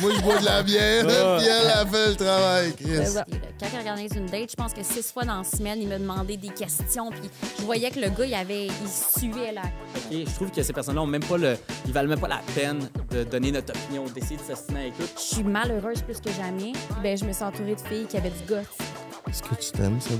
Moi, je bois de la bière, puis elle a fait le travail, Chris. Ben Quand il regardait une date, je pense que six fois dans la semaine, il me demandait des questions, puis je voyais que le gars, il avait, il suivait là. Et je trouve que ces personnes-là ont même pas le, ils valent même pas la peine de donner notre opinion, d'essayer de s'assiner avec eux. Je suis malheureuse plus que jamais. Ben, je me suis entourée de filles qui avaient du gosse. Est-ce que tu t'aimes, ça,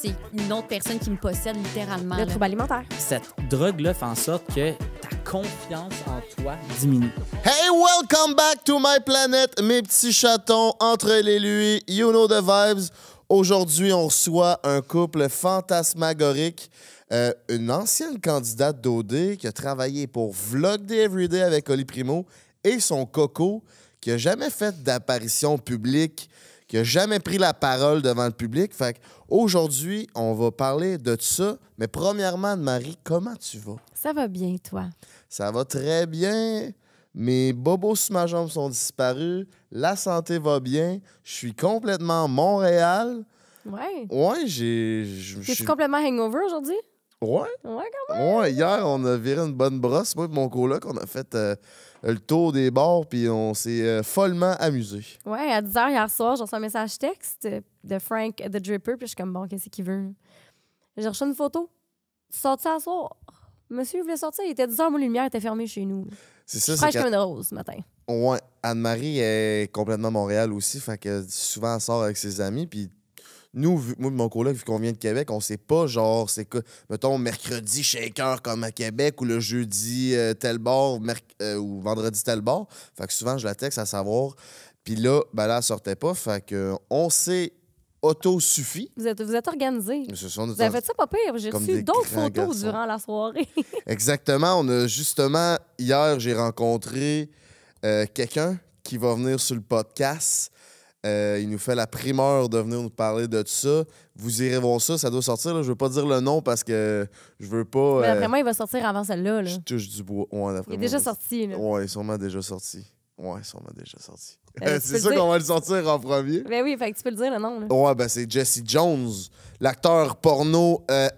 c'est une autre personne qui me possède littéralement. Le trouble alimentaire. Cette drogue-là fait en sorte que ta confiance en toi diminue. Hey, welcome back to my planet, mes petits chatons entre les lui, you know the vibes. Aujourd'hui, on reçoit un couple fantasmagorique. Euh, une ancienne candidate d'OD qui a travaillé pour Vlog the Everyday avec Oli Primo et son coco qui n'a jamais fait d'apparition publique qui n'a jamais pris la parole devant le public. Fait aujourd'hui, on va parler de ça. Mais premièrement, Marie, comment tu vas? Ça va bien, toi? Ça va très bien. Mes bobos sous ma jambe sont disparus. La santé va bien. Je suis complètement Montréal. Ouais. Ouais, j'ai. tes complètement hangover aujourd'hui? Ouais. Ouais, quand même. Ouais, hier, on a viré une bonne brosse. Moi et mon coloc, on a fait. Euh, le tour des bords, puis on s'est euh, follement amusé. Ouais, à 10h hier soir, j'ai reçu un message texte de Frank The Dripper, puis je suis comme, bon, qu'est-ce qu'il veut? J'ai reçu une photo. Sorti à soir. Monsieur voulait sortir, il était 10h, mon lumière était fermée chez nous. C'est ça, c'est. comme une rose ce matin. Ouais. Anne-Marie est complètement Montréal aussi, fait que souvent elle sort avec ses amis, puis nous, moi, mon collègue, vu qu'on vient de Québec, on sait pas, genre, c'est que, mettons, mercredi shaker comme à Québec ou le jeudi euh, tel bord euh, ou vendredi tel bord. Fait que souvent, je la texte à savoir. Puis là, ben là, elle sortait pas. Fait que, on sait auto-suffit. Vous êtes, vous êtes organisé. Vous avez fait ça pas pire. J'ai reçu d'autres photos durant la soirée. Exactement. On a justement, hier, j'ai rencontré euh, quelqu'un qui va venir sur le podcast. Euh, il nous fait la primeur de venir nous parler de ça. Vous irez voir ça, ça doit sortir. Là. Je veux pas dire le nom parce que je veux pas. Mais euh, moi, il va sortir avant celle-là. Je touche du bois. Ouais, il est déjà sorti. Oui, Ouais, sûrement déjà sorti. Ouais, sûrement déjà sorti. Ben, c'est ça qu'on va le sortir en premier. Ben oui, fait que tu peux le dire le nom. Oui, Ouais, ben c'est Jesse Jones, l'acteur porno euh,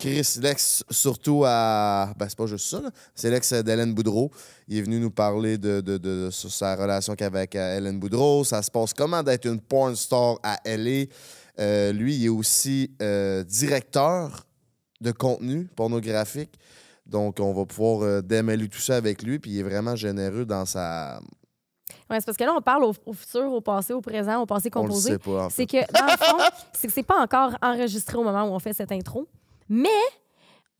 Chris, l'ex surtout à. Ben, c'est pas juste ça, c'est l'ex d'Hélène Boudreau. Il est venu nous parler de, sa relation qu'avec euh, Hélène Boudreau. Ça se passe comment d'être une porn star à LA. Euh, lui, il est aussi euh, directeur de contenu pornographique. Donc, on va pouvoir démêler tout ça avec lui. Puis, il est vraiment généreux dans sa, oui, c'est parce que là, on parle au, futur, au passé, au présent, au passé composé. C'est en fait. que, dans le fond, c'est que c'est pas encore enregistré au moment où on fait cette intro. Mais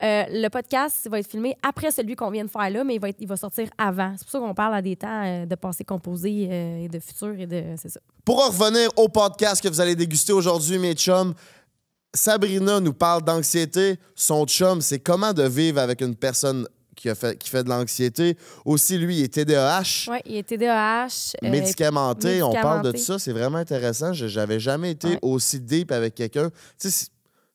euh, le podcast va être filmé après celui qu'on vient de faire là, mais il va, il va sortir avant. C'est pour ça qu'on parle à des temps euh, de passé composé euh, et de futur et de. C'est ça. Pour en revenir au podcast que vous allez déguster aujourd'hui, mes chums, Sabrina nous parle d'anxiété. Son chum, c'est comment de vivre avec une personne qui, a fait, qui fait de l'anxiété. Aussi, lui, il est TDAH. Oui, il est TDAH. médicamenté. On parle de tout ça. C'est vraiment intéressant. J'avais jamais été aussi deep avec quelqu'un. Tu sais,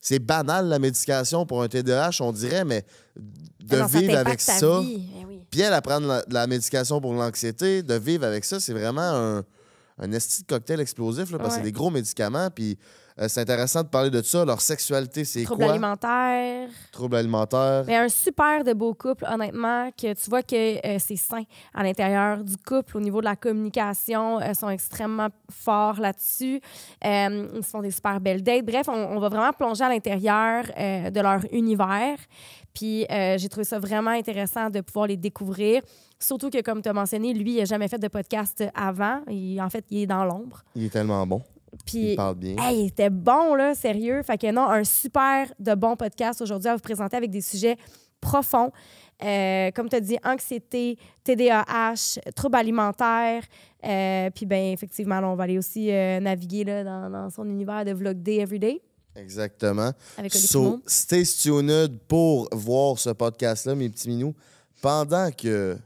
c'est banal la médication pour un TDAH, on dirait, mais de ah vivre avec ça. bien eh Puis elle, à prendre la, médication pour l'anxiété, de vivre avec ça, c'est vraiment un, un esti de cocktail explosif, là, parce que c'est des gros médicaments. Puis euh, c'est intéressant de parler de ça. Leur sexualité, c'est quoi? Troubles alimentaires. Troubles alimentaires. Mais un super de beau couple, honnêtement, que tu vois que euh, c'est sain à l'intérieur du couple, au niveau de la communication, ils euh, sont extrêmement forts là-dessus. ils sont des super belles dates. Bref, on, va vraiment plonger à l'intérieur de leur univers. Puis j'ai trouvé ça vraiment intéressant de pouvoir les découvrir. Surtout que, comme tu as mentionné, lui, il n'a jamais fait de podcast avant. en fait, il est dans l'ombre. Il est tellement bon. Puis, il était bon, là, sérieux. Fait que non, un super de bon podcast aujourd'hui à vous présenter avec des sujets profonds. Euh, comme tu as dit, anxiété, TDAH, troubles alimentaires. Euh, puis, ben effectivement, on va aller aussi euh, naviguer là, dans, son univers de Vlog Day Everyday. Exactement. Avec so, stay tuned pour voir ce podcast-là, mes petits minous, pendant que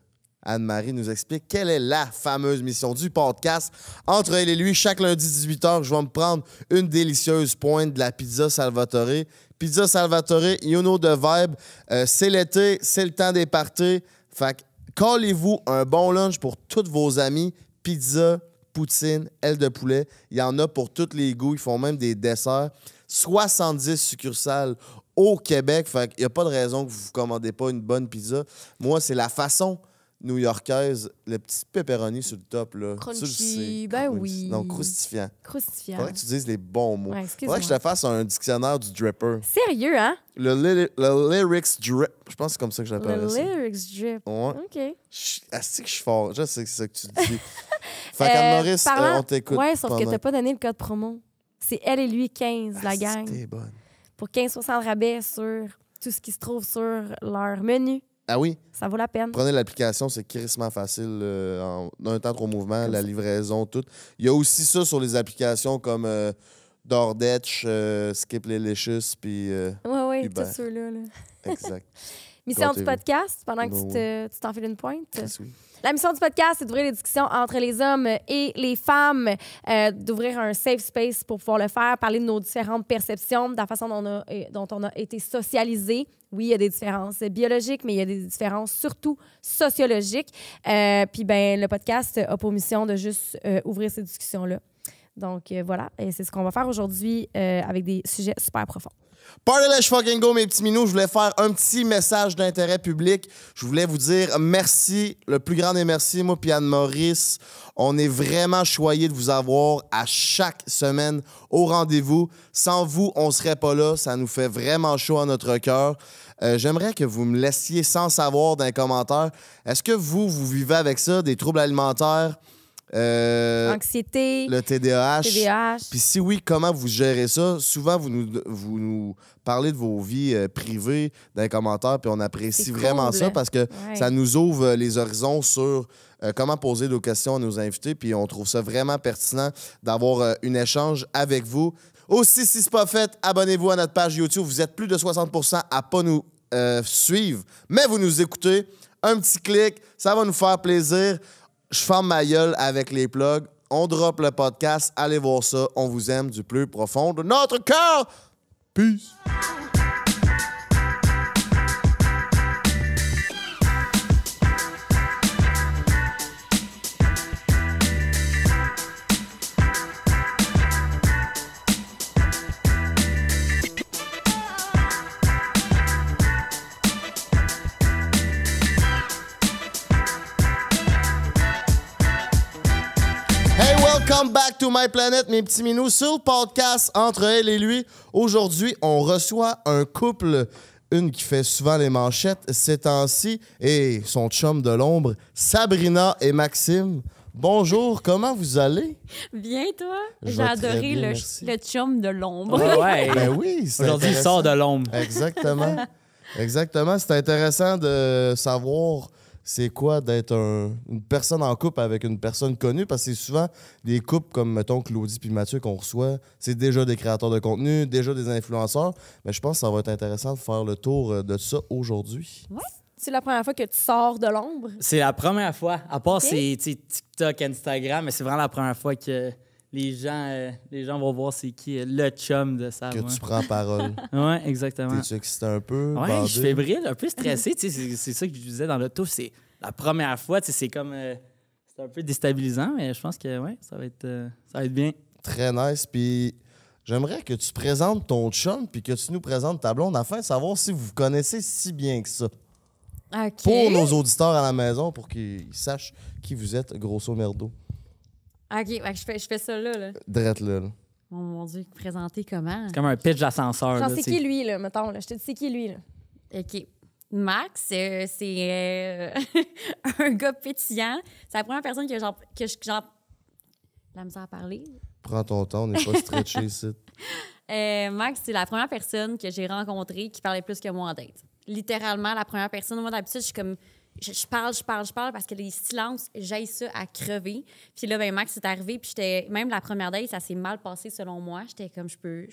Anne-Marie nous explique quelle est la fameuse mission du podcast. Entre elle et lui, chaque lundi 18h, je vais me prendre une délicieuse pointe de la pizza Salvatore. Pizza Salvatore, you know the vibe. Euh, c'est l'été, c'est le temps des parties. Fait collez-vous un bon lunch pour tous vos amis. Pizza, poutine, aile de poulet. Il y en a pour tous les goûts. Ils font même des desserts. 70 succursales au Québec. Fait il n'y a pas de raison que vous ne vous commandez pas une bonne pizza. Moi, c'est la façon new-yorkaise, les petits pepperoni sur le top, là. Crunchy, tu sais. ben oui. Non, croustillant. Croustillant. Faudrait que tu dises les bons mots. Ouais, Faudrait que je te fasse un dictionnaire du dripper. Sérieux, hein? Le, lyrics drip. Je pense que c'est comme ça que je l'appelle. Le lyrics drip. Ouais. OK. Asti que je suis fort. Je sais que c'est ça que tu dis. fait qu'Anne euh, Maurice, euh, parlant... on t'écoute. Ouais, sauf que que t'as pas donné le code promo. C'est elle et lui 15, la gang. c'était bonne. Pour 15 60 rabais sur tout ce qui se trouve sur leur menu. Ah oui? Ça vaut la peine. Prenez l'application, c'est crissement facile. Euh, en un temps, trop mouvement, la livraison, tout. Il y a aussi ça sur les applications comme euh, Dordetch, euh, Skip Lelicious, puis. oui, oui, tous ben. ceux-là. Exact. mission du podcast, pendant que ben tu t'enfiles une pointe. La mission du podcast, c'est d'ouvrir les discussions entre les hommes et les femmes, d'ouvrir un safe space pour pouvoir le faire, parler de nos différentes perceptions, de la façon dont dont on a été socialisés, oui, il y a des différences biologiques, mais il y a des différences surtout sociologiques. Euh, puis ben, le podcast a pour mission de juste euh, ouvrir ces discussions-là. Donc euh, voilà, et c'est ce qu'on va faire aujourd'hui avec des sujets super profonds. Party let's fucking go, mes petits minous. Je voulais faire un petit message d'intérêt public. Je voulais vous dire merci, le plus grand des merci, moi puis maurice On est vraiment choyés de vous avoir à chaque semaine au rendez-vous. Sans vous, on serait pas là. Ça nous fait vraiment chaud à notre cœur. Euh, j'aimerais que vous me laissiez sans savoir d'un commentaire. Est-ce que vous, vous vivez avec ça, des troubles alimentaires? Euh, Anxiété. Le TDAH. Puis si oui, comment vous gérez ça? Souvent, vous nous, vous nous parlez de vos vies euh, privées dans les commentaires, puis on apprécie vraiment ça parce que ça nous ouvre euh, les horizons sur euh, comment poser nos questions à nos invités, puis on trouve ça vraiment pertinent d'avoir un échange avec vous. Aussi, si c'est pas fait, abonnez-vous à notre page YouTube. Vous êtes plus de 60 à pas nous suivre, mais vous nous écoutez. Un petit clic, ça va nous faire plaisir. Je ferme ma gueule avec les plugs. On drop le podcast. Allez voir ça. On vous aime du plus profond de notre cœur. Peace. Welcome back to my planet, mes petits minous, sur le podcast Entre elle et lui. Aujourd'hui, on reçoit un couple, une qui fait souvent les manchettes ces temps-ci, et son chum de l'ombre, Sabrina et Maxime. Bonjour, comment vous allez? Bien, toi? J'ai adoré le, chum de l'ombre. Ben oui, Aujourd'hui, il sort de l'ombre. Exactement. Exactement. C'est intéressant de savoir c'est quoi d'être une personne en couple avec une personne connue? Parce que c'est souvent des couples comme, mettons, Claudie puis Mathieu qu'on reçoit, c'est déjà des créateurs de contenu, déjà des influenceurs. Mais je pense que ça va être intéressant de faire le tour euh, de ça aujourd'hui. Oui. C'est la première fois que tu sors de l'ombre? C'est la première fois. À part ces TikTok, Instagram, mais c'est vraiment la première fois que les gens, euh, les gens vont voir c'est qui euh, le chum de ça. Que tu hein. prends parole. oui, exactement. T'es excité un peu? Oui, je suis fébrile, un peu stressé. c'est ça que je disais dans l'auto. C'est la première fois, c'est comme. Euh, c'est un peu déstabilisant, mais je pense que ouais, ça, va être, ça va être bien. Très nice. Puis j'aimerais que tu présentes ton chum puis que tu nous présentes ta blonde afin de savoir si vous vous connaissez si bien que ça. Pour nos auditeurs à la maison, pour qu'ils sachent qui vous êtes, grosso merdo. Ah, OK, je, fais, je fais ça là. là. Drette là. Oh mon Dieu, présenter comment? C'est comme un pitch d'ascenseur. Genre, c'est qui lui, là, mettons, Je te dis, c'est qui lui, là? OK. Max, euh, c'est euh, un gars pétillant. C'est la première personne que genre que je genre la misère à parler. Prends ton temps, on n'est pas stretché ici. Euh, Max, c'est la première personne que j'ai rencontrée qui parlait plus que moi en date. Littéralement, la première personne. Moi, d'habitude, je suis comme je, parle, je parle, je parle parce que les silences, j'aille ça à crever. Puis là, ben Max est arrivé, puis j'étais même la première date, ça s'est mal passé selon moi. J'étais comme je peux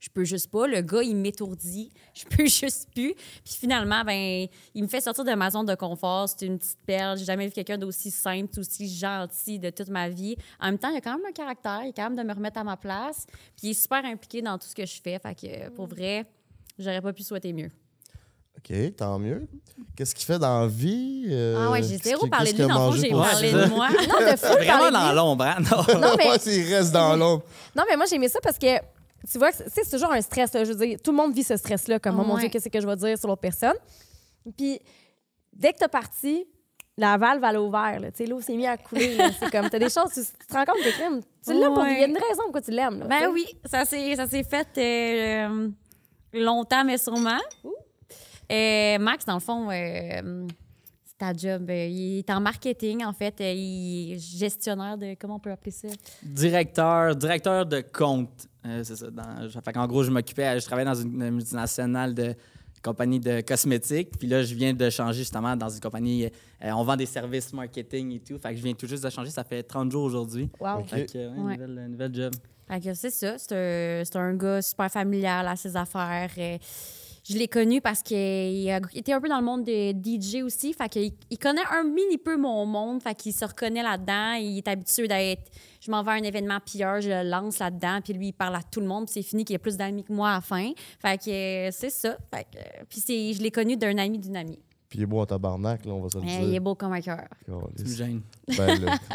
je, peux juste pas, le gars il m'étourdit, je peux juste plus. Puis finalement, ben il me fait sortir de ma zone de confort, c'est une petite perle, j'ai jamais vu quelqu'un d'aussi simple, d'aussi gentil de toute ma vie. En même temps, il a quand même un caractère, il est quand même de me remettre à ma place, puis il est super impliqué dans tout ce que je fais, fait que pour vrai, j'aurais pas pu souhaiter mieux. OK, tant mieux. Qu'est-ce qu'il fait dans la vie? Euh, ah ouais, j'ai zéro parlé de lui. j'ai parlé de moi. non, de fou. Vraiment dans l'ombre, hein? Non, mais... Moi, il reste dans l'ombre. Non, mais moi, j'aimais ça parce que, tu vois, c'est toujours un stress. Je tout le monde vit ce stress-là. Comme, oh, mon Dieu, qu'est-ce que je vais dire sur l'autre personne? Puis, dès que t'es parti, la valve, elle a ouvert. sais, L'eau s'est mise à couler. C'est comme, t'as des choses, tu, te rends compte que crimes. Tu l'aimes pour... Il y a une raison pourquoi tu l'aimes. Ben oui, ça s'est, ça s'est fait euh, longtemps, mais sûrement. Ouh. Euh, Max, dans le fond, euh, c'est ta job. Euh, il est en marketing, en fait. il est gestionnaire de. Comment on peut appeler ça? Directeur, directeur de compte. c'est en gros, je m'occupais. Je travaillais dans une, multinationale de compagnie de cosmétiques. Puis là, je viens de changer justement dans une compagnie. on vend des services marketing et tout. Fait que je viens tout juste de changer. Ça fait 30 jours aujourd'hui. Wow. Fait que, Nouvelle, job. c'est ça. C'est un, un, gars super familial à ses affaires je l'ai connu parce qu'il était un peu dans le monde de DJ aussi. Fait qu'il il connaît un mini peu mon monde. Fait qu'il se reconnaît là-dedans. Il est habitué d'être. Je m'en vais à un événement pire, je le lance là-dedans. Puis lui, il parle à tout le monde. c'est fini qu'il a plus d'amis que moi à la fin. Fait que euh, c'est ça. Fait que, euh, puis c'est, je l'ai connu d'un ami d'une amie. Puis il est beau en tabarnak, là, on va se dire. Il est beau comme un cœur. Tu ben,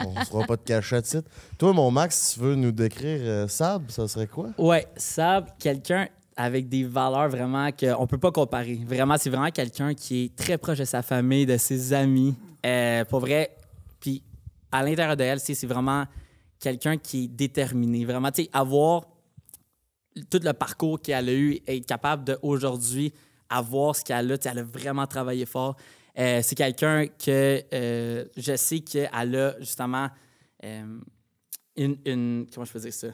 on ne fera pas de cachette. Toi, mon Max, tu veux nous décrire euh, Sab, ça serait quoi? Ouais, Sab, quelqu'un avec des valeurs vraiment qu'on ne peut pas comparer. Vraiment, c'est vraiment quelqu'un qui est très proche de sa famille, de ses amis. Euh, pour vrai, puis à l'intérieur de elle, c'est vraiment quelqu'un qui est déterminé. Vraiment, tu sais, avoir tout le parcours qu'elle a eu, être capable de aujourd'hui avoir ce qu'elle a, elle a vraiment travaillé fort. Euh, c'est quelqu'un que euh, je sais qu'elle a justement une, une, Comment je peux dire ça?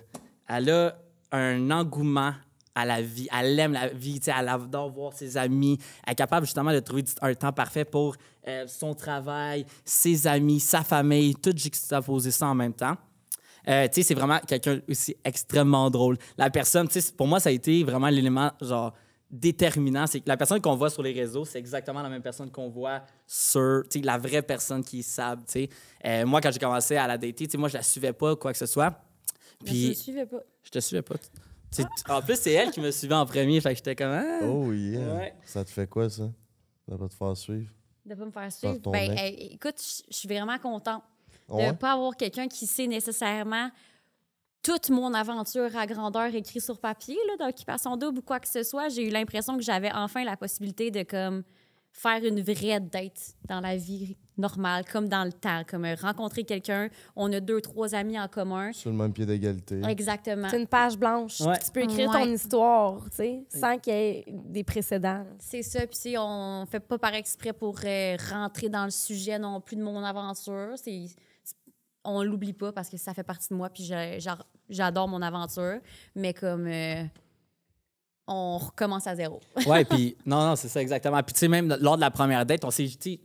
Elle a un engouement à la vie, elle aime la vie, elle adore voir ses amis, elle est capable justement de trouver un temps parfait pour euh, son travail, ses amis, sa famille, tout juxtaposer ça en même temps. Euh, tu sais, c'est vraiment quelqu'un aussi extrêmement drôle. La personne, tu sais, pour moi, ça a été vraiment l'élément genre déterminant. C'est que la personne qu'on voit sur les réseaux, c'est exactement la même personne qu'on voit sur, tu sais, la vraie personne qui tu sais. Euh, moi, quand j'ai commencé à la dater, tu sais, moi, je la suivais pas, quoi que ce soit. Puis, je te suivais pas. Je te suivais pas. En plus, c'est elle qui me suivait en premier, fait que j'étais comme. Hein? Oh yeah! Ça te fait quoi, ça? De pas te faire suivre? De pas me faire suivre? Ben, écoute, je suis vraiment contente de pas avoir quelqu'un qui sait nécessairement toute mon aventure à grandeur écrite sur papier, là, donc qui passe en double ou quoi que ce soit. J'ai eu l'impression que j'avais enfin la possibilité de comme faire une vraie date dans la vie normale, comme dans le temps, comme euh, rencontrer quelqu'un, on a deux, trois amis en commun. Sur le même pied d'égalité. Exactement. C'est une page blanche. Tu peux écrire ton histoire, tu sais, sans qu'il y ait des précédents. C'est ça, puis on fait pas par exprès pour euh, rentrer dans le sujet non plus de mon aventure. C'est on l'oublie pas parce que ça fait partie de moi puis j'adore mon aventure mais comme euh, on recommence à zéro. ouais, puis non, non, c'est ça exactement. Puis tu sais, même lors de la première date, on s'est dit,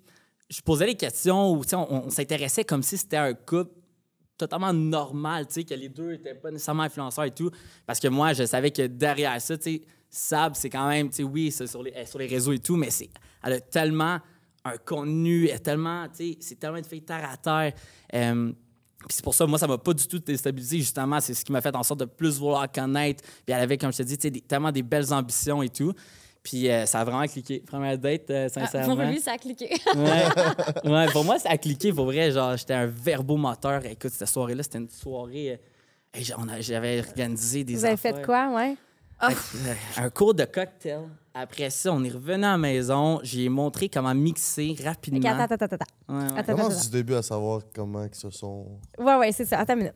je posais des questions où on, on s'intéressait comme si c'était un couple totalement normal, tu sais, que les deux n'étaient pas nécessairement influenceurs et tout. Parce que moi, je savais que derrière ça, tu sais, Sab, c'est quand même, tu sais, oui, sur les, sur les réseaux et tout, mais c'est, elle a tellement un contenu, elle tellement, tu sais, c'est tellement une fille terre à terre. Euh, puis c'est pour ça, moi, ça m'a pas du tout déstabilisé, justement. C'est ce qui m'a fait en sorte de plus vouloir connaître. Puis elle avait, comme je te dis, tellement des belles ambitions et tout. Puis euh, ça a vraiment cliqué. Première date, euh, ah, sincèrement. pour lui, ça a cliqué. ouais. pour moi, ça a cliqué. Pour vrai, j'étais un verbomoteur. Écoute, cette soirée-là, c'était une soirée. Euh, j'avais organisé des. Vous avez fait quoi, ouais? Un cours de cocktail. Après ça, on est revenu à la maison. J'ai montré comment mixer rapidement. attends, attends, attends. du début à savoir comment ils se sont. Ouais, ouais, c'est ça. Attends une minute.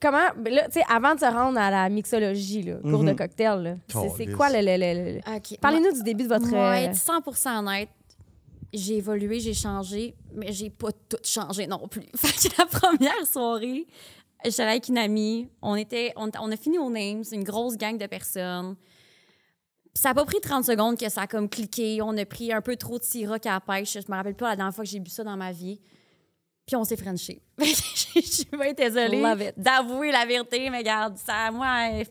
Comment, ben là, tu sais, avant de se rendre à la mixologie, là, cours de mhm. cocktail, c'est quoi le. le, Parlez-nous du début de votre. Moi, euh, être 100 honnête, j'ai évolué, j'ai changé, mais j'ai pas tout changé non plus. Fait que la première soirée, j'étais avec une amie. On, était, on a fini au Names, une grosse gang de personnes ça n'a pas pris 30 secondes que ça a comme cliqué. On a pris un peu trop de sirop à la pêche. Je me rappelle pas la dernière fois que j'ai bu ça dans ma vie. Puis on s'est frenché. je suis bien désolée d'avouer la vérité, mais regarde, ça, moi,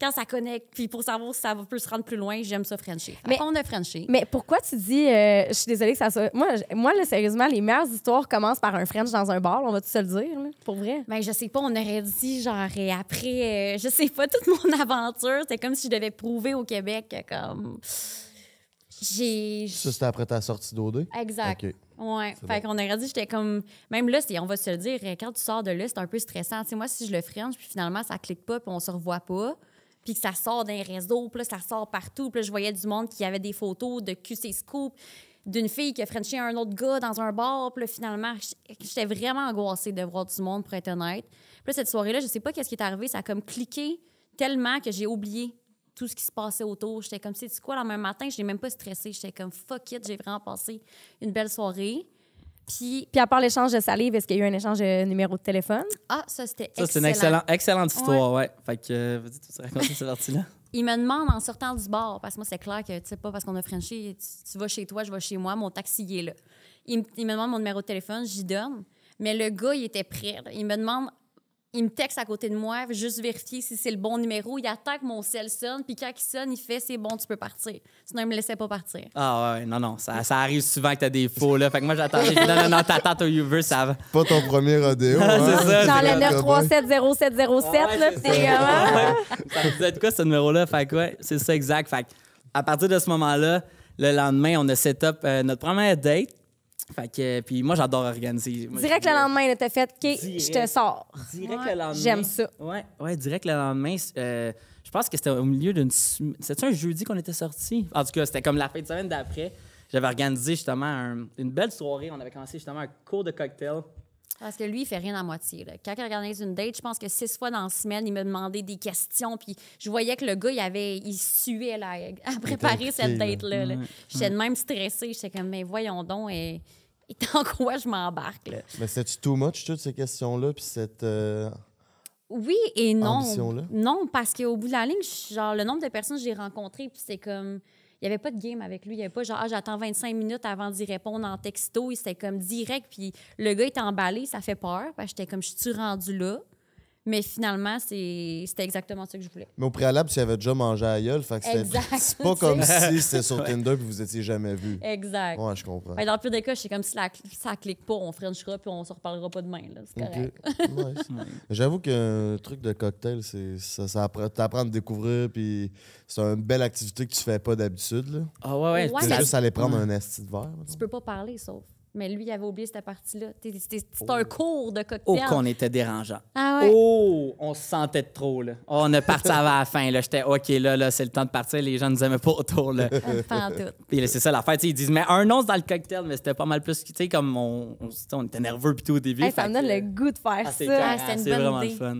quand ça connecte, puis pour savoir si ça peut se rendre plus loin, j'aime ça Frenchie. Mais on a franchi. Mais pourquoi tu dis, euh, je suis désolée que ça soit. Moi, moi là, sérieusement, les meilleures histoires commencent par un French dans un bar, on va tout se le dire, pour vrai. mais ben, je sais pas, on aurait dit, genre, et euh, après, euh, je sais pas, toute mon aventure, c'est comme si je devais prouver au Québec, comme. J'ai. Ça, c'était après ta sortie d'OD? Exact. Ouais. Fait qu'on aurait dit, j'étais comme. Même là, on va se le dire, quand tu sors de là, c'est un peu stressant. Tu sais, moi, si je le french, puis finalement, ça clique pas, puis on se revoit pas puis que ça sort d'un réseau, puis ça sort partout. Puis là, je voyais du monde qui avait des photos de QC Scoop, d'une fille qui a frenché un autre gars dans un bar. Puis finalement, j'étais vraiment angoissée de voir du monde, pour être honnête. Puis cette soirée-là, je sais pas qu'est-ce qui est arrivé, ça a comme cliqué tellement que j'ai oublié tout ce qui se passait autour. J'étais comme, c'est quoi, le même matin, je n'ai même pas stressée. J'étais comme, fuck it, j'ai vraiment passé une belle soirée. Puis, à part l'échange de salive, est-ce qu'il y a eu un échange de numéro de téléphone? Ah, ça, c'était excellent. Ça, c'est une excellente histoire, ouais. Fait que, euh, vas-y, tu te cette partie-là. Il me demande en sortant du bar, parce que moi, c'est clair que, tu sais, pas parce qu'on a franchi, tu, vas chez toi, je vais chez moi, mon taxi est là. Il, il me demande mon numéro de téléphone, j'y donne. Mais le gars, il était prêt. Il me demande il me texte à côté de moi, juste vérifier si c'est le bon numéro. Il attend que mon cell sonne, puis quand il sonne, il fait c'est bon, tu peux partir. Sinon, il me laissait pas partir. Ah ouais, non, non, ça, ça arrive souvent que t'as des faux, là. Fait que moi, j'attends. non, non, non, t'attends au Uber, ça va. Pas ton premier Rodeo, hein? c'est ça. le 9370707, là, c'est Ça être ah. quoi, ce numéro-là? Fait que c'est ça exact. Fait que à partir de ce moment-là, le lendemain, on a set up euh, notre première date. Fait que, puis moi, j'adore organiser. direct le lendemain, était fait, OK, je te sors. Direct le lendemain. J'aime ça. Ouais, ouais, direct le lendemain. Euh, je pense que c'était au milieu d'une. C'était un jeudi qu'on était sorti. En tout cas, c'était comme la fin de semaine d'après. J'avais organisé justement une belle soirée. On avait commencé justement un cours de cocktail. Parce que lui, il fait rien à moitié. Quand il organise une date, je pense que six fois dans la semaine, il me demandait des questions. Puis je voyais que le gars, il avait, il suait à préparer cette date-là. J'étais même stressée. J'étais comme, mais voyons donc. Et et tant quoi je m'embarque. Mais c'est-tu too much, toutes ces questions-là, puis cette. Euh, oui et non. Non, parce qu'au bout de la ligne, genre, le nombre de personnes que j'ai rencontrées, puis c'est comme. Il n'y avait pas de game avec lui. Il n'y avait pas genre, ah, j'attends 25 minutes avant d'y répondre en texto. C'était comme direct. Puis le gars est emballé, ça fait peur. Puis j'étais comme, je suis rendu là. Mais finalement, c'était exactement ça que je voulais. Mais au préalable, tu avais déjà mangé à gueule, fait pas comme si c'était sur Tinder que vous étiez jamais vus. Exact. Ouais, je comprends. Mais dans le pire des cas, c'est comme si la, ça clique pas, on frenchera puis on se reparlera pas demain. C'est correct. J'avoue qu'un truc de cocktail, c'est ça, ça t'apprends à découvrir puis c'est une belle activité que tu fais pas d'habitude. Ah ouais, ouais. c'est juste aller prendre un esti de verre. Tu peux pas parler, sauf. Mais lui, il avait oublié cette partie-là. C'était un oh. cours de oh, cocktail. Oh, qu'on était dérangeant. Ah ouais. Oh, on se sentait de trop, là. Oh, on est parti avant la fin, là. J'étais, OK, là, là c'est le temps de partir. Les gens nous aimaient pas autour, là. Puis c'est ça fête Ils disent, mais un once dans le cocktail, mais c'était pas mal plus. Tu sais, comme on, était nerveux, plutôt au début. ça me donne le goût de faire ah, ça. Ah, c'est une vraiment le fun.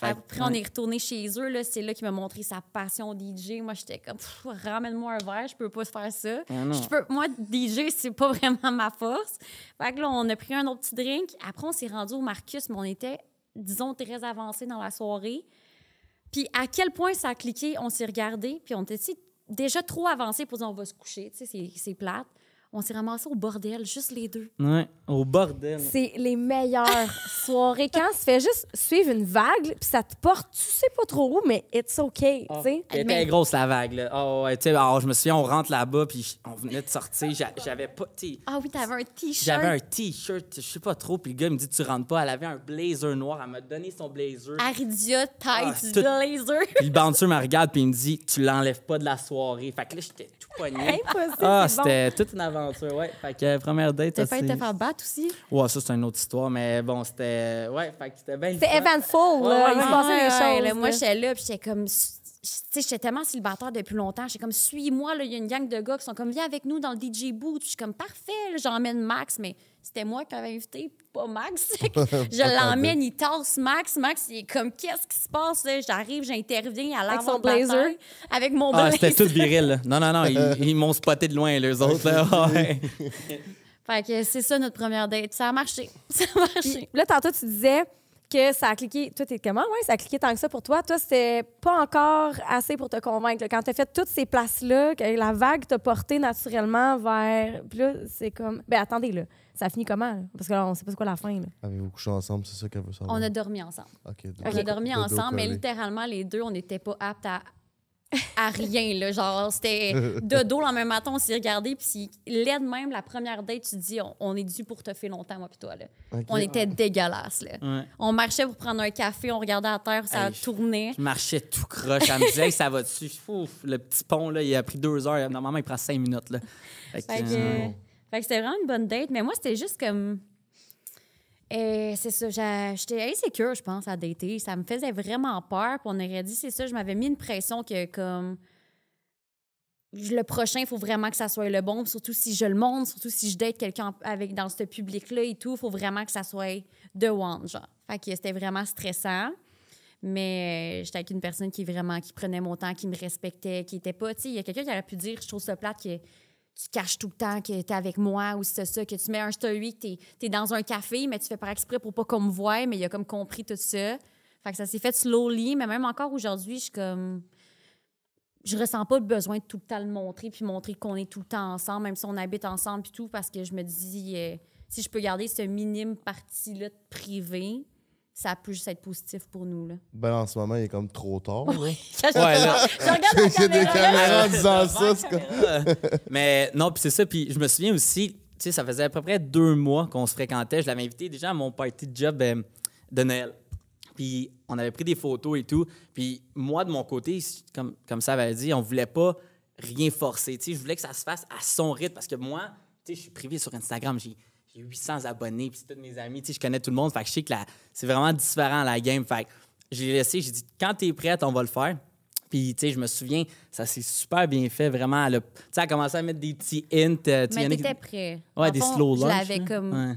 Après, on est retourné chez eux. C'est là, qu'il m'a montré sa passion DJ. Moi, j'étais comme, ramène-moi un verre, je peux pas faire ça. Ah je peux, moi, DJ, c'est pas vraiment ma force. Fait que là, on a pris un autre petit drink. Après, on s'est rendu au Marcus, mais on était, disons, très avancé dans la soirée. Puis à quel point ça a cliqué, on s'est regardé, puis on était déjà trop avancé pour dire on va se coucher. Tu sais, c'est plate on s'est ramassés au bordel, juste les deux. Ouais, au bordel. C'est les meilleures soirées. Quand tu fais juste suivre une vague, puis ça te porte, tu sais pas trop où, mais it's OK, tu ah, sais. Elle était grosse, la vague, là. Oh, ouais, tu sais, ah, je me souviens, on rentre là-bas, puis on venait de sortir, j'avais pas, Ah oui, t'avais un T-shirt. J'avais un T-shirt, je sais pas trop, puis le gars me dit, tu rentres pas. Elle avait un blazer noir, elle m'a donné son blazer. Aridia, tête, blazer. puis le m'a me regarde, puis il me dit, tu l'enlèves pas de la soirée. Fait que là, j'étais tout pogné. Impossible. Ah, c'était toute une aventure, ouais. Fait que euh, première date, T'as failli te faire battre aussi? Ouais, ça, c'est une autre histoire, mais bon, c'était. Ouais, fait que c'était bien. C'était Evan là. il se passait des choses. moi, j'étais là, puis j'étais comme. tu sais J'étais tellement célibataire depuis longtemps. J'étais comme, suis-moi, il y a une gang de gars qui sont comme, viens avec nous dans le DJ booth. Je suis comme, parfait, j'emmène Max, mais c'était moi qui avais invité, pas Max. je l'emmène, il tasse Max. Max, il est comme, qu'est-ce qui se passe? J'arrive, j'interviens à l'avant Avec son blazer? Avec mon blazer. Ah, c'était tout viril. Non, non, non, ils, m'ont spoté de loin, les autres. fait que c'est ça notre première date. Ça a marché. Ça a marché. là, tantôt, tu disais que ça a cliqué. Toi, t'es comment? Oui, ça a cliqué tant que ça pour toi. Toi, c'était pas encore assez pour te convaincre. Quand t'as fait toutes ces places-là, que la vague t'a porté naturellement vers. Puis là, c'est comme. Ben, attendez, là. Ça finit comment? Parce que là, on sait pas ce qu'est la fin. vous couché ensemble, c'est ça qu'elle veut savoir? On a dormi ensemble. Ok, On a dormi ensemble, mais littéralement, les deux, on n'était pas aptes à, à rien. Genre, c'était de dos le même matin, on s'est regardé. Puis, l'aide même, la première date, tu te dis, on, est dû pour te faire longtemps, moi, puis toi. On était dégueulasse On marchait pour prendre un café, on regardait à terre, ça tournait. Je marchais tout croche. Elle me disait, ça va dessus. le petit pont, là, il a pris deux heures. Normalement, il prend cinq minutes. Là. Euh, euh, fait que c'était vraiment une bonne date, mais moi, c'était juste comme. Et eh, c'est ça, j'étais insécure, je pense, à dater. Ça me faisait vraiment peur. Puis on aurait dit, c'est ça, je m'avais mis une pression que, comme, le prochain, il faut vraiment que ça soit le bon. Surtout si je le montre, surtout si je date quelqu'un avec dans ce public-là et tout, il faut vraiment que ça soit de one, genre. Fait que c'était vraiment stressant. Mais euh, j'étais avec une personne qui vraiment, qui prenait mon temps, qui me respectait, qui était pas, tu il y a quelqu'un qui aurait pu dire, je trouve ça plate, qui tu caches tout le temps que tu es avec moi ou c'est ça, que tu mets un story, que tu es, dans un café, mais tu fais par exprès pour pas qu'on me voie, mais il a comme compris tout ça. Fait que ça s'est fait slowly, mais même encore aujourd'hui, je comme. Je ressens pas le besoin de tout le temps le montrer, puis montrer qu'on est tout le temps ensemble, même si on habite ensemble, puis tout, parce que je me dis, euh, si je peux garder ce minime partie-là privée privé, ça peut juste être positif pour nous. Ben, en ce moment, il est comme trop tard. Là. là. Je regarde la caméras ça. Mais non, puis c'est ça. Puis je me souviens aussi, tu sais, ça faisait à peu près deux mois qu'on se fréquentait. Je l'avais invité déjà à mon party de job euh, de Noël. Puis on avait pris des photos et tout. Puis moi, de mon côté, comme, comme ça avait dit, on voulait pas rien forcer. Tu sais, je voulais que ça se fasse à son rythme parce que moi, tu sais, je suis privé sur Instagram. 800 abonnés, puis c'est tous mes amis, tu sais, je connais tout le monde. Fait que je sais que c'est vraiment différent la game. Fait que j'ai laissé, j'ai dit, quand tu es prête, on va le faire. Puis, tu sais, je me souviens, ça s'est super bien fait, vraiment. Elle a, commencé à mettre des petits hints. Euh, mais t'étais prêt. Ouais, des slow J'avais comme...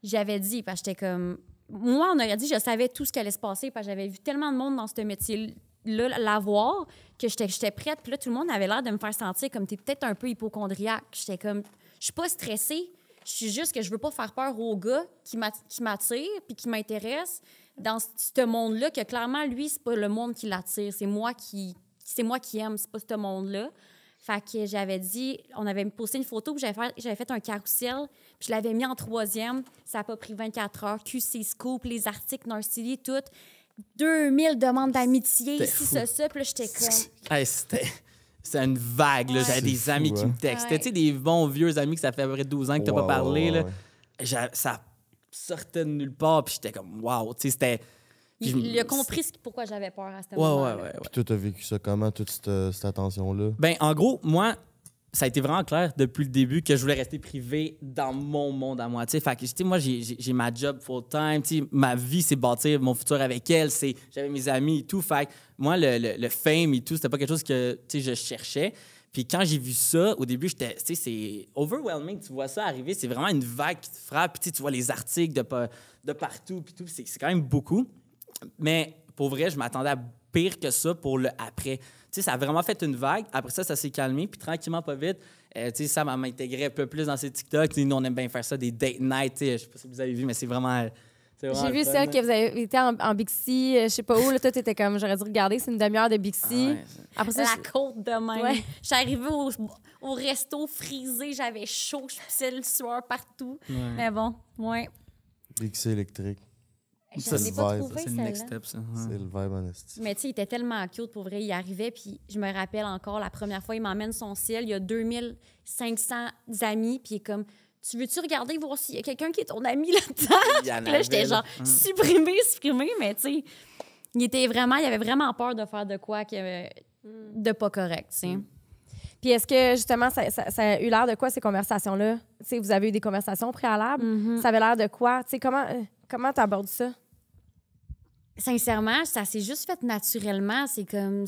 J'avais dit, parce que j'étais comme... Moi, on aurait dit, je savais tout ce qui allait se passer, parce que j'avais vu tellement de monde dans ce métier-là l'avoir, que j'étais prête. Puis là, tout le monde avait l'air de me faire sentir comme, tu es peut-être un peu hypochondriaque. J'étais comme, je suis pas stressée, je suis juste que je veux pas faire peur aux gars qui m'attirent puis qui m'intéressent dans ce monde-là, que clairement, lui, c'est pas le monde qui l'attire, c'est moi qui, c'est moi qui aime, c'est pas ce monde-là. Fait que j'avais dit, on avait posté une photo, j'avais fait, j'avais fait un carousel, puis je l'avais mis en troisième. Ça a pas pris 24 heures. QC Scoop, les articles, Narcilly, tout. 2000 demandes d'amitié, si ça, ça. Puis là, j'étais comme. c'était c'est une vague. là. J'avais des amis qui me hein. textaient. C'était Tu sais, des bons vieux amis que ça fait à peu près 12 ans que t'as pas parlé. là. Ça sortait de nulle part. Puis j'étais comme, wow. Tu sais, c'était. Il, a compris ce, pourquoi j'avais peur à cette moment-là. ouais, ouais, Puis toi, t'as vécu ça comment, toute cette, cette attention-là? Ben, en gros, moi, ça a été vraiment clair depuis le début que je voulais rester privé dans mon monde à moi. T'sais. Fait que, moi, j'ai ma job full-time. Ma vie, c'est bâtir mon futur avec elle. C'est J'avais mes amis et tout. Fait que, moi, le, le, fame et tout, c'était pas quelque chose que je cherchais. Puis quand j'ai vu ça, au début, j'étais, tu sais, c'est overwhelming. Tu vois ça arriver, c'est vraiment une vague qui te frappe. Puis tu vois les articles de, de partout, puis tout, c'est quand même beaucoup. Mais pour vrai, je m'attendais à pire que ça pour le après. Tu sais, ça a vraiment fait une vague. Après ça, ça s'est calmé. Puis tranquillement, pas vite, euh, tu sais, ça intégré un peu plus dans ces TikTok. nous, on aime bien faire ça, des date nights. Je sais pas si vous avez vu, mais c'est vraiment. J'ai vu ça, que vous avez été en, en Bixi, euh, je sais pas où, là, toi, étais comme, j'aurais dû regarder, c'est une demi-heure de Bixi. Ah après ça, la côte de même. Je suis arrivée au, resto frisé, j'avais chaud, je pissais le sueur partout. Mais bon, ouais. Bixi électrique c'est le next step, ça. C'est le vibe Mais tu sais, il était tellement cute pour vrai. Il arrivait, puis je me rappelle encore la première fois, il m'emmène son ciel. Il y a 2500 amis, puis il est comme Tu veux-tu regarder voir s'il y a quelqu'un qui est ton ami là-dedans? là, j'étais genre supprimé, supprimé, mais tu sais, il était vraiment, il avait vraiment peur de faire de quoi que, hum. de pas correct, tu sais. Hum. Puis est-ce que justement, ça, ça, a eu l'air de quoi ces conversations-là? Tu sais, Vous avez eu des conversations préalables. Mm-hmm. Ça avait l'air de quoi? Tu comment euh, comment tu abordes ça? sincèrement, ça s'est juste fait naturellement. C'est comme.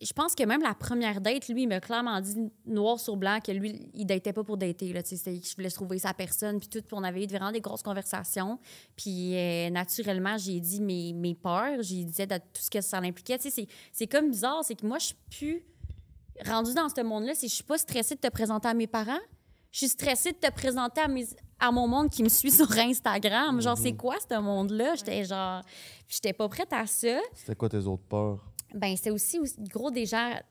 Je pense que même la première date, lui, il m'a clairement dit noir sur blanc que lui, il datait pas pour dater. Là, je voulais trouver sa personne, puis tout. on avait eu vraiment des grosses conversations. Puis euh, naturellement, j'ai dit mes, mes peurs, j'ai dit tout ce que ça impliquait. C'est comme bizarre, c'est que moi, je suis plus rendue dans ce monde-là. Je suis pas stressée de te présenter à mes parents. Je suis stressée de te présenter à mes, à mon monde qui me suit sur Instagram. Genre, c'est mhm. quoi ce monde-là? J'étais genre, j'étais pas prête à ça. C'était quoi tes autres peurs? Ben, c'est aussi, gros, déjà,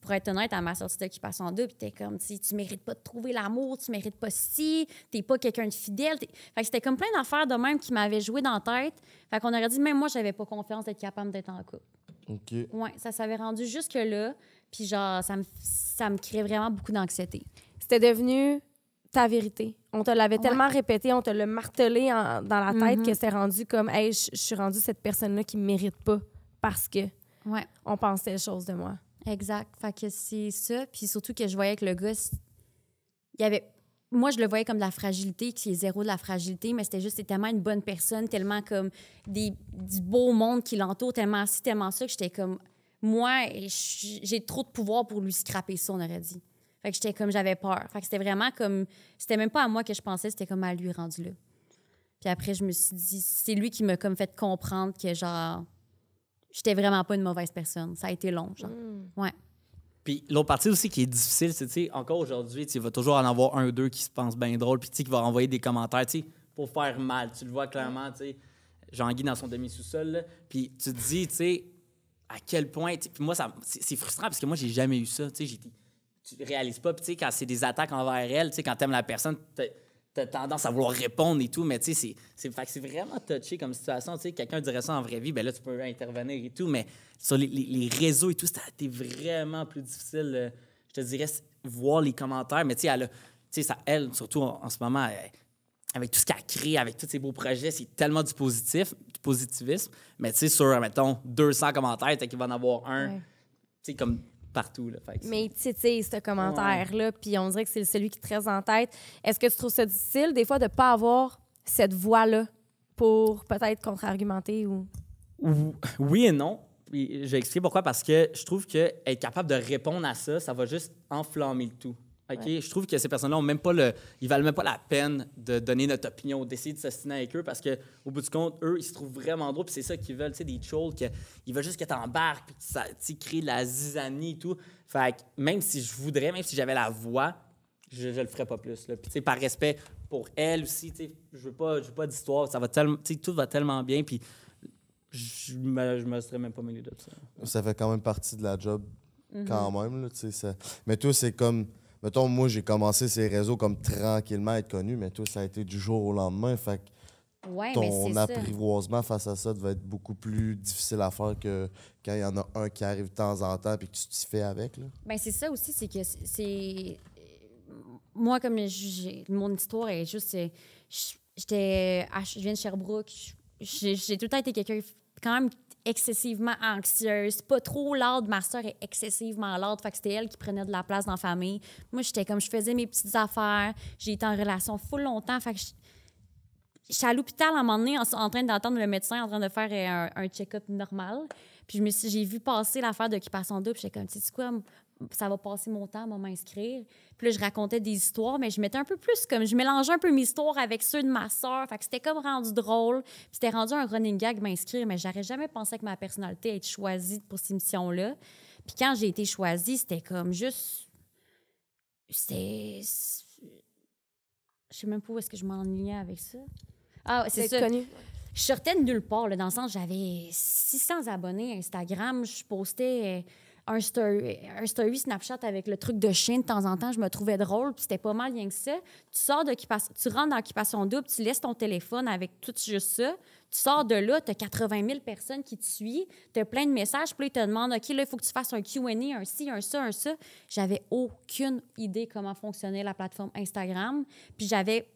pour être honnête, à ma sortie d'occupation deux, puis t'es comme, tu tu mérites pas de trouver l'amour, tu mérites pas ci, t'es pas quelqu'un de fidèle. Fait que c'était comme plein d'affaires de même qui m'avaient joué dans la tête. Fait qu'on aurait dit, même moi, j'avais pas confiance d'être capable d'être en couple. OK. Ouais, ça s'avait rendu jusque-là, puis genre, ça me, ça me créait vraiment beaucoup d'anxiété. C'était devenu ta vérité. On te l'avait tellement répété, on te l'a martelé dans la tête que mhm. c'est rendu comme, hey, je suis rendue cette personne-là qui ne mérite pas parce que ouais. on pensait choses de moi. Exact. Fait que c'est ça. Puis surtout que je voyais que le gars, il y avait. Moi, je le voyais comme de la fragilité, qui est zéro de la fragilité, mais c'était juste, tellement une bonne personne, tellement comme des, du beau monde qui l'entoure, tellement ci, tellement ça, que j'étais comme, moi, j'ai trop de pouvoir pour lui scraper ça, on aurait dit. Fait que j'étais comme, j'avais peur. Fait que c'était vraiment comme, c'était même pas à moi que je pensais, c'était comme à lui rendu là. Puis après, je me suis dit, c'est lui qui m'a comme fait comprendre que genre, j'étais vraiment pas une mauvaise personne. Ça a été long, genre. Hmm. Ouais. Puis l'autre partie aussi qui est difficile, c'est, tu sais, encore aujourd'hui, tu vas toujours en avoir un ou deux qui se pensent bien drôle, puis tu sais, qui va envoyer des commentaires, tu sais, pour faire mal. Tu le vois clairement, tu sais, Jean-Guy dans son demi-sous-sol, puis tu te dis, tu sais, à quel point. Puis moi, c'est frustrant parce que moi, j'ai jamais eu ça. Tu sais, j'étais tu réalises pas. Puis, tu sais, quand c'est des attaques envers elle, tu sais, quand t'aimes la personne, t'as tendance à vouloir répondre et tout, mais tu sais, c'est vraiment touché comme situation. Tu sais, quelqu'un dirait ça en vraie vie, ben là, tu peux intervenir et tout, mais sur les, réseaux et tout, c'était vraiment plus difficile, euh, je te dirais, voir les commentaires. Mais tu sais, elle, elle surtout en, ce moment, avec tout ce qu'elle crée, avec tous ses beaux projets, c'est tellement du positif, du positivisme. Mais tu sais, sur, mettons, 200 commentaires, tu qu'il va en avoir un. Tu sais, comme partout. Là, fait Mais il titille ce commentaire-là, puis on dirait que c'est celui qui te reste en tête. Est-ce que tu trouves ça difficile, des fois, de ne pas avoir cette voix-là pour peut-être contre-argumenter ou. Oui et non. J'ai expliqué pourquoi, parce que je trouve que capable de répondre à ça, ça va juste enflammer le tout. Je trouve que ces personnes-là ont même pas le. Ils valent même pas la peine de donner notre opinion, d'essayer de s'assiner avec eux parce que au bout du compte, eux, ils se trouvent vraiment drôles. Puis c'est ça qu'ils veulent, tu sais, des trolls, ils veulent juste que embarques puis que tu crée la zizanie et tout. Fait que même si je voudrais, même si j'avais la voix, je, ne le ferais pas plus. Puis, par respect pour elle aussi, je veux pas, veux pas d'histoire. Ça va tellement. Tu tout va tellement bien. Puis je me, me serais même pas mêlé de ça. Ça fait quand même partie de la job, mm-hmm. quand même, tu sais. Mais toi, c'est comme mettons, moi, j'ai commencé ces réseaux comme tranquillement être connu, mais tout ça a été du jour au lendemain. Fait que ton apprivoisement face à ça devait être beaucoup plus difficile à faire que quand il y en a un qui arrive de temps en temps puis que tu t'y fais avec. Là. Ben, c'est ça aussi, c'est que c'est. Moi, comme mon histoire est juste. Euh, j'étais. Je viens de Sherbrooke. J'ai tout le temps été quelqu'un quand même excessivement anxieuse, pas trop l'ordre. Ma soeur est excessivement l'ordre, Fait que c'était elle qui prenait de la place dans la famille. Moi, j'étais comme, je faisais mes petites affaires. J'ai été en relation full longtemps. Fait que suis à l'hôpital à un moment donné en, train d'entendre le médecin en train de faire euh, un, check-up normal. Puis je me suis, j'ai vu passer l'affaire d'occupation double. J'étais comme, tu sais quoi, ça va passer mon temps à m'inscrire. Puis là, je racontais des histoires, mais je mettais un peu plus comme. Je mélangeais un peu mes histoires avec ceux de ma sœur. Fait que c'était comme rendu drôle. c'était rendu un running gag m'inscrire, mais j'aurais jamais pensé que ma personnalité être choisie pour cette mission-là. Puis quand j'ai été choisie, c'était comme juste. C'était. Je sais même pas où est-ce que je m'ennuyais avec ça. Ah, c'est ça. je sortais de nulle part, dans le sens, j'avais 600 abonnés à Instagram, je postais euh, un story, un Snapchat avec le truc de chien de temps en temps, je me trouvais drôle, puis c'était pas mal rien que ça. Tu sors de tu rentres dans Occupation Double, tu laisses ton téléphone avec tout juste ça. Tu sors de là, tu 80 000 personnes qui te suivent, tu plein de messages, puis ils te demandent OK, là, il faut que tu fasses un QA, un ci, un ça, un ça. J'avais aucune idée comment fonctionnait la plateforme Instagram, puis j'avais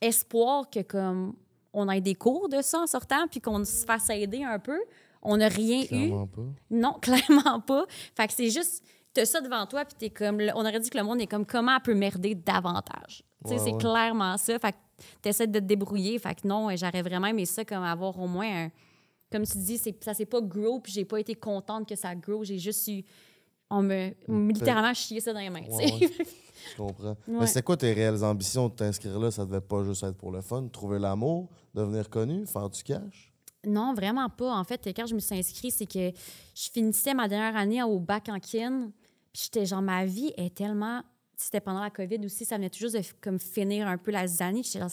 espoir que, comme, on ait des cours de ça en sortant, puis qu'on se fasse aider un peu. On n'a rien eu. Non, clairement pas. Fait que c'est juste, t'as ça devant toi, puis t'es comme, on aurait dit que le monde est comme, comment elle peut merder davantage? Tu sais, c'est clairement ça. Fait que t'essaies de te débrouiller. Fait que non, j'aurais vraiment aimé ça comme avoir au moins un. Comme tu dis, ça s'est pas grow, puis j'ai pas été contente que ça grow. J'ai juste eu. On me littéralement chié ça dans les mains. sais. je comprends. Mais c'est quoi tes réelles ambitions de t'inscrire là? Ça devait pas juste être pour le fun, trouver l'amour, devenir connu, faire du cash? Non, vraiment pas. En fait, quand je me suis inscrite, c'est que je finissais ma dernière année au bac en kin. Puis j'étais genre, ma vie est tellement. C'était pendant la COVID aussi, ça venait toujours de comme finir un peu la année. J'étais genre,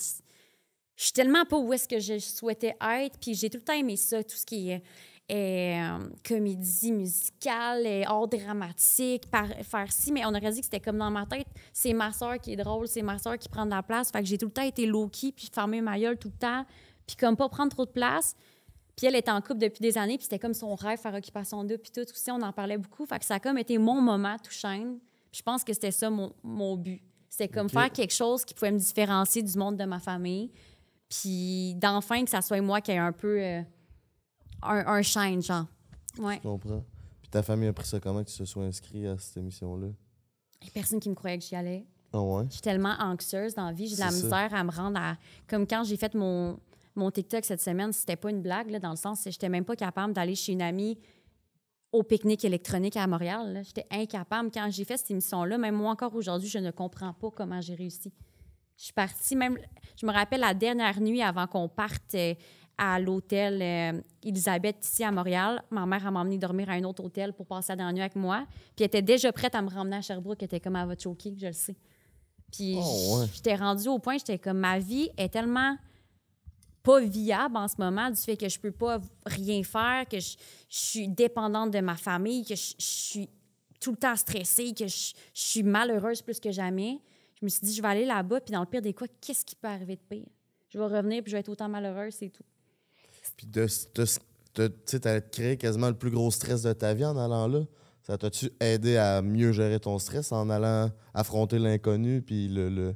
je suis tellement pas où est-ce que je souhaitais être. Puis j'ai tout le temps aimé ça, tout ce qui est, euh, comédie musicale, et hors dramatique, faire ci. Mais on aurait dit que c'était comme dans ma tête, c'est ma soeur qui est drôle, c'est ma soeur qui prend de la place. Fait que j'ai tout le temps été low-key, puis fermé ma gueule tout le temps, puis comme pas prendre trop de place. Puis elle était en couple depuis des années, puis c'était comme son rêve faire occupation deux, puis tout aussi, on en parlait beaucoup. Fait que ça a comme été mon moment tout chaîne. je pense que c'était ça mon, but. C'était comme faire quelque chose qui pouvait me différencier du monde de ma famille. Puis d'enfin que ça soit moi qui ai un peu euh, un, chaîne, genre. Ouais. Je comprends. Puis ta famille a pris ça comment que tu te sois inscrit à cette émission-là? Il n'y a personne qui me croyait que j'y allais. Ah ouais. Je suis tellement anxieuse dans la vie, j'ai de la misère à me rendre à. Comme quand j'ai fait mon, mon TikTok cette semaine, c'était pas une blague, dans le sens que j'étais même pas capable d'aller chez une amie au pique-nique électronique à Montréal. J'étais incapable. Quand j'ai fait cette émission-là, même moi encore aujourd'hui, je ne comprends pas comment j'ai réussi. Je suis partie, même, je me rappelle la dernière nuit avant qu'on parte euh, à l'hôtel Elisabeth euh, ici à Montréal. Ma mère m'a emmenée dormir à un autre hôtel pour passer la dernière nuit avec moi. Puis elle était déjà prête à me ramener à Sherbrooke. Elle était comme, à votre je le sais. Puis oh, j'étais rendue au point, j'étais comme, ma vie est tellement pas viable en ce moment du fait que je peux pas rien faire, que je, suis dépendante de ma famille, que je, suis tout le temps stressée, que je, suis malheureuse plus que jamais. Je me suis dit, je vais aller là-bas, puis dans le pire des cas, qu'est-ce qui peut arriver de pire? Je vais revenir, puis je vais être autant malheureuse, c'est tout. Puis tu sais, créé quasiment le plus gros stress de ta vie en allant là. Ça t'a-tu aidé à mieux gérer ton stress en allant affronter l'inconnu puis le,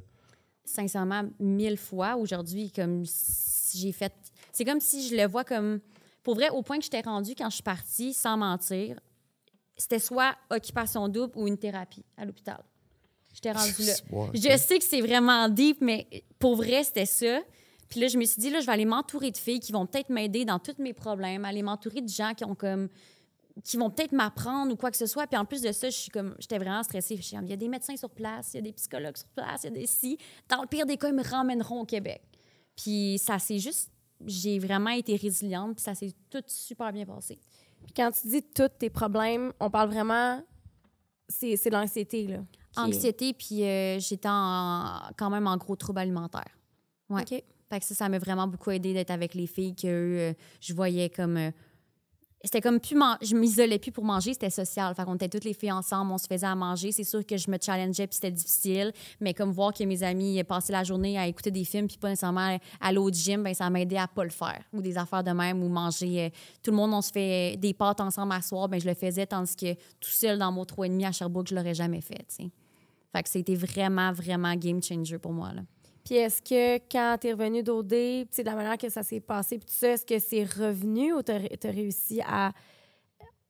sincèrement mille fois aujourd'hui, comme si j'ai fait. C'est comme si je le vois comme. Pour vrai, au point que j'étais rendue quand je suis partie, sans mentir, c'était soit occupation double ou une thérapie à l'hôpital. J'étais rendue là. Je sais que c'est vraiment deep, mais pour vrai, c'était ça. Puis là, je me suis dit, là, je vais aller m'entourer de filles qui vont peut-être m'aider dans tous mes problèmes, aller m'entourer de gens qui ont comme qui vont peut-être m'apprendre ou quoi que ce soit. Puis en plus de ça, je suis comme, j'étais vraiment stressée. il y a des médecins sur place, il y a des psychologues sur place, il y a des si. Dans le pire des cas, ils me ramèneront au Québec. Puis ça c'est juste, j'ai vraiment été résiliente, puis ça s'est tout super bien passé. Puis quand tu dis tous tes problèmes, on parle vraiment, c'est, l'anxiété, là. Anxiété, puis euh, j'étais quand même en gros trouble alimentaire. Ouais. OK. que ça, ça m'a vraiment beaucoup aidé d'être avec les filles que euh, je voyais comme. Euh, c'était comme plus je m'isolais plus pour manger, c'était social. enfin on était toutes les filles ensemble, on se faisait à manger. C'est sûr que je me challengeais puis c'était difficile, mais comme voir que mes amis passaient la journée à écouter des films puis pas nécessairement à l'autre gym, ben ça m'aidait à pas le faire ou des affaires de même ou manger euh, tout le monde on se fait euh, des pâtes ensemble à soir, ben, je le faisais tandis que tout seul dans mon demi à Sherbrooke, je l'aurais jamais fait, Ça Fait que c'était vraiment vraiment game changer pour moi là. Puis est-ce que quand tu es revenu d'OD, de la manière que ça s'est passé, puis ça, est-ce que c'est revenu ou tu réussi à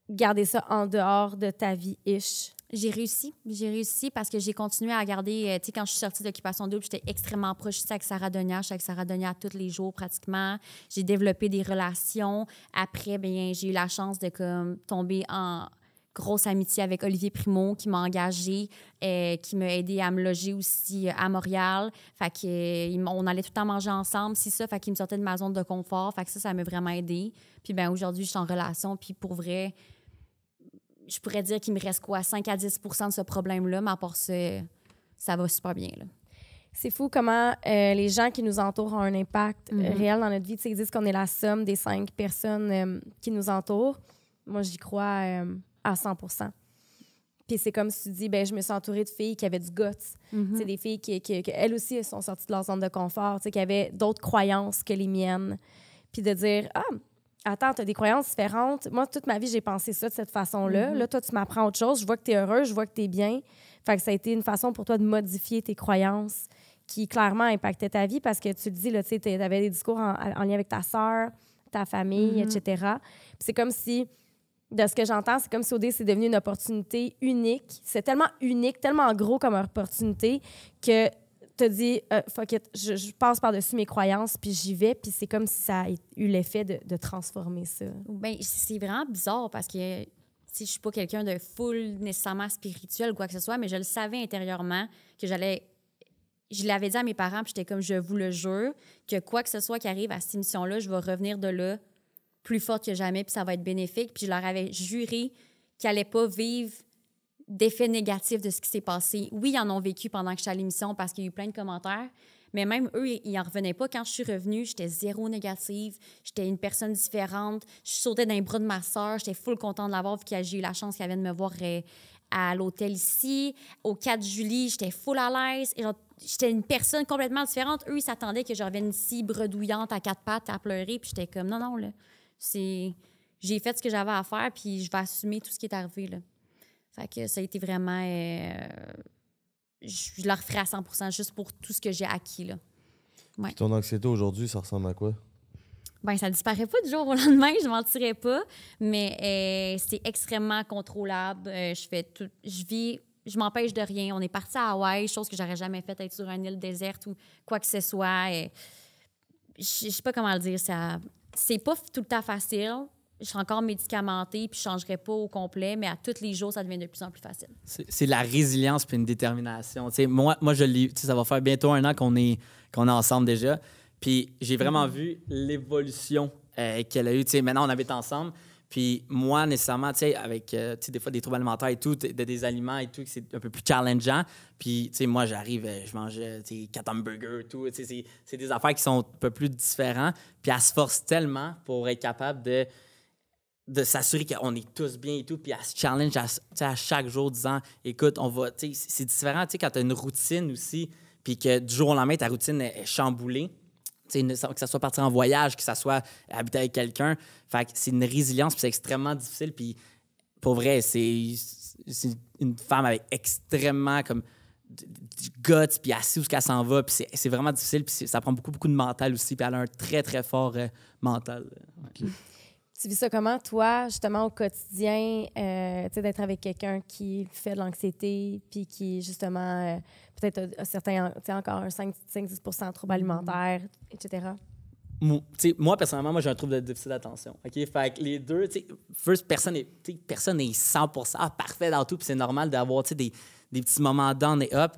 garder ça en dehors de ta vie-ish? J'ai réussi. J'ai réussi parce que j'ai continué à garder. Euh, tu sais, quand je suis sortie d'Occupation Double, j'étais extrêmement proche. J'étais avec Sarah Donia. J'étais avec Sarah Donia tous les jours pratiquement. J'ai développé des relations. Après, bien, j'ai eu la chance de tomber en, grosse amitié avec Olivier Primo qui m'a engagée, euh, qui m'a aidé à me loger aussi euh, à Montréal. Fait que, euh, on allait tout le temps manger ensemble, si ça, fait qu'il me sortait de ma zone de confort. Fait que ça, ça m'a vraiment aidé. Puis ben aujourd'hui, je suis en relation, puis pour vrai, je pourrais dire qu'il me reste quoi, 5 à 10 de ce problème-là, mais à part ça, ça va super bien. C'est fou comment les gens qui nous entourent ont un impact mm-hmm. réel dans notre vie. Tu sais, ils disent qu'on est la somme des cinq personnes qui nous entourent. Moi, j'y crois à 100 puis c'est comme si tu dis, ben, je me suis entourée de filles qui avaient du guts. Mhm. C'est des filles qui, qui, aussi, elles aussi, sont sorties de leur zone de confort, qui avaient d'autres croyances que les miennes. Puis de dire, ah, attends, tu as des croyances différentes. Moi, toute ma vie, j'ai pensé ça de cette façon-là. Mhm. Là, toi, tu m'apprends autre chose. Je vois que tu es heureux, je vois que tu es bien. Fait que ça a été une façon pour toi de modifier tes croyances qui clairement impactaient ta vie parce que tu le dis, tu avais des discours en, lien avec ta sœur, ta famille, mhm. etc. Puis c'est comme si de ce que j'entends, c'est comme si OD, c'est devenu une opportunité unique. C'est tellement unique, tellement gros comme opportunité que te dis, euh, fuck it, je, passe par-dessus mes croyances, puis j'y vais, puis c'est comme si ça a eu l'effet de, transformer ça. Ben, c'est vraiment bizarre parce que si je suis pas quelqu'un de full nécessairement spirituel ou quoi que ce soit, mais je le savais intérieurement que j'allais. Je l'avais dit à mes parents, puis j'étais comme, je vous le jure, que quoi que ce soit qui arrive à cette émission-là, je vais revenir de là plus forte que jamais, puis ça va être bénéfique. Puis je leur avais juré qu'ils n'allaient pas vivre d'effets négatifs de ce qui s'est passé. Oui, ils en ont vécu pendant que j'étais à l'émission parce qu'il y a eu plein de commentaires, mais même eux, ils n'en revenaient pas. Quand je suis revenue, j'étais zéro négative, j'étais une personne différente, je sautais les bras de ma soeur, j'étais full contente de l'avoir vu que j'ai eu la chance qu'elle vienne me voir euh, à l'hôtel ici. Au 4 juillet, j'étais full à l'aise. J'étais une personne complètement différente. Eux, ils s'attendaient que je revienne ici bredouillante à quatre pattes à pleurer, puis j'étais comme non, non, là c'est j'ai fait ce que j'avais à faire, puis je vais assumer tout ce qui est arrivé. Là. Fait que ça a été vraiment. Euh, je, le ferai à 100 juste pour tout ce que j'ai acquis. Là. ton anxiété aujourd'hui, ça ressemble à quoi? Ben, ça disparaît pas du jour au lendemain, je m'en mentirais pas, mais euh, c'est extrêmement contrôlable. Euh, je fais je vis, je m'empêche de rien. On est parti à Hawaï, chose que j'aurais jamais faite, être sur une île déserte ou quoi que ce soit. Et, je sais pas comment le dire, ça c'est pas tout le temps facile. Je suis encore médicamentée, puis je changerai pas au complet, mais à tous les jours, ça devient de plus en plus facile. C'est la résilience puis une détermination. T'sais, moi, moi, je ça va faire bientôt un an qu'on est, qu'on est ensemble déjà. Puis j'ai vraiment mm-hmm. vu l'évolution euh, qu'elle a eue. maintenant, on habite ensemble. Puis moi, nécessairement, tu sais, avec euh, des fois des troubles alimentaires et tout, des aliments et tout, c'est un peu plus challengeant. Puis, tu sais, moi, j'arrive, euh, je mange, euh, tu sais, quatre hamburgers, tout. c'est des affaires qui sont un peu plus différentes. Puis elle se force tellement pour être capable de de s'assurer qu'on est tous bien et tout, puis elle se challenge à, chaque jour disant, écoute, on va, c'est différent, tu sais, quand tu as une routine aussi, puis que du jour au lendemain, ta routine est chamboulée, que ça soit partir en voyage, que ça soit habiter avec quelqu'un. c'est une résilience, c'est extrêmement difficile. Puis pour vrai, c'est une femme avec extrêmement comme du guts, puis assis où qu'elle s'en va, puis c'est vraiment difficile, puis ça prend beaucoup, beaucoup de mental aussi, puis elle a un très, très fort euh, mental. Tu vis ça comment, toi, justement, au quotidien, euh, tu sais, d'être avec quelqu'un qui fait de l'anxiété, puis qui, justement, euh, peut-être a, certains, tu sais, encore un 5-10 de troubles mm-hmm. alimentaires, etc.? Moi, personnellement, moi, j'ai un trouble de déficit d'attention. OK? Fait que les deux, tu sais, personne n'est personne est 100 parfait dans tout, puis c'est normal d'avoir, tu sais, des, petits moments down et up.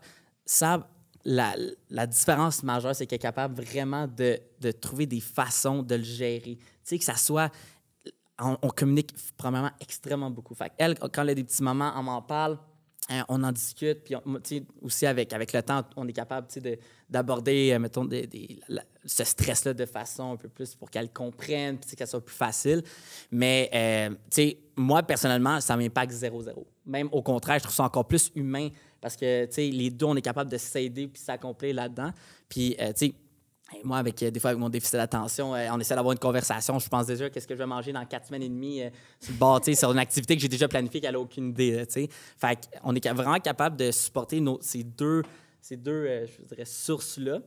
Ça, la, différence majeure, c'est qu'elle est capable vraiment de, de trouver des façons de le gérer. Tu sais, que ça soit on, communique premièrement extrêmement beaucoup. Fait elle, quand elle a des petits moments, on m'en parle, euh, on en discute, puis aussi avec, avec le temps, on est capable d'aborder, euh, mettons, des, ce stress-là de façon un peu plus pour qu'elle comprenne, puis qu'elle soit plus facile. Mais, euh, tu sais, moi, personnellement, ça m'impacte zéro, zéro. Même au contraire, je trouve ça encore plus humain parce que, tu sais, les deux, on est capable de s'aider puis s'accomplir là-dedans. Puis, tu sais, moi, avec euh, des fois avec mon déficit d'attention, euh, on essaie d'avoir une conversation. Je pense déjà qu'est-ce que je vais manger dans quatre semaines et demie C'est euh, sur sur une activité que j'ai déjà planifiée qu'elle n'a aucune idée. fait on est vraiment capable de supporter nos, ces deux, ces deux je sources-là.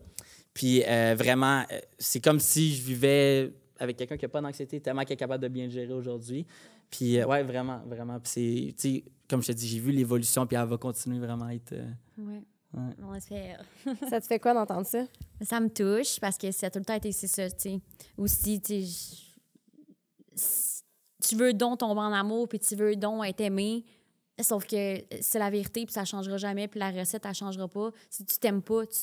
Puis vraiment, c'est comme si je vivais avec quelqu'un qui n'a pas d'anxiété, tellement qu'il est capable de bien gérer aujourd'hui. Puis ouais, vraiment, vraiment. Puis comme je te dis, j'ai vu l'évolution, puis elle va continuer vraiment à être. ça te fait quoi d'entendre ça? Ça me touche parce que ça a tout le temps été ça, tu sais. Aussi, tu tu veux donc tomber en amour, puis tu veux donc être aimé, sauf que c'est la vérité, puis ça changera jamais, puis la recette, elle changera pas. Si tu t'aimes pas, tu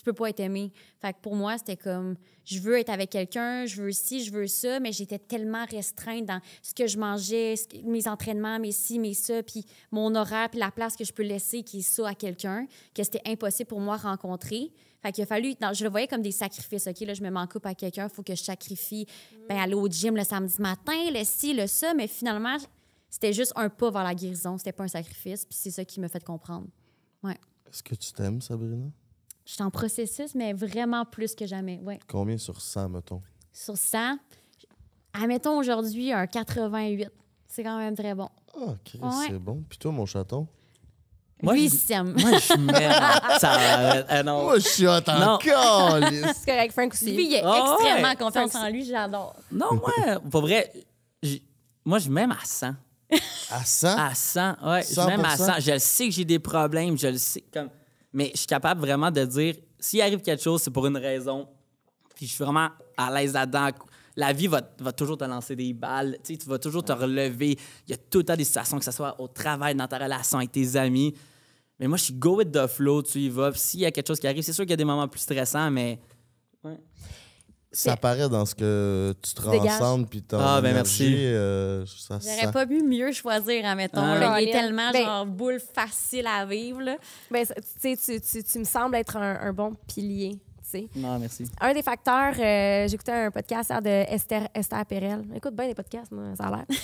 tu peux pas être aimé. Fait pour moi, c'était comme, je veux être avec quelqu'un, je veux ci, je veux ça, mais j'étais tellement restreinte dans ce que je mangeais, mes entraînements, mes ci, mes ça, puis mon horaire, puis la place que je peux laisser qui est ça à quelqu'un, que c'était impossible pour moi de rencontrer. Fait qu'il a fallu, je le voyais comme des sacrifices. OK, là, je me m'en coupe à quelqu'un, il faut que je sacrifie, ben, aller au gym le samedi matin, le ci, le ça, mais finalement, c'était juste un pas vers la guérison, c'était pas un sacrifice, puis c'est ça qui me fait comprendre. Ouais. Est-ce que tu t'aimes, Sabrina? je suis en processus, mais vraiment plus que jamais. Ouais. Combien sur 100, mettons? Sur 100, admettons aujourd'hui un 88. C'est quand même très bon. Ah, c'est bon. Puis toi, mon chaton? Moi, c'est. je, Moi, je suis Ça, à euh, euh, non. Moi, je suis C'est correct, Frank aussi. Lui, il est ah, extrêmement confiant en lui, j'adore. Non, moi, pour vrai, moi, je m'aime à 100. À 100? À 100, ouais. Je m'aime à 100. Je le sais que j'ai des problèmes, je le sais. Comme, mais je suis capable vraiment de dire s'il arrive quelque chose, c'est pour une raison. Puis je suis vraiment à l'aise là-dedans. La vie va, toujours te lancer des balles. Tu, tu vas toujours te relever. Il y a tout le temps des situations, que ce soit au travail, dans ta relation avec tes amis. Mais moi, je suis go with the flow. Tu y vas. S'il y a quelque chose qui arrive, c'est sûr qu'il y a des moments plus stressants, mais ça paraît dans ce que tu te rends transcendes puis ton Ah, ben merci. Euh, J'aurais pas pu mieux choisir, admettons. Hein, ah, il est tellement ben genre boule facile à vivre. Là. Ben, tu, tu, tu, me sembles être un bon pilier non, merci. Un des facteurs, euh, j'écoutais un podcast de Esther, Esther Perel. Écoute bien des podcasts, ça a l'air.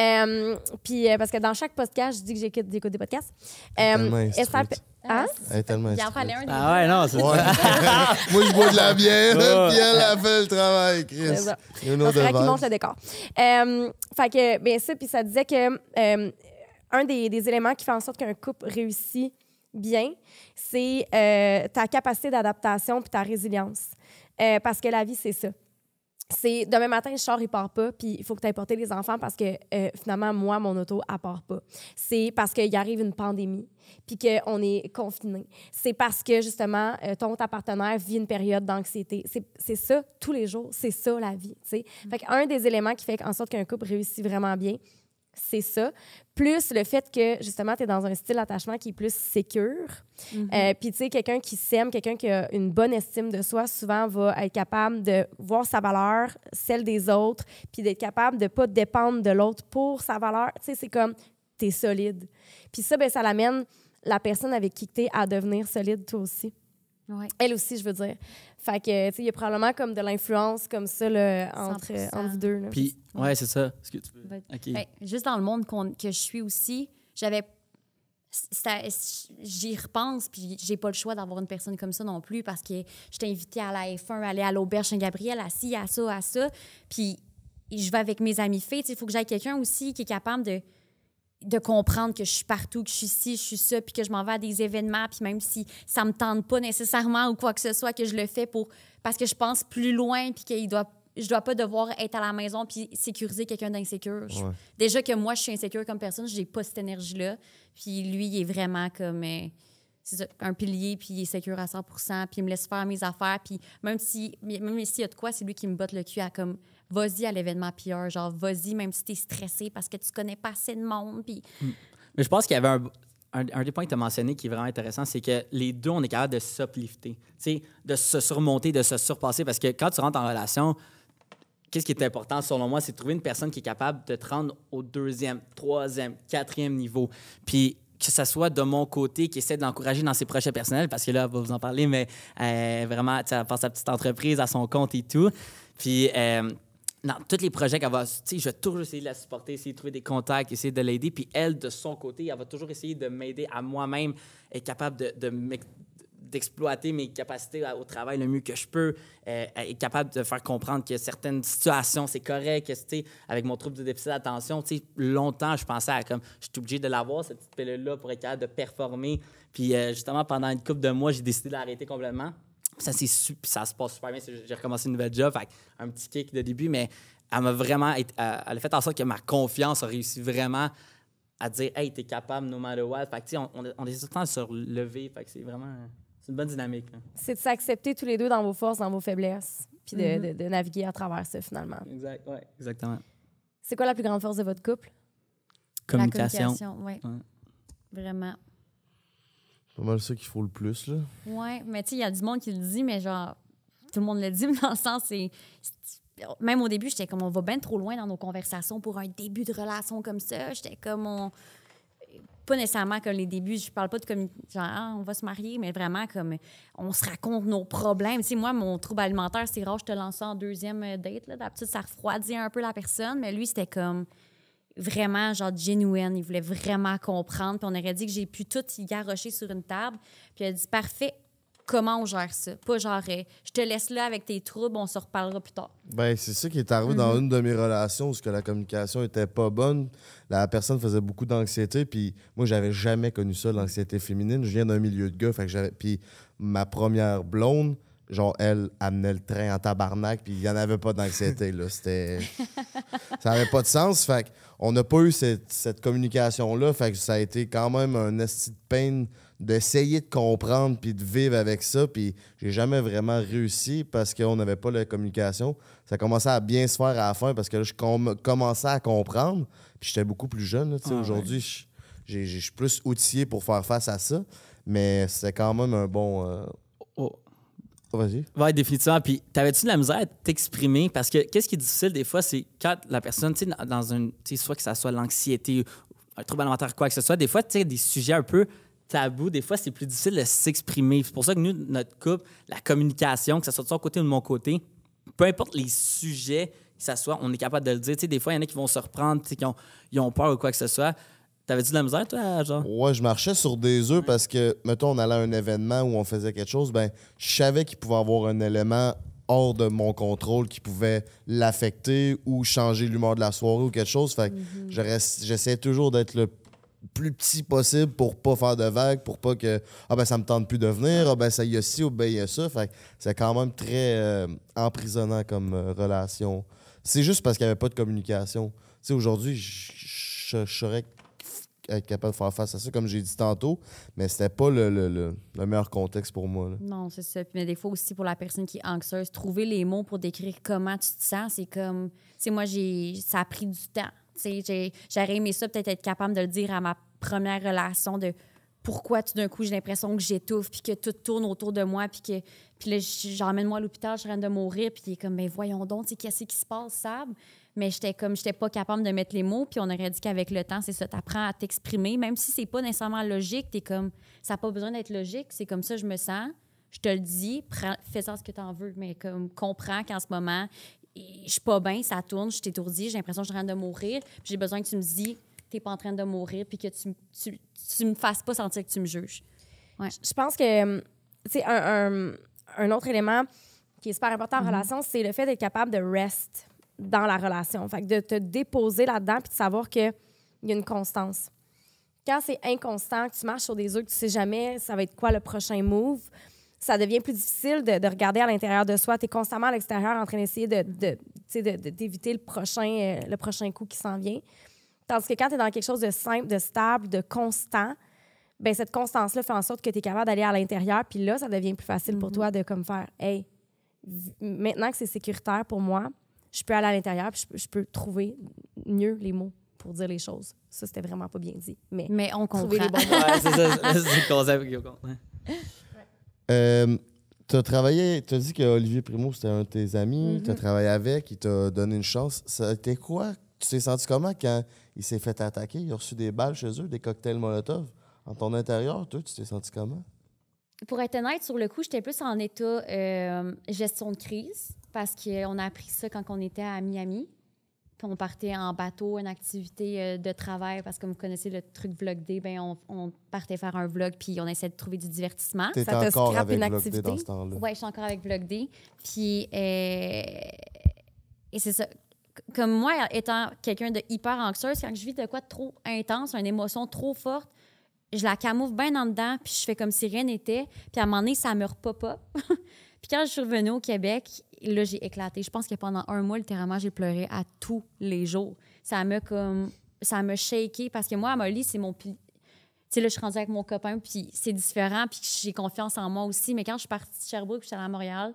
Euh, puis, euh, parce que dans chaque podcast, je dis que j'écoute des podcasts. Esther ah, Hein? Elle est tellement Il en fallait un. Ah ouais, non, c'est ça. Moi, je bois de la bière, puis elle a fait le travail, Chris. C'est ça. qu'il montre le décor. Euh, fait que, bien ça, puis ça disait que un des, éléments qui fait en sorte qu'un couple réussit, bien, c'est euh, ta capacité d'adaptation puis ta résilience. Euh, parce que la vie, c'est ça. C'est demain matin, le char, il part pas, puis il faut que tu aies porté les enfants parce que euh, finalement, moi, mon auto, elle part pas. C'est parce qu'il arrive une pandémie, puis qu'on est confiné. C'est parce que, justement, ton ta partenaire vit une période d'anxiété. C'est ça, tous les jours. C'est ça, la vie. Fait un des éléments qui fait en sorte qu'un couple réussit vraiment bien, c'est ça. Plus le fait que, justement, tu es dans un style d'attachement qui est plus sécure. Mhm. Euh, puis, tu sais, quelqu'un qui s'aime, quelqu'un qui a une bonne estime de soi, souvent va être capable de voir sa valeur, celle des autres, puis d'être capable de pas dépendre de l'autre pour sa valeur. Tu sais, c'est comme, tu es solide. Puis ça, ben, ça l'amène la personne avec qui tu es à devenir solide, toi aussi. Elle aussi, je veux dire. Fait que, tu il y a probablement comme de l'influence comme ça entre, vous deux. Puis, ouais, c'est ça. -ce que tu veux ben, juste dans le monde que je suis aussi, j'avais j'y repense puis j'ai pas le choix d'avoir une personne comme ça non plus parce que j'étais invité à la F1 aller à l'auberge Saint-Gabriel à ci à ça à ça puis je vais avec mes amis filles il faut que j'aille quelqu'un aussi qui est capable de de comprendre que je suis partout, que je suis ici, je suis ça, puis que je m'en vais à des événements, puis même si ça me tente pas nécessairement ou quoi que ce soit, que je le fais pour parce que je pense plus loin, puis qu'il doit je dois pas devoir être à la maison puis sécuriser quelqu'un d'insécure. Déjà que moi je suis insécure comme personne, j'ai pas cette énergie là. Puis lui il est vraiment comme euh, c'est un pilier puis il est sécure à 100 puis il me laisse faire mes affaires puis même si même s'il y a de quoi, c'est lui qui me botte le cul à comme vas-y à l'événement pire. » genre vas-y même si tu es stressé parce que tu connais pas assez de monde. Mm. Mais je pense qu'il y avait un, un, des points que tu as mentionné qui est vraiment intéressant, c'est que les deux, on est capable de s'uplifter, de se surmonter, de se surpasser. Parce que quand tu rentres en relation, qu'est-ce qui est important selon moi, c'est de trouver une personne qui est capable de te rendre au deuxième, troisième, quatrième niveau. Puis que ce soit de mon côté qui essaie de l'encourager dans ses projets personnels, parce que là, on va vous en parler, mais euh, vraiment, tu as à sa petite entreprise, à son compte et tout. Puis. Euh, dans tous les projets qu'elle va, tu sais, je vais toujours essayer de la supporter, essayer de trouver des contacts, essayer de l'aider. Puis elle, de son côté, elle va toujours essayer de m'aider à moi-même, être capable de, d'exploiter mes capacités au travail le mieux que je peux, Est euh, capable de faire comprendre que certaines situations, c'est correct, que, tu avec mon trouble de déficit d'attention, tu sais, longtemps, je pensais à comme, je suis obligé de l'avoir, cette petite pilule-là, pour être capable de performer. Puis, euh, justement, pendant une couple de mois, j'ai décidé de l'arrêter complètement ça, ça se passe super bien. J'ai recommencé une nouvelle job, fait, un petit kick de début, mais elle m'a vraiment. elle a fait en sorte que ma confiance a réussi vraiment à dire Hey, t'es capable, no matter what. Fait que, on, on, on est tout le temps se relever. Fait c'est vraiment. C'est une bonne dynamique. C'est de s'accepter tous les deux dans vos forces, dans vos faiblesses, puis mm-hmm. de, naviguer à travers ça finalement. Exact, ouais. Exactement. C'est quoi la plus grande force de votre couple? Communication. La communication, oui. Ouais. Vraiment pas mal ça qu'il faut le plus, là. Ouais, mais tu sais, il y a du monde qui le dit, mais genre, tout le monde le dit, mais dans le sens, c'est. Même au début, j'étais comme, on va bien trop loin dans nos conversations pour un début de relation comme ça. J'étais comme, on. Pas nécessairement comme les débuts, je parle pas de comme, genre, ah, on va se marier, mais vraiment comme, on se raconte nos problèmes. Tu sais, moi, mon trouble alimentaire, c'est rare, je te lançais en deuxième euh, date, là. D'habitude, ça refroidit un peu la personne, mais lui, c'était comme, vraiment genre genuine. Il voulait vraiment comprendre. Puis on aurait dit que j'ai pu tout y garrocher sur une table. Puis elle a dit parfait. Comment on gère ça? Pas genre, euh, je te laisse là avec tes troubles, on se reparlera plus tard. Ben, c'est ça qui est arrivé dans mm-hmm. une de mes relations où que la communication était pas bonne. La personne faisait beaucoup d'anxiété, puis moi, j'avais jamais connu ça, l'anxiété féminine. Je viens d'un milieu de gars, fait que Puis ma première blonde, genre, elle amenait le train en tabarnak, puis il n'y en avait pas d'anxiété. là. C'était. ça n'avait pas de sens. Fait on n'a pas eu cette, communication-là. Fait que ça a été quand même un esti de peine d'essayer de comprendre puis de vivre avec ça. Puis j'ai jamais vraiment réussi parce qu'on n'avait pas la communication. Ça commençait à bien se faire à la fin parce que là, je commençais à comprendre. Puis j'étais beaucoup plus jeune. Ah Aujourd'hui, je suis plus outillé pour faire face à ça. Mais c'est quand même un bon, euh, oui, définitivement. Puis, t'avais-tu de la misère à t'exprimer? Parce que qu'est-ce qui est difficile des fois, c'est quand la personne, tu sais, dans une. Tu soit que ça soit l'anxiété, un trouble alimentaire, quoi que ce soit, des fois, tu sais, des sujets un peu tabous, des fois, c'est plus difficile de s'exprimer. C'est pour ça que nous, notre couple, la communication, que ce soit de son côté ou de mon côté, peu importe les sujets que ce soit, on est capable de le dire. Tu sais, des fois, il y en a qui vont se reprendre, qui ont, ont peur ou quoi que ce soit tavais dit de la misère, toi, genre? Ouais, je marchais sur des œufs parce que, mettons, on allait à un événement où on faisait quelque chose, ben, je savais qu'il pouvait avoir un élément hors de mon contrôle qui pouvait l'affecter ou changer l'humeur de la soirée ou quelque chose. Fait que mhm. j'essaie toujours d'être le plus petit possible pour pas faire de vagues, pour pas que ah ben ça me tente plus de venir, ah ben ça y a ci ou ben y a ça. Fait que c'est quand même très euh, emprisonnant comme euh, relation. C'est juste parce qu'il n'y avait pas de communication. Tu sais, aujourd'hui, je serais être capable de faire face à ça, comme j'ai dit tantôt, mais c'était pas le, le, le, meilleur contexte pour moi. Non, c'est ça. Mais des fois aussi, pour la personne qui est anxieuse, trouver les mots pour décrire comment tu te sens, c'est comme. Tu moi, j'ai ça a pris du temps. J'aurais aimé ça, peut-être être capable de le dire à ma première relation, de pourquoi tout d'un coup j'ai l'impression que j'étouffe, puis que tout tourne autour de moi, puis que puis là, j'emmène moi à l'hôpital, je suis en train de mourir, puis il est comme, mais ben, voyons donc, qu'est-ce qui se passe, Sab? mais j'étais comme j'étais pas capable de mettre les mots puis on aurait dit qu'avec le temps c'est ça t'apprends à t'exprimer même si c'est pas nécessairement logique t'es comme ça n'a pas besoin d'être logique c'est comme ça je me sens je te le dis fais ça ce que t'en veux mais comme comprends qu'en ce moment je suis pas bien ça tourne je suis j'ai l'impression que je suis en train de mourir j'ai besoin que tu me dis t'es pas en train de mourir puis que tu tu, me fasses pas sentir que tu me juges ouais. je pense que c'est hum, un, un, autre élément qui est super important en mm-hmm. relation c'est le fait d'être capable de rest dans la relation. Fait que de te déposer là-dedans puis de savoir qu'il y a une constance. Quand c'est inconstant, que tu marches sur des œufs, que tu sais jamais ça va être quoi le prochain move, ça devient plus difficile de, regarder à l'intérieur de soi. Tu es constamment à l'extérieur en train d'essayer d'éviter de, de, le, prochain, euh, le prochain coup qui s'en vient. Tandis que quand tu es dans quelque chose de simple, de stable, de constant, ben cette constance-là fait en sorte que tu es capable d'aller à l'intérieur. Puis là, ça devient plus facile pour mm-hmm. toi de comme faire Hey, maintenant que c'est sécuritaire pour moi, je peux aller à l'intérieur, puis je, peux trouver mieux les mots pour dire les choses. Ça, c'était vraiment pas bien dit. Mais, on comprend. Trouver les bons mots. c'est ça, c'est le concept tu euh, as travaillé, tu as dit que Olivier Primo, c'était un de tes amis, mhm. tu as travaillé avec, il t'a donné une chance. Ça été quoi? Tu t'es senti comment quand il s'est fait attaquer? Il a reçu des balles chez eux, des cocktails Molotov. En ton intérieur, toi, tu t'es senti comment? pour être honnête, sur le coup, j'étais plus en état euh, gestion de crise parce qu'on a appris ça quand on était à Miami. Puis on partait en bateau, une activité euh, de travail, parce que comme vous connaissez le truc Vlog ben on, partait faire un vlog, puis on essayait de trouver du divertissement. ça te scrape une activité. Oui, je suis encore avec Vlog Puis, euh, et c'est ça. Comme moi, étant quelqu'un de hyper anxieuse, quand je vis de quoi de trop intense, une émotion trop forte, je la camoufle bien en dedans, puis je fais comme si rien n'était. Puis à un moment donné, ça meurt pas, pas. puis quand je suis revenue au Québec, là, j'ai éclaté. Je pense que pendant un mois, littéralement, j'ai pleuré à tous les jours. Ça m'a comme. Ça m'a shaké parce que moi, à Molly, c'est mon. Tu sais, là, je suis rendue avec mon copain, puis c'est différent, puis j'ai confiance en moi aussi. Mais quand je suis partie de Sherbrooke, puis je suis allée à Montréal,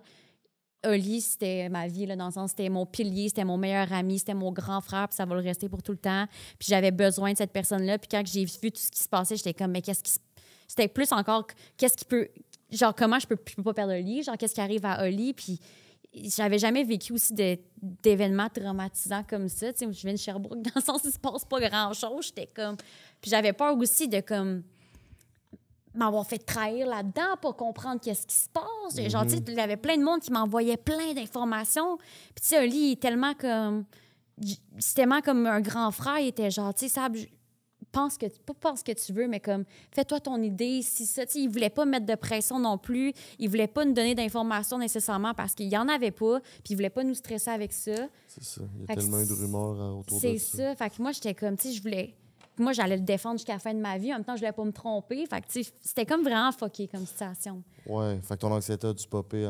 Oli, c'était ma vie, là, dans le sens, c'était mon pilier, c'était mon meilleur ami, c'était mon grand frère, puis ça va le rester pour tout le temps. Puis j'avais besoin de cette personne-là. Puis quand j'ai vu tout ce qui se passait, j'étais comme, mais qu'est-ce qui C'était plus encore, qu'est-ce qui peut. Genre, comment je peux, pas perdre Oli? Genre, qu'est-ce qui arrive à Oli? Puis j'avais jamais vécu aussi d'événements traumatisants comme ça. Tu sais, je viens de Sherbrooke, dans le sens, il se passe pas grand-chose. J'étais comme. Puis j'avais peur aussi de comme m'avoir fait trahir là-dedans, pour comprendre qu'est-ce qui se passe. Genre, mhm. il y avait plein de monde qui m'envoyait plein d'informations. Puis, tu sais, il est tellement comme. C'était tellement comme un grand frère, il était genre, tu sais, pense que, pas pense que tu veux, mais comme, fais-toi ton idée, si ça. Tu il voulait pas mettre de pression non plus. Il voulait pas nous donner d'informations nécessairement parce qu'il y en avait pas. Puis, il voulait pas nous stresser avec ça. C'est ça. Il y a tellement de rumeurs hein, autour de ça. C'est ça. Fait que moi, j'étais comme, tu sais, je voulais moi, j'allais le défendre jusqu'à la fin de ma vie. En même temps, je voulais pas me tromper. Fait que, c'était comme vraiment fucké comme situation. Ouais. Fait que ton anxiété a dû popper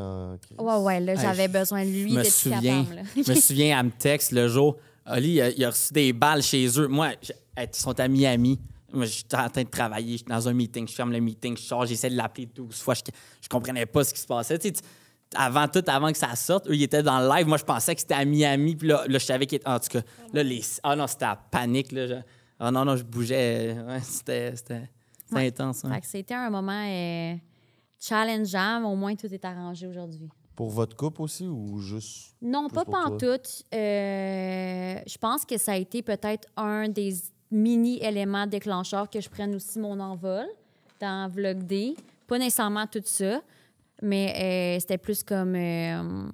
Ouais, ouais. Là, j'avais besoin de lui d'être capable. Je me souviens, à me texte le jour. ali il a, reçu des balles chez eux. Moi, ils sont à Miami. Moi, suis en train de travailler. Je suis dans un meeting. Je ferme le meeting. Je sors. J'essaie de l'appeler 12 fois. Je, je comprenais pas ce qui se passait. avant tout, avant que ça sorte, eux, ils étaient dans le live. Moi, je pensais que c'était à Miami. Puis là, je savais qu'ils étaient. En tout cas, là, les. Ah non, c'était à panique. Là, ah non, non, je bougeais. Ouais, c'était ouais. intense. Hein. C'était un moment euh, challengeant, mais au moins tout est arrangé aujourd'hui. Pour votre couple aussi ou juste. Non, pas pantoute. Euh, je pense que ça a été peut-être un des mini-éléments déclencheurs que je prenne aussi mon envol dans Vlog D. Pas nécessairement tout ça, mais euh, c'était plus comme euh,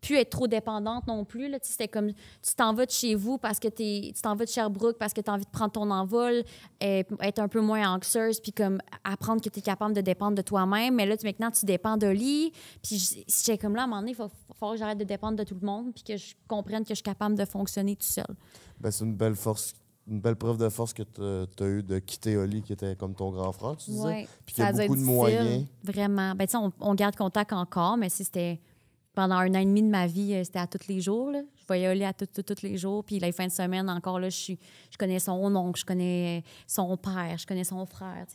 plus être trop dépendante non plus. Là. C'était comme tu t'en vas de chez vous parce que t'es, tu t'en vas de Sherbrooke parce que tu as envie de prendre ton envol, et, euh, être un peu moins anxieuse, puis comme apprendre que tu es capable de dépendre de toi-même. Mais là, maintenant, tu dépends de lit. Puis j'étais comme là, à un moment donné, il faut, que j'arrête de dépendre de tout le monde, puis que je comprenne que je suis capable de fonctionner tout seul. Bien, c'est une belle force une belle preuve de force que tu as eue de quitter Oli, qui était comme ton grand frère, tu disais. Puis qu'il y a beaucoup de moyens. Vraiment. Ben, on, on garde contact encore, mais si c'était pendant un an et demi de ma vie, euh, c'était à tous les jours. Je voyais Oli à tous les jours. Puis les fins de semaine, encore, là, je, suis, je connais son oncle, je connais son père, je connais son frère.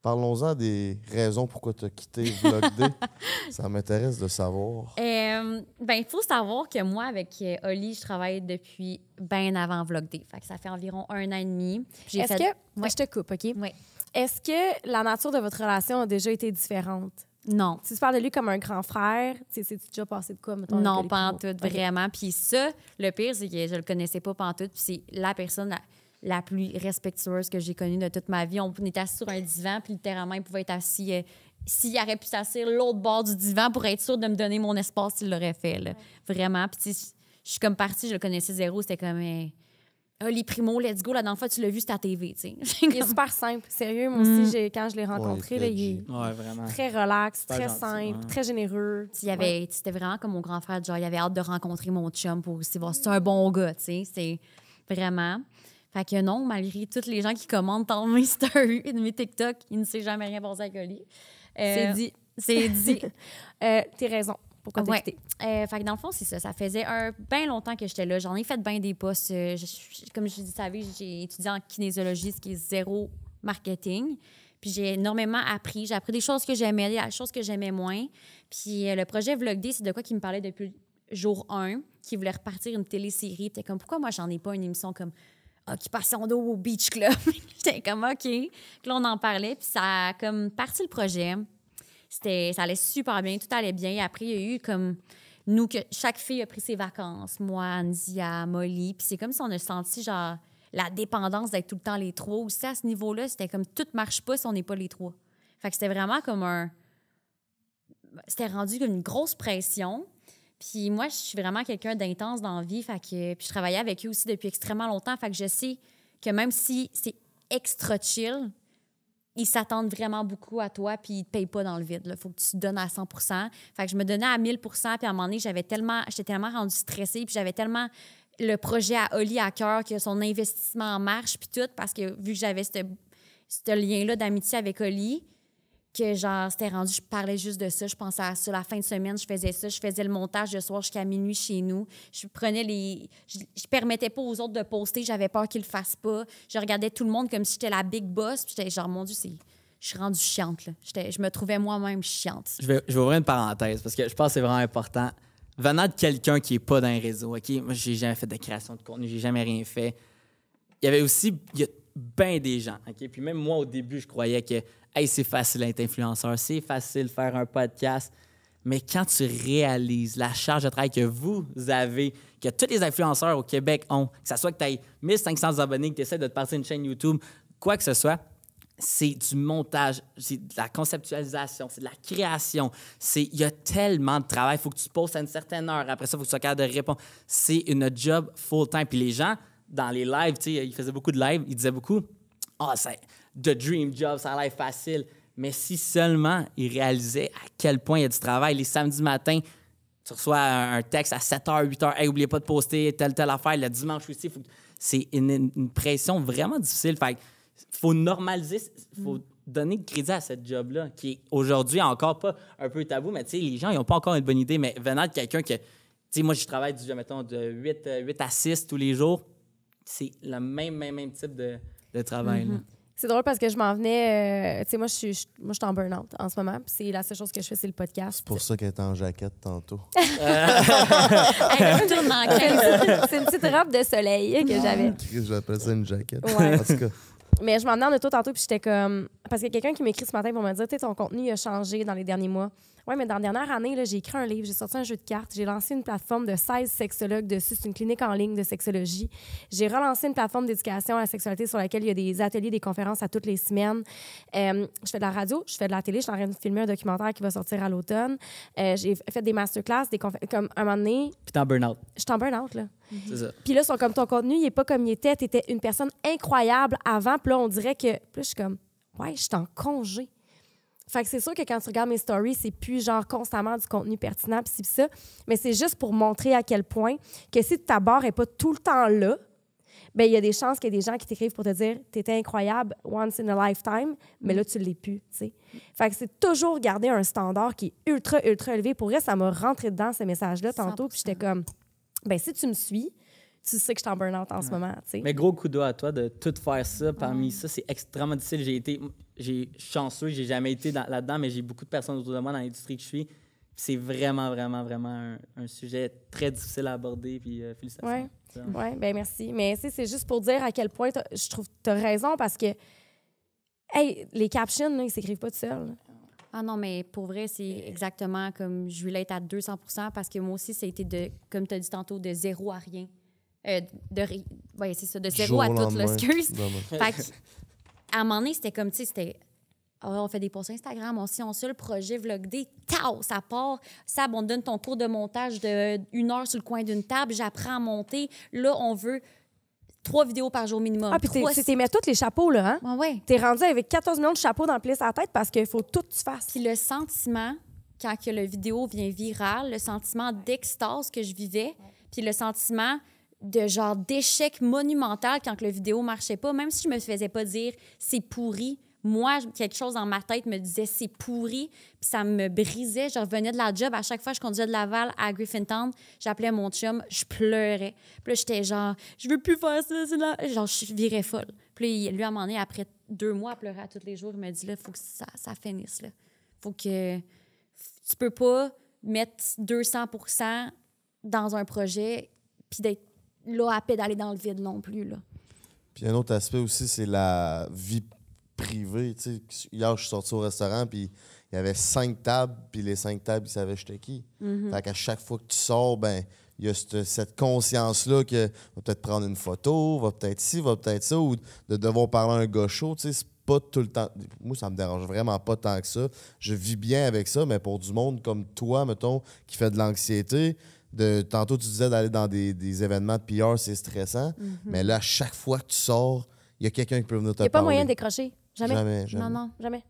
Parlons-en des raisons pourquoi tu as quitté Vlogd. Ça m'intéresse de savoir. Euh, ben, il faut savoir que moi, avec euh, Oli, je travaille depuis bien avant Vlogd. Fait ça fait environ un an et demi. est que. Je te coupe, OK? Oui. Est-ce que la nature de votre relation a déjà été différente? Non. Si tu parles de lui comme un grand frère, c'est déjà passé de quoi, mettons? Non, en tout, vraiment. Puis ça, le pire, c'est que je le connaissais pas tout, puis c'est la personne la, plus respectueuse que j'ai connue de toute ma vie. On était assis sur un divan, puis littéralement, il pouvait être assis... Euh, s'il aurait pu s'asseoir l'autre bord du divan pour être sûr de me donner mon espace, il l'aurait fait, Vraiment. Puis je suis comme partie, je le connaissais zéro, c'était comme... Euh, ah, les primos, let's go, la dernière tu l'as vu, c'était à TV. il est super simple. Sérieux, moi mm. aussi, quand je l'ai rencontré, il est très relax, très, simple, très généreux. avait, C'était vraiment comme mon grand frère, genre, il avait hâte de rencontrer mon chum pour aussi voir c'est un bon gars. C'est vraiment. Fait que non, malgré toutes les gens qui commentent tant mes stories et de TikTok, il ne sait jamais rien pour à coller. Euh, c'est dit. C'est dit. euh, T'es raison. Pourquoi ouais. Euh, fait dans le fond, c'est ça. Ça faisait un bien longtemps que j'étais là. J'en ai fait bien des postes. Comme euh, je, comme je savais, j'ai étudié en kinésiologie, ce qui est zéro marketing. Puis j'ai énormément appris. J'ai appris des choses que j'aimais, des choses que j'aimais moins. Puis euh, le projet Vlog c'est de quoi qui me parlait depuis jour 1, qui voulait repartir une télésérie. Puis comme, pourquoi moi, j'en ai pas une émission comme Occupation d'eau au Beach Club? J'étais comme, OK. Puis là, on en parlait. Puis ça a comme parti le projet. C'était, ça allait super bien, tout allait bien. après, il y a eu comme nous, que chaque fille a pris ses vacances, moi, Anzia, Molly. Puis c'est comme si on a senti genre la dépendance d'être tout le temps les trois. Aussi, à ce niveau-là, c'était comme tout marche pas si on n'est pas les trois. Fait que c'était vraiment comme un. C'était rendu comme une grosse pression. Puis moi, je suis vraiment quelqu'un d'intense dans la vie. Fait que, puis je travaillais avec eux aussi depuis extrêmement longtemps. Fait que je sais que même si c'est extra chill, ils s'attendent vraiment beaucoup à toi, puis ils ne te payent pas dans le vide. Il faut que tu te donnes à 100 Fait que je me donnais à 1000 puis à un moment donné, j'avais tellement, j'étais tellement rendue stressée, puis j'avais tellement le projet à Oli à cœur, que son investissement en marche, puis tout, parce que vu que j'avais ce lien-là d'amitié avec Oli, que genre c'était rendu je parlais juste de ça je pensais à ça la fin de semaine je faisais ça je faisais le montage le soir jusqu'à minuit chez nous je prenais les je, je, permettais pas aux autres de poster j'avais peur qu'ils le fassent pas je regardais tout le monde comme si j'étais la big boss puis j'étais genre mon dieu c'est je suis rendue chiante là je me trouvais moi-même chiante je vais, je ouvrir une parenthèse parce que je pense que c'est vraiment important venant de quelqu'un qui est pas dans un réseau ok moi j'ai jamais fait de création de contenu j'ai jamais rien fait il y avait aussi bien des gens. Puis même moi, au début, je croyais que c'est facile d'être influenceur, c'est facile de faire un podcast. Mais quand tu réalises la charge de travail que vous avez, que tous les influenceurs au Québec ont, que ce soit que tu aies 1500 abonnés, que tu essaies de te passer une chaîne YouTube, quoi que ce soit, c'est du montage, c'est de la conceptualisation, c'est de la création. Il y a tellement de travail. Il faut que tu te poses à une certaine heure. Après ça, il faut que tu sois capable de répondre. C'est une job full-time. Puis les gens, dans les lives, il faisait beaucoup de lives, il disait beaucoup Ah, oh, c'est The Dream Job, ça a l'air facile. Mais si seulement il réalisait à quel point il y a du travail, les samedis matins, tu reçois un texte à 7h, 8h, hey, oubliez pas de poster telle, telle affaire, le dimanche aussi, c'est une, pression vraiment difficile. Fait faut normaliser, faut donner crédit à cette job-là, qui est aujourd'hui encore pas un peu tabou, mais tu les gens, ils n'ont pas encore une bonne idée, mais venant de quelqu'un que, tu sais, moi, je travaille, du, mettons, de 8 euh, à 6 tous les jours, c'est le même, même, même type de, de travail. Mhm. C'est drôle parce que je m'en venais. Euh, tu sais, moi, je suis moi, en burn-out en ce moment. c'est la seule chose que je fais, c'est le podcast. C'est pour ça qu'elle est en jaquette tantôt. c'est une petite robe de soleil que j'avais. J'appelle ça une jaquette. Mais je m'en venais en auto tantôt, puis j'étais comme. Parce que quelqu'un qui m'écrit ce matin pour me dire, tu ton contenu a changé dans les derniers mois. Oui, mais dans la dernière année, j'ai écrit un livre, j'ai sorti un jeu de cartes, j'ai lancé une plateforme de 16 sexologues dessus. C'est une clinique en ligne de sexologie. J'ai relancé une plateforme d'éducation à la sexualité sur laquelle il y a des ateliers, des conférences à toutes les semaines. Euh, je fais de la radio, je fais de la télé, je suis en train de filmer un documentaire qui va sortir à l'automne. Euh, j'ai fait des masterclass, des comme un moment donné. Puis t'es en burn-out. Je suis en burn-out, là. Mhm. C'est ça. Puis là, sont comme ton contenu, il n'est pas comme il était. Tu étais une personne incroyable avant. Puis là, on dirait que. Puis je suis comme, ouais, je suis en congé. Fait que c'est sûr que quand tu regardes mes stories, c'est plus genre constamment du contenu pertinent, pis ça. Mais c'est juste pour montrer à quel point que si ta barre n'est pas tout le temps là, ben il y a des chances qu'il y ait des gens qui t'écrivent pour te dire t'étais incroyable once in a lifetime, mais là tu l'es plus, Fait que c'est toujours garder un standard qui est ultra ultra élevé. Pour vrai, ça m'a rentré dedans ce message là tantôt, puis j'étais comme ben si tu me suis, tu sais que je suis en burn-out en ce moment. Mais gros coup d'eau à toi de tout faire ça parmi ça. C'est extrêmement difficile. J'ai été j'ai chanceux, j'ai jamais été là-dedans, mais j'ai beaucoup de personnes autour de moi dans l'industrie que je suis. C'est vraiment, vraiment, vraiment un, sujet très difficile à aborder. Puis euh, félicitations. Oui, ouais, ben merci. Mais c'est juste pour dire à quel point je trouve que tu as raison parce que les captions, ils s'écrivent pas tout seuls. Ah non, mais pour vrai, c'est exactement comme je voulais être à 200 parce que moi aussi, ça a été, de, comme tu as dit tantôt, de zéro à rien. Euh, de, c'est ça, de zéro à tout, l'excuse. à un moment donné, c'était comme, tu sais, c'était. Oh, on fait des posts Instagram, on, s'y on sur le projet Vlog des tao, ça part. ça on donne ton tour de montage de une heure sur le coin d'une table, j'apprends à monter. Là, on veut trois vidéos par jour minimum. Ah, puis tu mets tous les chapeaux, là, hein? Ouais, T'es rendu avec 14 millions de chapeaux dans le plis à la tête parce qu'il faut tout que tu fasses. Puis le sentiment, quand que la vidéo vient viral, le sentiment d'extase que je vivais, puis le sentiment de genre d'échec monumental quand que la vidéo marchait pas, même si je me faisais pas dire c'est pourri. Moi, quelque chose dans ma tête me disait c'est pourri, puis ça me brisait. Je revenais de la job. À chaque fois, je conduisais de Laval à Griffintown. J'appelais mon chum, je pleurais. Puis là, j'étais genre, je veux plus faire ça, là. Genre, je virais folle. Puis lui, à un moment donné, après deux mois à pleurer à tous les jours, il me dit là, faut que ça, ça finisse, là. Faut que. Tu peux pas mettre 200 dans un projet puis d'être là à pédaler dans le vide non plus. Là. Puis un autre aspect aussi, c'est la vie privée. hier, je suis sorti au restaurant, puis il y avait cinq tables, puis les cinq tables, ils savaient j'étais qui. Mm -hmm. Fait qu'à chaque fois que tu sors, ben il y a cette, conscience-là que va peut-être prendre une photo, va peut-être ci, va peut-être ça, ou de devoir parler à un gars tu sais, c'est pas tout le temps. Moi, ça me dérange vraiment pas tant que ça. Je vis bien avec ça, mais pour du monde comme toi, mettons, qui fait de l'anxiété, tantôt tu disais d'aller dans des, événements de PR, c'est stressant, mhm. mais là, à chaque fois que tu sors, il y a quelqu'un qui peut venir te parler. Il n'y a pas moyen de décrocher. Jamais. jamais. Non, non, jamais.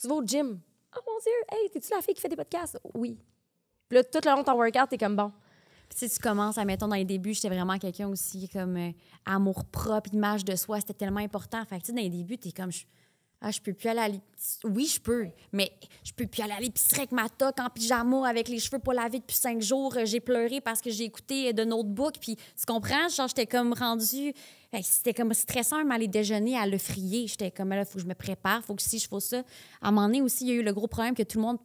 Tu vas au gym. Oh mon Dieu, hey, t'es-tu la fille qui fait des podcasts? Oui. Puis là, tout le long de ton workout, t'es comme bon. Puis tu, sais, tu commences, admettons, dans les débuts, j'étais vraiment quelqu'un aussi comme euh, amour propre, image de soi, c'était tellement important. Fait que tu sais, dans les débuts, t'es comme. Je ah, je peux plus aller Oui, je peux, mais je peux plus aller à l'épicerie avec ma toque en pyjama, avec les cheveux pas lavés depuis cinq jours. Euh, j'ai pleuré parce que j'ai écouté euh, de notebook. Puis, tu comprends? j'étais comme rendue. C'était comme stressant de déjeuner à le frier. J'étais comme, là, faut que je me prépare, il faut que si je fais ça. À un moment donné aussi, il y a eu le gros problème que tout le monde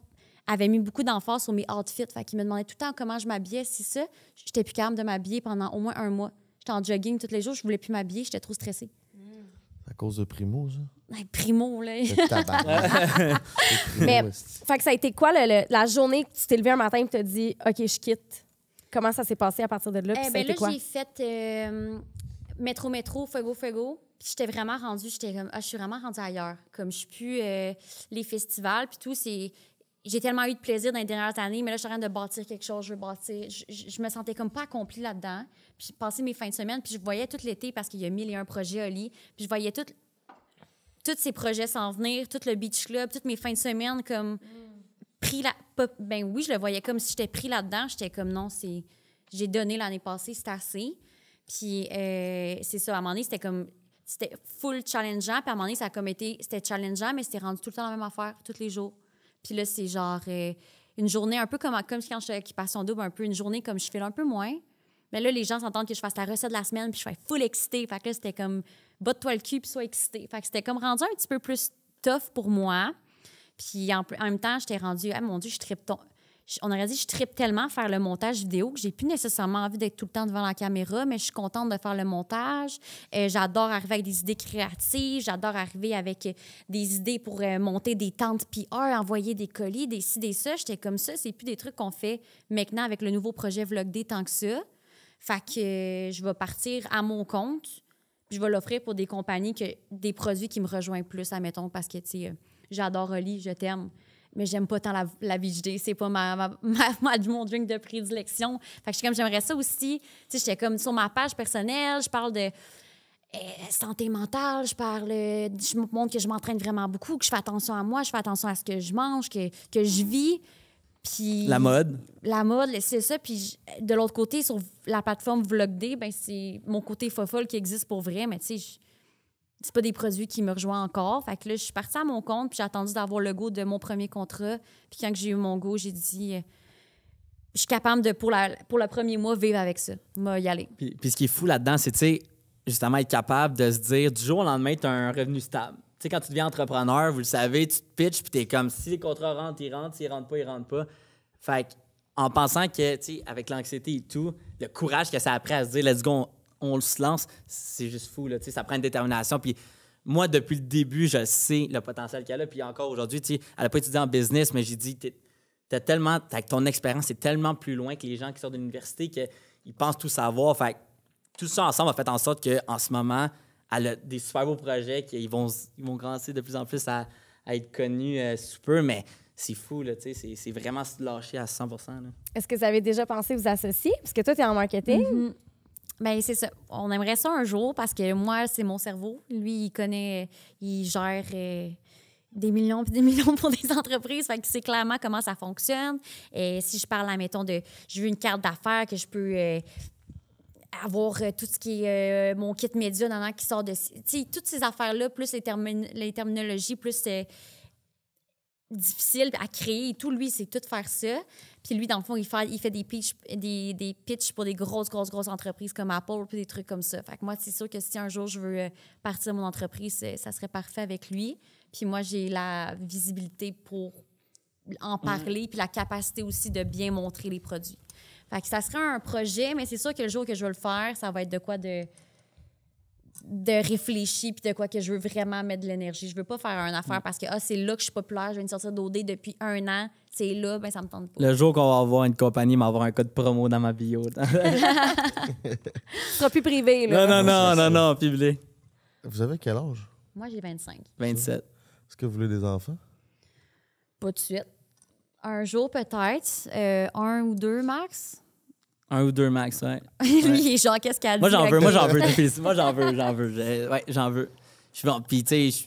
avait mis beaucoup d'emphase sur mes outfits. Fait qu'ils me demandaient tout le temps comment je m'habillais, si ça. J'étais plus capable de m'habiller pendant au moins un mois. J'étais en jogging tous les jours, je voulais plus m'habiller, j'étais trop stressée. À cause de Primo, ça? primo, là. Mais, fait que ça a été quoi la journée que tu t'es levé un matin et tu t'as dit, OK, je quitte? Comment ça s'est passé à partir de là? Eh, ben là, j'ai fait métro euh, métro, métro, fuego, fuego. J'étais vraiment rendue, j'étais comme, ah, je suis vraiment rendue ailleurs. Comme je suis plus euh, les festivals, puis tout, c'est j'ai tellement eu de plaisir dans les dernières années, mais là, je suis en train de bâtir quelque chose, je veux bâtir. Je, me sentais comme pas accomplie là-dedans. Puis, passé mes fins de semaine, puis je voyais tout l'été parce qu'il y a mille et un projets au lit. Puis, je voyais tous ces projets s'en venir, tout le beach club, toutes mes fins de semaine, comme pris la. ben oui, je le voyais comme si j'étais pris là-dedans. J'étais comme non, c'est. J'ai donné l'année passée, c'est assez. Puis, euh, c'est ça, à un moment donné, c'était comme c'était full challengeant. Puis à un moment donné, ça a comme été, c'était challengeant, mais c'était rendu tout le temps la même affaire, tous les jours, puis là, c'est genre euh, une journée un peu comme, comme quand je qui passe en double, un peu une journée comme je fais un peu moins. Mais là, les gens s'entendent que je fasse la recette de la semaine, puis je suis full excitée. Fait que là, c'était comme botte-toi le cul, puis sois excité. Fait que c'était comme rendu un petit peu plus tough pour moi. Puis en, même temps, j'étais rendu ah mon Dieu, je tripe ton on aurait dit, je tripe tellement faire le montage vidéo que j'ai plus nécessairement envie d'être tout le temps devant la caméra, mais je suis contente de faire le montage. Euh, j'adore arriver avec des idées créatives, j'adore arriver avec euh, des idées pour euh, monter des tentes PR, envoyer des colis, des ci, des ça. J'étais comme ça, c'est plus des trucs qu'on fait maintenant avec le nouveau projet Vlog D tant que ça. Fait que je vais partir à mon compte, je vais l'offrir pour des compagnies, que, des produits qui me rejoignent plus, admettons, parce que, tu sais, j'adore Oli, je t'aime mais j'aime pas tant la, la VGD, c'est pas ma, ma, ma, mon drink de prédilection. Fait que je comme, j'aimerais ça aussi. Tu sais, j'étais comme sur ma page personnelle, je parle de eh, santé mentale, je parle, je montre que je m'entraîne vraiment beaucoup, que je fais attention à moi, je fais attention à ce que je mange, que, je vis. Puis, la mode. La mode, c'est ça. Puis de l'autre côté, sur la plateforme Vlogd, ben, c'est mon côté fofolle qui existe pour vrai, mais tu sais, c'est pas des produits qui me rejoignent encore. Fait que là, je suis partie à mon compte, puis j'ai attendu d'avoir le goût de mon premier contrat. Puis quand j'ai eu mon goût, j'ai dit, euh, je suis capable de, pour, pour le premier mois, vivre avec ça, moi y aller. Puis, ce qui est fou là-dedans, c'est, tu justement, être capable de se dire, du jour au lendemain, tu as un revenu stable. Tu quand tu deviens entrepreneur, vous le savez, tu te pitches, puis es comme, si les contrats rentrent, ils rentrent, s'ils rentrent pas, ils rentrent pas. Fait en pensant que, tu avec l'anxiété et tout, le courage que ça a pris à se dire, let's go, on se lance, c'est juste fou. Là, ça prend une détermination. Puis moi, depuis le début, je sais le potentiel qu'elle a. Puis encore aujourd'hui, elle n'a pas étudié en business, mais j'ai dit, tellement, ton expérience est tellement plus loin que les gens qui sortent de l'université qu'ils pensent tout savoir. Fait tout ça ensemble a fait en sorte qu'en ce moment, elle a des super beaux projets qui ils vont, ils vont grandir de plus en plus à, être connus euh, super. mais c'est fou, c'est vraiment se lâcher à 100 Est-ce que vous avez déjà pensé vous associer? Parce que toi, tu es en marketing. Mm-hmm. Ben, c'est ça. On aimerait ça un jour parce que moi, c'est mon cerveau. Lui, il connaît, il gère euh, des millions et des millions pour des entreprises. Fait que sait clairement comment ça fonctionne. Et si je parle, admettons, de je veux une carte d'affaires que je peux. Euh, avoir euh, tout ce qui est mon kit média qui sort de. toutes ces affaires-là, plus les, terminologies, plus difficile à créer et tout. Lui, c'est tout faire ça. Puis lui, dans le fond, il fait, il fait des, pitch, des, des pitchs pour des grosses, grosses, grosses entreprises comme Apple, des trucs comme ça. Fait que moi, c'est sûr que si un jour je veux euh, partir de mon entreprise, euh, ça serait parfait avec lui. Puis moi, j'ai la visibilité pour en mm. parler, puis la capacité aussi de bien montrer les produits. Fait que ça serait un projet, mais c'est sûr que le jour que je veux le faire, ça va être de quoi de de réfléchir puis de quoi que je veux vraiment mettre de l'énergie. Je veux pas faire une affaire mm. parce que ah, c'est là que je suis populaire, je viens de sortir d'OD depuis un an, c'est là, ben ça me tente pas. Le jour qu'on va avoir une compagnie, m'avoir un code promo dans ma bio. Ce plus privé, Non, non, non, non, non, publié. Vous avez quel âge? Moi, j'ai 25. 27. Est-ce que vous voulez des enfants? Pas de suite. Un jour peut-être, euh, un ou deux max. Un ou deux max, ouais. Lui, il est genre, qu'est-ce qu'elle dit? Moi, j'en veux, moi, j'en veux. moi, j'en veux, j'en veux. ouais, j'en veux. Je, bon, puis, tu sais,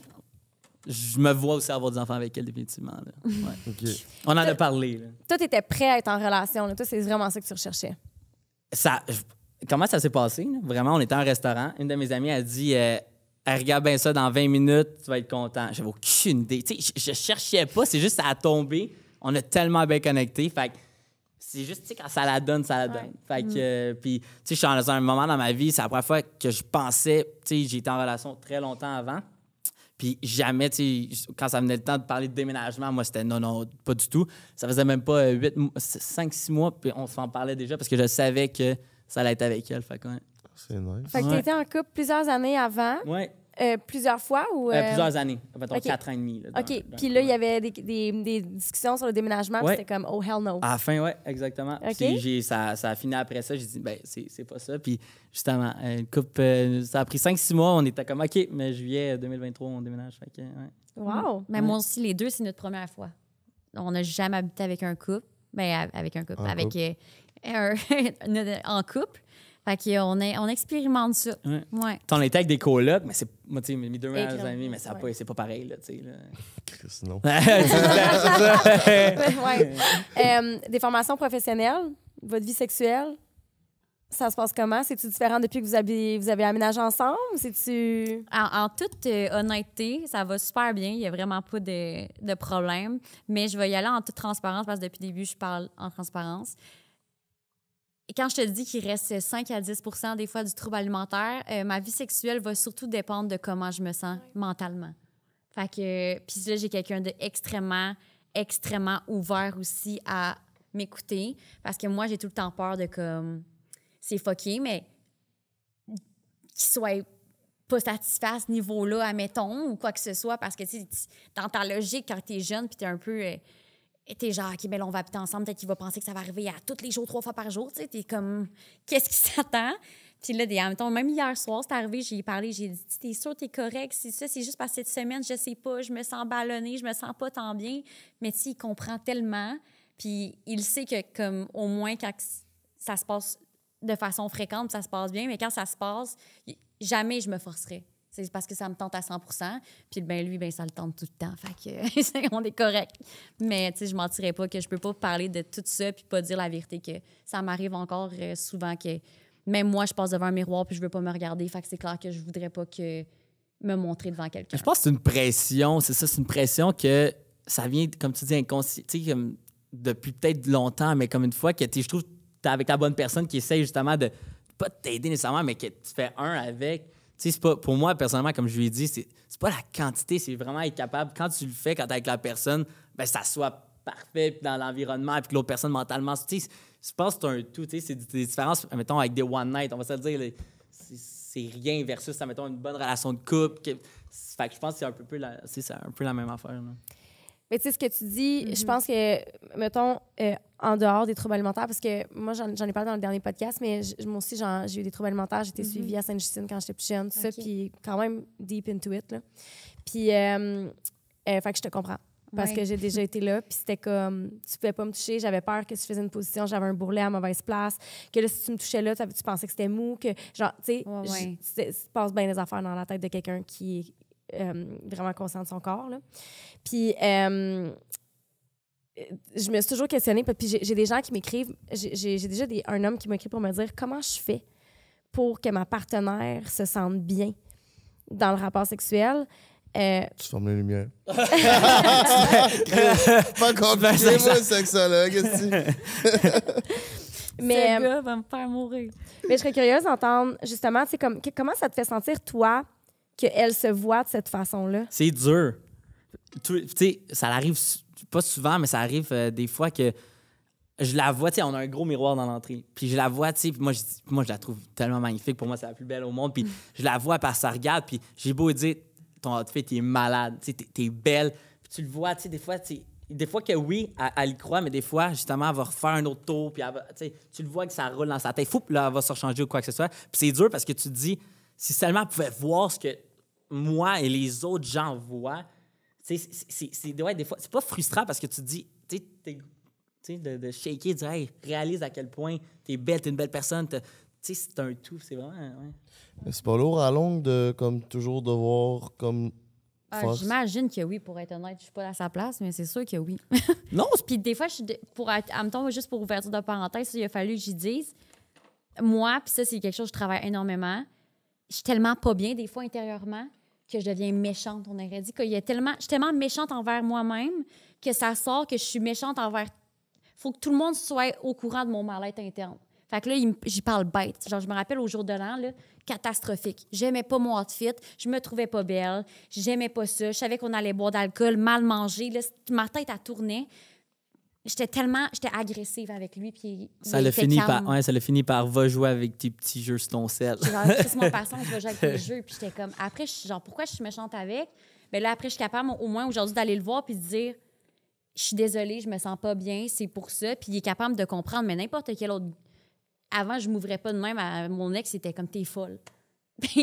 je me vois aussi avoir des enfants avec elle, définitivement. Là. On en a parlé. Toi, Toi, t'étais prêt à être en relation. Là. Toi, c'est vraiment ça que tu recherchais. Ça, comment ça s'est passé? Vraiment, on était en restaurant. Une de mes amies a dit euh, Regarde bien ça, dans 20 minutes, tu vas être content. J'avais aucune idée. Tu sais, je, je cherchais pas, c'est juste ça a tombé. On a tellement bien connecté. Fait que c'est juste, tu sais, quand ça la donne, ça la donne. Fait que, mm. euh, puis, tu sais, je suis en un moment dans ma vie, c'est la première fois que je pensais, tu sais, j'étais en relation très longtemps avant. Puis jamais, tu sais, quand ça venait le temps de parler de déménagement, moi, c'était non, non, pas du tout. Ça faisait même pas 8, 5, 6 mois, puis on s'en parlait déjà parce que je savais que ça allait être avec elle. Fait que, C'est nice. Fait que t'étais en couple plusieurs années avant. Ouais. Euh, plusieurs fois ou. Euh... euh plusieurs années, on okay. quatre ans et demi. Là, OK. puis là, il y avait des, discussions sur le déménagement, c'était comme, oh hell no. À la fin, oui, exactement. Okay. ça, ça a fini après ça, j'ai dit, ben, c'est pas ça. Puis justement, euh, une coupe, ça a pris cinq, six mois, on était comme, OK, mais juillet 2023, on déménage. Fait ouais. Wow. Mm. Mais moi aussi, les deux, c'est notre première fois. On n'a jamais habité avec un couple, mais avec un couple, avec. en couple. Fait qu'on est, on expérimente ça. Ouais. ouais. On avec des colocs, mais c'est moi, tu sais, mes deux amis, mais c'est pas pareil, là, tu sais. Là. non. Euh, des formations professionnelles, votre vie sexuelle, ça se passe comment? C'est-tu différent depuis que vous avez, vous avez aménagé ensemble? C'est-tu... En, toute euh, honnêteté, ça va super bien. Il n'y a vraiment pas de, de problème. Mais je vais y aller en toute transparence parce que depuis le début, je parle en transparence quand je te dis qu'il reste 5 à 10 des fois du trouble alimentaire, euh, ma vie sexuelle va surtout dépendre de comment je me sens mentalement. Fait que, puis là, j'ai quelqu'un d'extrêmement, extrêmement ouvert aussi à m'écouter. Parce que moi, j'ai tout le temps peur de comme, c'est fucké, mais qu'il soit pas satisfait à ce niveau-là, admettons, ou quoi que ce soit. Parce que, tu dans ta logique, quand t'es jeune, puis t'es un peu. Euh, t'es genre, OK, ben on va habiter ensemble, peut-être qu'il va penser que ça va arriver à toutes les jours, trois fois par jour. Tu t'es comme, qu'est-ce qui s'attend? Puis là, des, même hier soir, c'est arrivé, j'ai parlé, j'ai dit, t'es sûr, t'es correct, c'est ça, c'est juste parce que cette semaine, je sais pas, je me sens ballonnée, je me sens pas tant bien. Mais tu il comprend tellement. Puis il sait que, comme, au moins, quand ça se passe de façon fréquente, ça se passe bien, mais quand ça se passe, jamais je me forcerai. C'est parce que ça me tente à 100 Puis ben lui, ben ça le tente tout le temps. Fait que on est correct. Mais tu sais, je mentirais pas que je peux pas parler de tout ça puis pas dire la vérité que ça m'arrive encore euh, souvent que même moi, je passe devant un miroir puis je veux pas me regarder. Fait que c'est clair que je voudrais pas que me montrer devant quelqu'un. Je pense que c'est une pression, c'est ça, c'est une pression que ça vient, comme tu dis, inconscient, depuis peut-être longtemps, mais comme une fois que je trouve que tu avec la bonne personne qui essaye justement de pas t'aider nécessairement, mais que tu fais un avec pour moi, personnellement, comme je lui ai dit, c'est pas la quantité, c'est vraiment être capable, quand tu le fais, quand tu avec la personne, ben, ça soit parfait dans l'environnement, puis que l'autre personne mentalement. Je pense que c'est un tout. C'est des différences, mettons, avec des one night, on va se dire, c'est rien versus, mettons, une bonne relation de couple. fait que je pense que c'est un, peu la, un peu la même affaire. Mais tu sais, ce que tu dis, je mm-hmm. pense que, mettons, euh, en dehors des troubles alimentaires, parce que moi, j'en ai parlé dans le dernier podcast, mais moi aussi, j'ai eu des troubles alimentaires. J'étais mm suivie à Sainte-Justine quand j'étais plus jeune, tout ça, puis quand même deep into it. Là. Puis, euh, euh fait que je te comprends. Parce que j'ai déjà été là, puis c'était comme, tu pouvais pas me toucher, j'avais peur que si je faisais une position, j'avais un bourrelet à mauvaise place, que si tu me touchais là, tu pensais que c'était mou, que genre, tu sais, tu passe bien les affaires dans la tête de quelqu'un qui est euh, vraiment conscient de son corps. Là. Puis, euh, euh, je me suis toujours questionnée. Puis j'ai des gens qui m'écrivent. J'ai déjà des, un homme qui m'écrit pour me dire comment je fais pour que ma partenaire se sente bien dans le rapport sexuel. Euh, tu fermes les lumières. Pas compliqué, sexologue. Mais, Ce euh, gars va me faire mourir. Mais je serais curieuse d'entendre, justement, comme, comment ça te fait sentir, toi, qu'elle se voit de cette façon-là? C'est dur. Tu sais, ça arrive pas souvent, mais ça arrive euh, des fois que je la vois, tu sais, on a un gros miroir dans l'entrée. Puis je la vois, tu sais, moi je, moi je la trouve tellement magnifique. Pour moi, c'est la plus belle au monde. Puis je la vois, par sa regarde. Puis j'ai beau dire, ton outfit, est malade, tu sais, t'es, belle. Puis tu le vois, tu sais, des fois, tu des fois que oui, elle, y croit, mais des fois, justement, elle va refaire un autre tour, puis elle va, tu le vois que ça roule dans sa tête. Fou, puis là, elle va se rechanger ou quoi que ce soit. Puis c'est dur parce que tu te dis, si seulement elle pouvait voir ce que moi et les autres gens voient, c'est des fois, c'est pas frustrant parce que tu te dis, tu sais, de, de shaker, de dire, réalise à quel point t'es belle, es une belle personne. Tu sais, c'est un tout, c'est vraiment. C'est pas lourd à long de, comme, toujours devoir, comme. Ah, J'imagine que oui, pour être honnête, je suis pas à sa place, mais c'est sûr que oui. non! Puis des fois, je pour être, même temps, juste pour ouverture de parenthèse, il a fallu que j'y dise. Moi, puis ça, c'est quelque chose que je travaille énormément. Je suis tellement pas bien, des fois, intérieurement que je deviens méchante. On aurait dit qu'il je suis tellement méchante envers moi-même que ça sort que je suis méchante envers. Faut que tout le monde soit au courant de mon mal-être interne. Fait que là, j'y parle bête. Genre, je me rappelle au jour de l'an, catastrophique. J'aimais pas mon outfit, je me trouvais pas belle, j'aimais pas ça, je savais qu'on allait boire d'alcool, mal manger. Là, ma tête a tourné. J'étais tellement, j'étais agressive avec lui. Puis ça l'a fini par, ça par va jouer avec tes petits jeux sur ton sel. c'est mon passant, je vais jouer avec tes jeux. Puis j'étais comme, après, genre, pourquoi je suis méchante avec? Mais ben là, après, je suis capable au moins aujourd'hui d'aller le voir puis de dire, je suis désolée, je me sens pas bien, c'est pour ça. Puis il est capable de comprendre, mais n'importe quel autre. Avant, je m'ouvrais pas de même. À... Mon ex, c'était comme, t'es folle.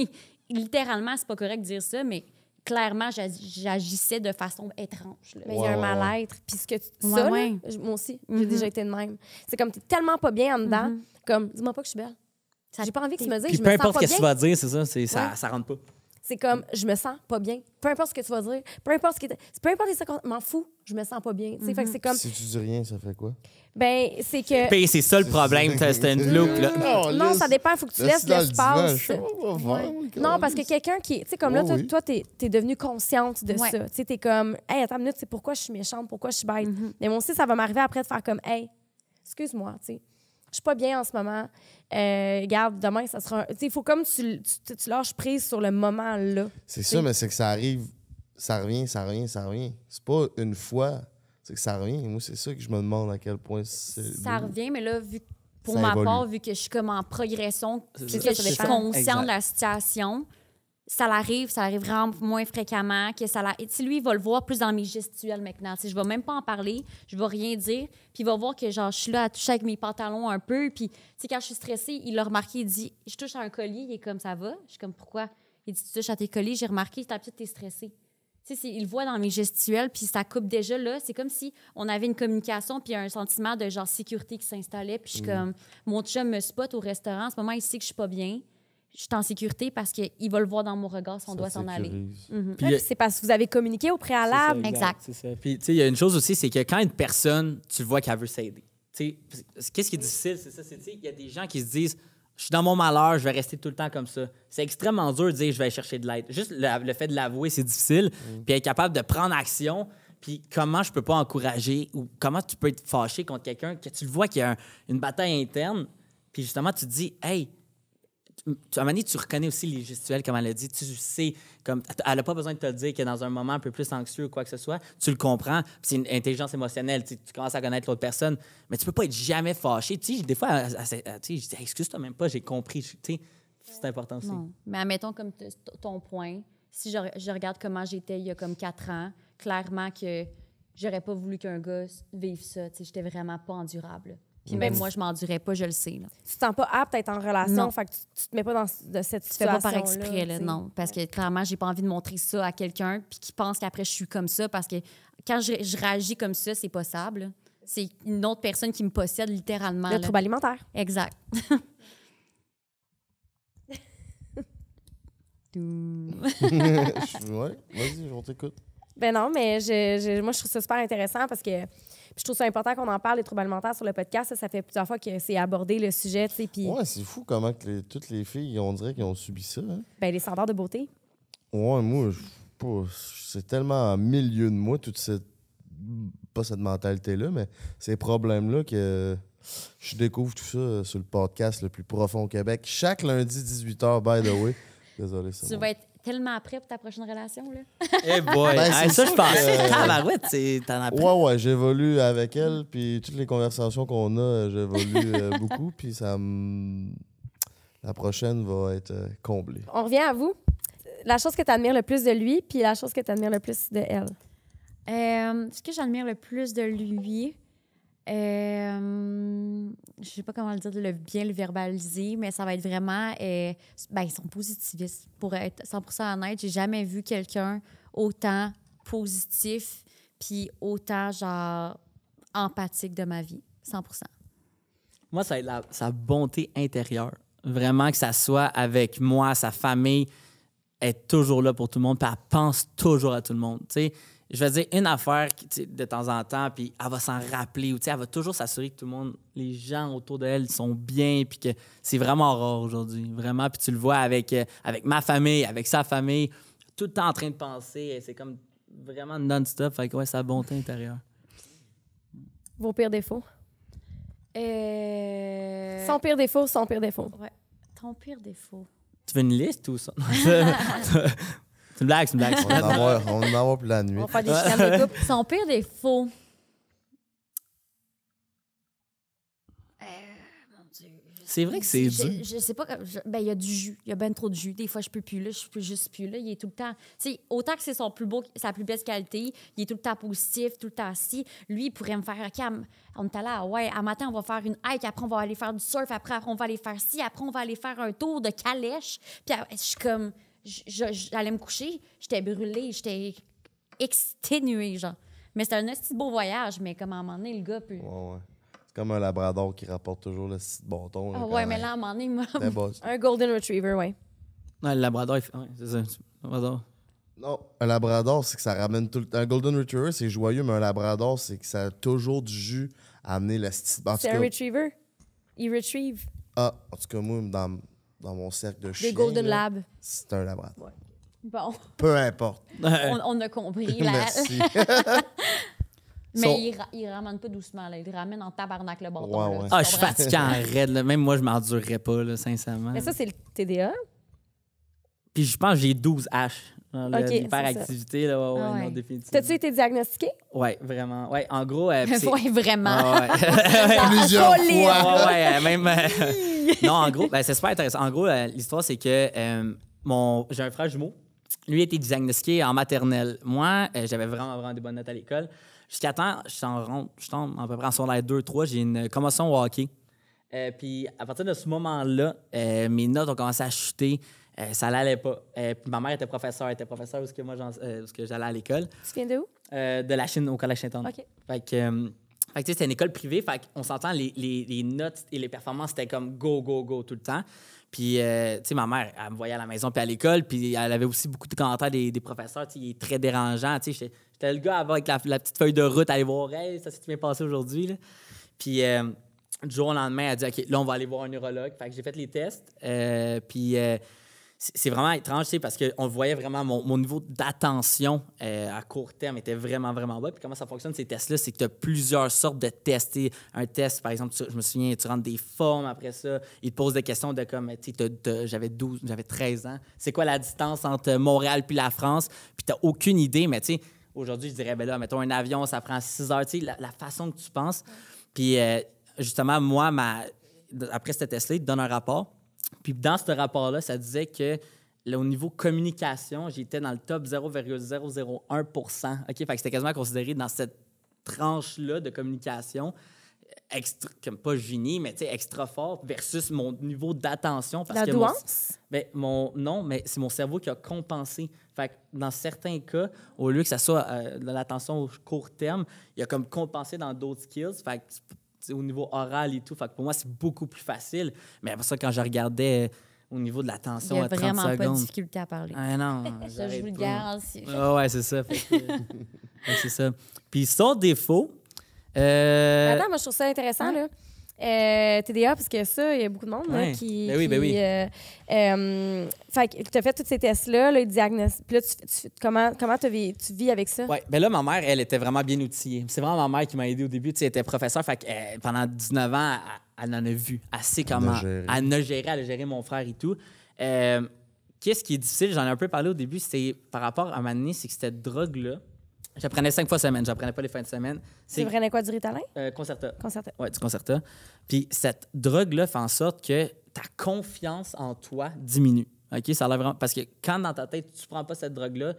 littéralement, c'est pas correct de dire ça, mais clairement, j'agissais de façon étrange. Mais il y a un mal-être. Puis ce que ça, moi aussi, j'ai mm-hmm. déjà été de même. C'est comme, t'es tellement pas bien en dedans, mm-hmm. comme, dis-moi pas que je suis belle. J'ai pas envie que tu me dises, je peu importe ce que tu vas dire, c'est ça, ça, ça rentre pas. C'est comme, je me sens pas bien. Peu importe ce que tu vas dire, peu importe ce qui est... Peu importe les circonstances, m'en fous, je me sens pas bien. fait que mhm. comme... Si tu dis rien, ça fait quoi? Ben, c'est que. c'est ça le problème, c'est un look. Là. Oh, non, ça dépend, il faut que tu laisses l'espace. Non, parce que quelqu'un qui. Tu sais, comme là, oh toi, t'es es, devenue consciente de ça. Tu sais, t'es comme, hey, attends une minute, c'est pourquoi je suis méchante, pourquoi je suis bête. Mhm. Mais moi aussi, ça va m'arriver après de faire comme, hey, excuse-moi, tu sais je suis pas bien en ce moment. Euh, garde, demain, ça sera. Il faut comme tu, lâches prise sur le moment là. C'est ça, mais c'est que ça arrive, ça revient, ça revient, ça revient. C'est pas une fois, c'est que ça revient. Moi, c'est ça que je me demande à quel point. Ça revient, mais là, vu pour ma part, vu que je suis comme en progression, que je suis consciente de la situation, ça l'arrive, ça arrive vraiment moins fréquemment que ça lui il va le voir plus dans mes gestuels maintenant, si je vais même pas en parler, je ne vais rien dire, puis il va voir que genre je suis là à toucher avec mes pantalons un peu, puis quand je suis stressée, il a remarqué, il dit je touche à un collier, il est comme ça va, je suis comme pourquoi Il dit tu touches à tes colliers, j'ai remarqué, t'as peut-être t'es stressée. il voit dans mes gestuels, puis ça coupe déjà là. C'est comme si on avait une communication, puis un sentiment de genre sécurité qui s'installait. Puis mmh. mon chum me spot au restaurant. En ce moment, il sait que je ne suis pas bien je suis en sécurité parce qu'il va le voir dans mon regard si on doit s'en aller. Mhm. C'est parce que vous avez communiqué au préalable. Ça, exact. Ça. Puis, tu sais, il y a une chose aussi, c'est que quand une personne, tu vois qu'elle veut s'aider. Qu'est-ce qui est difficile, c'est ça, c'est il y a des gens qui se disent je suis dans mon malheur, je vais rester tout le temps comme ça. C'est extrêmement dur de dire je vais chercher de l'aide. Juste le, fait de l'avouer, c'est difficile, puis être capable de prendre action. Puis comment je peux pas encourager ou comment tu peux être fâché contre quelqu'un que tu le vois qu'il y a une bataille interne, puis justement tu te dis hey, à un moment donné, tu reconnais aussi les gestuels, comme elle a dit. Tu sais, comme, elle n'a pas besoin de te dire que dans un moment un peu plus anxieux ou quoi que ce soit. Tu le comprends. C'est une intelligence émotionnelle. Tu, tu commences à connaître l'autre personne. Mais tu peux pas être jamais fâché. Tu sais, des fois, tu sais, je dis Excuse-toi même pas, j'ai compris. Tu sais, c'est important aussi. Mais admettons comme ton point. Si je, je regarde comment j'étais il y a comme quatre ans, clairement que j'aurais pas voulu qu'un gars vive ça. Tu sais, j'étais vraiment pas endurable. Puis ben, même moi, je m'endurais pas, je le sais. Tu te sens pas apte à être en relation, non. fait que tu, te mets pas dans de cette situation situation. Tu fais pas par exprès, non. Parce que clairement, j'ai pas envie de montrer ça à quelqu'un, puis qui pense qu'après, je suis comme ça. Parce que quand je, réagis comme ça, c'est possible. C'est une autre personne qui me possède littéralement. Le trouble alimentaire. Exact. ouais, vas-y, je t'écoute. Ben non, mais je, moi, je trouve ça super intéressant parce que je trouve ça important qu'on en parle, les troubles alimentaires, sur le podcast. Ça, fait plusieurs fois que c'est abordé le sujet. Tu sais, puis... Ouais, c'est fou comment que toutes les filles, on dirait qu'elles ont subi ça. Hein. Ben, les standards de beauté. Ouais, moi, c'est tellement en milieu de moi, toute cette. Pas cette mentalité-là, mais ces problèmes-là que. Je découvre tout ça sur le podcast le plus profond au Québec. Chaque lundi, 18h, by the way. Désolé, Tu tellement prêt pour ta prochaine relation. Là. Eh boy! Ah, ben, ah, ça, je pensais. t'en Ouais, ouais, j'évolue avec elle, puis toutes les conversations qu'on a, euh, j'évolue euh, beaucoup, puis ça La prochaine va être euh, comblée. On revient à vous. La chose que tu admires le plus de lui, puis la chose que tu admires le plus de elle. ce que j'admire le plus de lui, euh, je sais pas comment le dire, le bien le verbaliser, mais ça va être vraiment. Euh, ben, ils sont positivistes. Pour être 100% honnête, j'ai jamais vu quelqu'un autant positif puis autant, genre, empathique de ma vie. 100%. Moi, ça être la, sa bonté intérieure. Vraiment, que ça soit avec moi, sa famille, est toujours là pour tout le monde, puis elle pense toujours à tout le monde. Tu sais, je vais dire une affaire qui, de temps en temps, puis elle va s'en rappeler, ou elle va toujours s'assurer que tout le monde, les gens autour d'elle sont bien, puis que c'est vraiment rare aujourd'hui, vraiment. Puis tu le vois avec, euh, avec ma famille, avec sa famille, tout le temps en train de penser, euh, c'est comme vraiment non-stop, fait que ouais, sa bonté intérieure. Vos pires défauts? Euh... Son pire défaut, sans pire défaut. Ouais. Ton pire défaut. Tu veux une liste ou ça? une blague, c'est une blague. On va en on la nuit. On va faire des chicanes de couple. Son pire défaut. C'est vrai que c'est dur. Je, sais pas. ben, il y a du jus. Il y a bien trop de jus. Des fois, je peux plus là. Je peux juste plus là. Il est tout le temps. T'sais, autant que c'est son plus beau, sa plus belle qualité, il est tout le temps positif, tout le temps si. Lui, il pourrait me faire. cam. on est là, ouais, à matin, on va faire une hike. Après, on va aller faire du surf. Après, on va aller faire ci. Après, on va aller faire un tour de calèche. Puis, ah, je suis comme. J'allais me coucher, j'étais brûlée, j'étais exténuée, genre. Mais c'était un petit beau voyage, mais comme à un moment donné, le gars puis... Ouais, ouais. C'est comme un labrador qui rapporte toujours le petit bâton. Ah ouais, mais là, à un moment donné, moi, un golden retriever, ouais. Non, le labrador, il fait... ouais, c'est ça. labrador. Non, un labrador, c'est que ça ramène tout le temps. Un golden retriever, c'est joyeux, mais un labrador, c'est que ça a toujours du jus à amener le petit C'est un retriever. Il retrieve. Ah, en tout cas, moi, dans dans mon cercle de chiens. Le Golden Lab. C'est un labrador. Bon. Peu importe. on, a compris. Là. Merci. Mais il, ramène pas doucement, là. il ramène en tabarnak le bâton. Ah, je suis fatigué en raide, même moi je m'endurerais pas, sincèrement. Mais ça, c'est le TDA? Puis je pense que j'ai 12 H. Hein, okay, L'hyperactivité, là, ouais, définitivement. T'as-tu été diagnostiqué? Oui, vraiment. Ouais, en gros. vraiment. Plusieurs fois. ouais, même. non, en gros, ben, c'est super intéressant. En gros, euh, l'histoire, c'est que euh, mon, j'ai un frère jumeau. Lui a été diagnostiqué en maternelle. Moi, euh, j'avais vraiment, vraiment des bonnes notes à l'école. Jusqu'à temps, je tombe à peu près en secondaire 2-3, j'ai une commotion au hockey. puis à partir de ce moment-là, mes notes ont commencé à chuter. Euh, ça l'allait pas. Euh, ma mère était professeure, elle était professeure où que moi euh, j'allais à l'école. Tu viens de où De la Chine au collège saint OK. Fait que fait c'était une école privée, fait s'entend, les, les, notes et les performances, c'était comme go, go, go tout le temps. Puis, tu sais, ma mère, elle me voyait à la maison puis à l'école, puis elle avait aussi beaucoup de commentaires des, des professeurs, tu sais, il est très dérangeant, tu sais. J'étais le gars avec la, petite feuille de route, aller voir, elle. ça s'est bien passé aujourd'hui, Puis, du jour au lendemain, elle a dit, OK, là, on va aller voir un neurologue. Fait que j'ai fait les tests, puis c'est vraiment étrange, tu parce qu'on voyait vraiment mon, niveau d'attention euh, à court terme était vraiment, vraiment bas. Puis comment ça fonctionne, ces tests-là, c'est que tu as plusieurs sortes de tests. un test, par exemple, je me souviens, tu rentres des formes après ça, ils te posent des questions de comme, tu sais, j'avais 12, j'avais 13 ans, c'est quoi la distance entre euh, Montréal puis la France? Puis tu aucune idée, mais tu sais, aujourd'hui, je dirais, ben là, mettons un avion, ça prend 6 heures, tu sais, la, façon que tu penses. Puis euh, justement, moi, ma, après ce test-là, ils te donnent un rapport. Puis dans ce rapport-là, ça disait que au niveau communication, j'étais dans le top 0,001 OK, fait que c'était quasiment considéré dans cette tranche-là de communication extra, comme pas génie, mais extra fort versus mon niveau d'attention. La que douance? Ben, mon, non, mais c'est mon cerveau qui a compensé. Fait que dans certains cas, au lieu que ça soit euh, de l'attention au court terme, il a comme compensé dans d'autres skills. Fait que au niveau oral et tout. pour moi, c'est beaucoup plus facile. Mais après ça, quand je regardais au niveau de l'attention à 30 secondes... Il vraiment pas de difficulté à parler. Ah non, je vous le Ah ouais, c'est ça. c'est ça. Puis son défaut... Euh... Attends, moi, je trouve ça intéressant, hein? là. Euh, TDA, parce que ça, il y a beaucoup de monde qui. Ben oui, ben euh, euh, tu as fait tous ces tests-là, le diagnostic. Puis là, tu, comment, comment tu vis avec ça? Oui, ben là, ma mère, elle était vraiment bien outillée. C'est vraiment ma mère qui m'a aidé au début. Tu sais, elle était professeure, fait pendant 19 ans, elle, en a vu. assez. comment. Elle a géré, elle a mon frère et tout. Qu'est-ce qui est difficile, j'en ai un peu parlé au début, c'est par rapport à ma année, c'est que cette drogue-là, J'apprenais cinq fois semaine, j'apprenais pas les fins de semaine. Tu apprenais quoi, du Ritalin? Euh, concerta. Concerta. Ouais, du concerta. Puis cette drogue-là fait en sorte que ta confiance en toi diminue. OK? Ça vraiment... Parce que quand dans ta tête, tu prends pas cette drogue-là,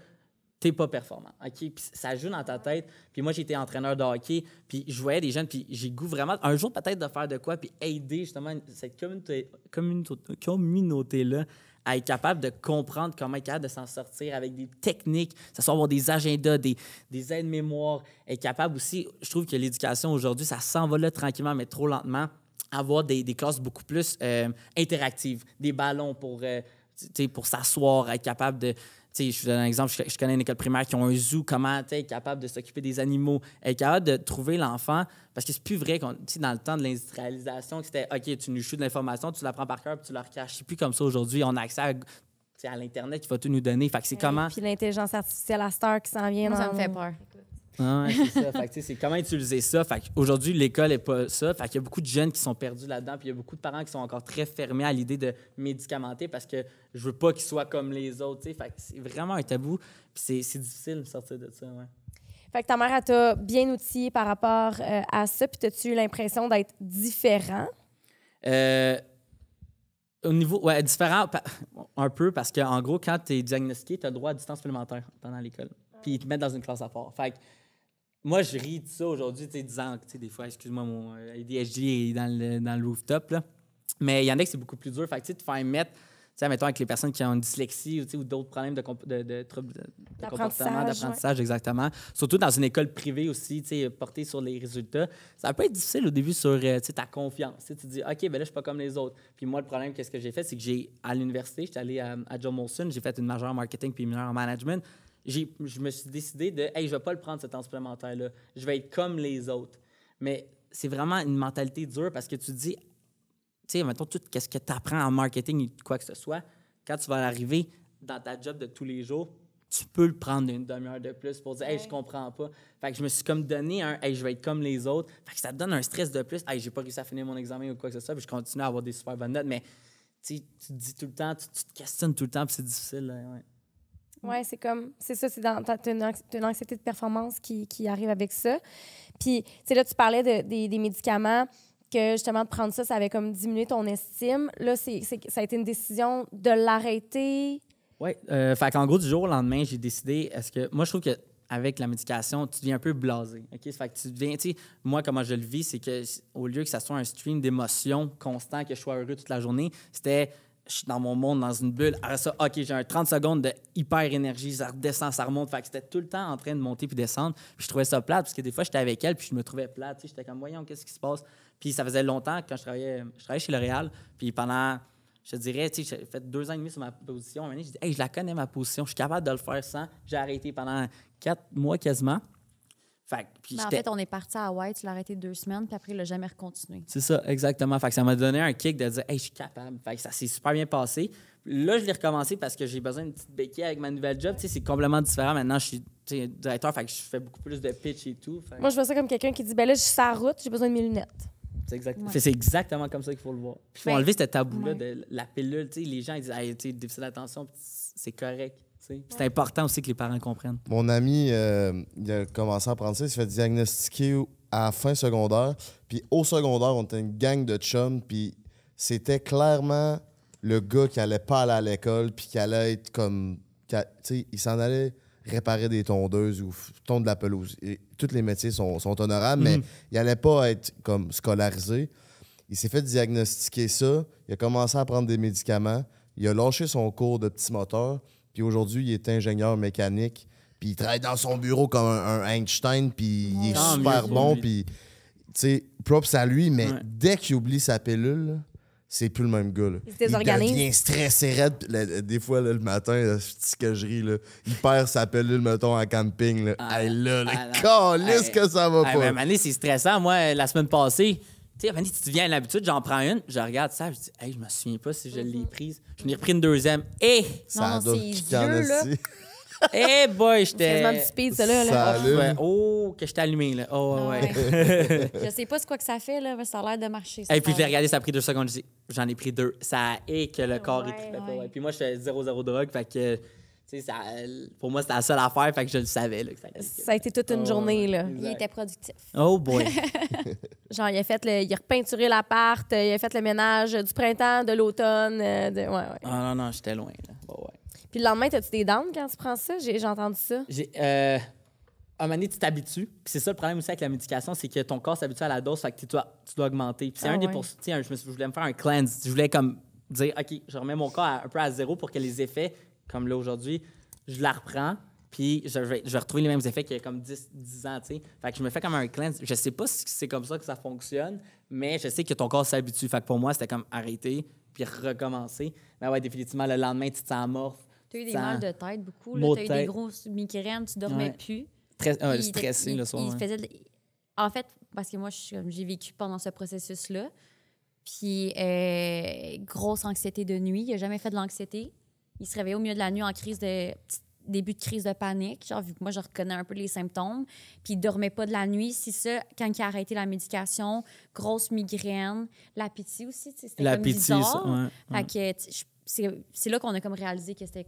t'es pas performant. OK? Puis ça joue dans ta tête. Puis moi, j'étais entraîneur de hockey, puis je voyais des jeunes, puis j'ai goût vraiment un jour peut-être de faire de quoi, puis aider justement cette communauté-là communauté communauté là à être capable de comprendre comment être capable de s'en sortir avec des techniques, ça soit avoir des agendas, des, aides-mémoire, être capable aussi, je trouve que l'éducation aujourd'hui, ça s'en va là tranquillement, mais trop lentement, avoir des, des classes beaucoup plus euh, interactives, des ballons pour, euh, pour s'asseoir, être capable de je vous donne un exemple, je, connais une école primaire qui ont un zoo, comment être capable de s'occuper des animaux, être capable de trouver l'enfant, parce que c'est plus vrai qu'on, dans le temps de l'industrialisation, c'était, OK, tu nous chutes de l'information, tu la prends par cœur, puis tu la recaches. C'est plus comme ça aujourd'hui. On a accès à l'Internet qui va tout nous donner. Fait c'est comment. Puis l'intelligence artificielle à Star qui s'en vient. Ça me fait peur. Ah c'est comment utiliser ça. aujourd'hui, l'école n'est pas ça. Fait y a beaucoup de jeunes qui sont perdus là-dedans. il y a beaucoup de parents qui sont encore très fermés à l'idée de médicamenter parce que je veux pas qu'ils soient comme les autres. c'est vraiment un tabou. c'est difficile de sortir de ça. Ouais. Fait ta mère, t'a bien outillé par rapport euh, à ça. Puis t'as-tu eu l'impression d'être différent? Euh, au niveau, différent un peu parce qu'en gros, quand tu es diagnostiqué, tu as le droit à distance supplémentaire pendant l'école. Puis ils te mettent dans une classe à part. Fait moi, je ris de ça aujourd'hui, tu sais, disant que, tu sais, des fois, excuse-moi, mon euh, ADHD est dans le, dans le rooftop, là. Mais il y en a qui, c'est beaucoup plus dur. Fait que, tu sais, de faire mettre, tu sais, mettons, avec les personnes qui ont une dyslexie ou, ou d'autres problèmes de, de, de, troubles de comportement, d'apprentissage, exactement. Surtout dans une école privée aussi, tu sais, portée sur les résultats. Ça peut être difficile au début sur, euh, tu sais, ta confiance. Tu dis, OK, ben là, je suis pas comme les autres. Puis moi, le problème, qu'est-ce que j'ai fait, c'est que j'ai, à l'université, j'étais allé à, à John Molson, j'ai fait une majeure en marketing puis une majeure en management je me suis décidé de, hey, je vais pas le prendre ce temps supplémentaire-là. Je vais être comme les autres. Mais c'est vraiment une mentalité dure parce que tu te dis, tu sais, mettons, tout ce que tu apprends en marketing ou quoi que ce soit, quand tu vas arriver dans ta job de tous les jours, tu peux le prendre une demi-heure de plus pour dire, hey, je comprends pas. Fait que je me suis comme donné un, hey, je vais être comme les autres. Fait que ça te donne un stress de plus. Hey, j'ai pas réussi à finir mon examen ou quoi que ce soit, puis je continue à avoir des super bonnes notes. Mais tu te dis tout le temps, tu, te questionnes tout le temps, puis c'est difficile. Mm. Oui, c'est comme, c'est ça, c'est dans ton anxiété de performance qui, qui arrive avec ça. Puis, tu sais, là, tu parlais des, des, médicaments, que justement, de prendre ça, ça avait comme diminué ton estime. Là, c'est, ça a été une décision de l'arrêter. Oui, en euh, fait qu'en gros, du jour au lendemain, j'ai décidé, est-ce que, moi, je trouve que avec la médication, tu deviens un peu blasé. OK? Fait que tu deviens, tu sais, moi, comment je le vis, c'est que au lieu que ça soit un stream d'émotions constant, que je sois heureux toute la journée, c'était je suis dans mon monde, dans une bulle. Après ça, OK, j'ai un 30 secondes de hyper énergie, ça redescend, ça remonte. Fait que c'était tout le temps en train de monter puis descendre. Puis je trouvais ça plate parce que des fois, j'étais avec elle puis je me trouvais plate. J'étais comme, voyons, qu'est-ce qui se passe? Puis ça faisait longtemps quand je travaillais, je travaillais chez L'Oréal. Puis pendant, je dirais, tu j'ai fait deux ans et demi sur ma position. Un moment donné, hey, je la connais ma position, je suis capable de le faire sans. J'ai arrêté pendant quatre mois quasiment mais ben, en fait, on est parti à Hawaï, tu l'as arrêté deux semaines, puis après, il n'a jamais recontinué. C'est ça, exactement. Fait ça m'a donné un kick de dire, hey, je suis capable. Fait ça s'est super bien passé. Là, je l'ai recommencé parce que j'ai besoin d'une petite béquille avec ma nouvelle job. C'est complètement différent. Maintenant, je suis directeur, fait je fais beaucoup plus de pitch et tout. Moi, je vois ça comme quelqu'un qui dit, ben là, je suis sur la route, j'ai besoin de mes lunettes. C'est exact... exactement comme ça qu'il faut le voir. Il faut ben, enlever ce tabou-là de la pilule. sais, les gens ils disent, hey, difficile d'attention, c'est correct. C'est important aussi que les parents comprennent. Mon ami, euh, il a commencé à prendre ça, il s'est fait diagnostiquer à fin secondaire. Puis au secondaire, on était une gang de chums, puis c'était clairement le gars qui allait pas aller à l'école, puis qui allait être comme. Tu sais, il s'en allait réparer des tondeuses ou tondre de la pelouse. Et, tous les métiers sont, honorables, mais mm-hmm. il allait pas être comme scolarisé. Il s'est fait diagnostiquer ça, il a commencé à prendre des médicaments, il a lâché son cours de petit moteur, puis aujourd'hui, il est ingénieur mécanique. Puis il travaille dans son bureau comme un, Einstein. Puis il est super bon. Puis, tu sais, props à lui. Mais dès qu'il oublie sa pellule, c'est plus le même gars. Il, devient stressé raide. des fois, le matin, la ce que je il perd sa pelule, mettons, en camping. Là, ah. là, ah, que ça va pas. Mais c'est stressant. Moi, la semaine passée, tu sais, tu viens à l'habitude, j'en prends une, je regarde ça, je dis, hey, je me souviens pas si je l'ai mhm. prise. Je ai repris une deuxième. Et. Eh! Ça non, non c'est vieux, Eh hey boy, j'étais. un petit speed, ça, là. Oh, que oh, que j'étais allumé, là. Oh, ouais. ouais. je sais pas ce quoi que ça fait, là, mais ça a l'air de marcher. Et hey, puis, l'ai regardé, ça a pris deux secondes. J'en ai pris deux. Ça a que le ah corps, est il Et puis, moi, j'étais 0-0 drogue, fait que ça, euh, pour moi, c'était la seule affaire, fait que je le savais. ça, a été toute une oh, journée. Là. Il était productif. Oh boy! Genre, il a fait il a repeinturé l'appart, euh, il a fait le ménage du printemps, de l'automne. Euh, de... Ouais, ouais. Ah non, non, j'étais loin. Là. Puis le lendemain, t'as-tu des dents quand tu prends ça? J'ai entendu ça. J'ai, à un moment donné, tu t'habitues. c'est ça le problème aussi avec la médication, c'est que ton corps s'habitue à la dose, fait que tu dois, tu dois augmenter. c'est ah un des pour... Je, je voulais me faire un cleanse. Je voulais comme dire, OK, je remets mon corps un peu à zéro pour que les effets comme là aujourd'hui, je la reprends, puis je vais, retrouver les mêmes effets qu'il y a comme 10, ans, tu sais. Fait que je me fais comme un cleanse. Je sais pas si c'est comme ça que ça fonctionne, mais je sais que ton corps s'habitue. Fait que pour moi, c'était comme arrêter, puis recommencer. Mais ouais, définitivement, le lendemain, tu te t'amorphes. Tu as eu des mal de tête beaucoup, Tu as eu des grosses migraines, tu dormais plus. Très euh, stressé le soir. En fait, parce que moi, j'ai vécu pendant ce processus-là. Puis, euh, grosse anxiété de nuit. Il n'a jamais fait de l'anxiété il se réveillait au milieu de la nuit en crise de début de crise de panique, genre, vu que moi, je reconnais un peu les symptômes, puis il dormait pas de la nuit. Si ça, quand il a arrêté la médication, grosse migraine, l'appétit aussi, c'était comme bizarre. c'est là qu'on a comme réalisé que c'était...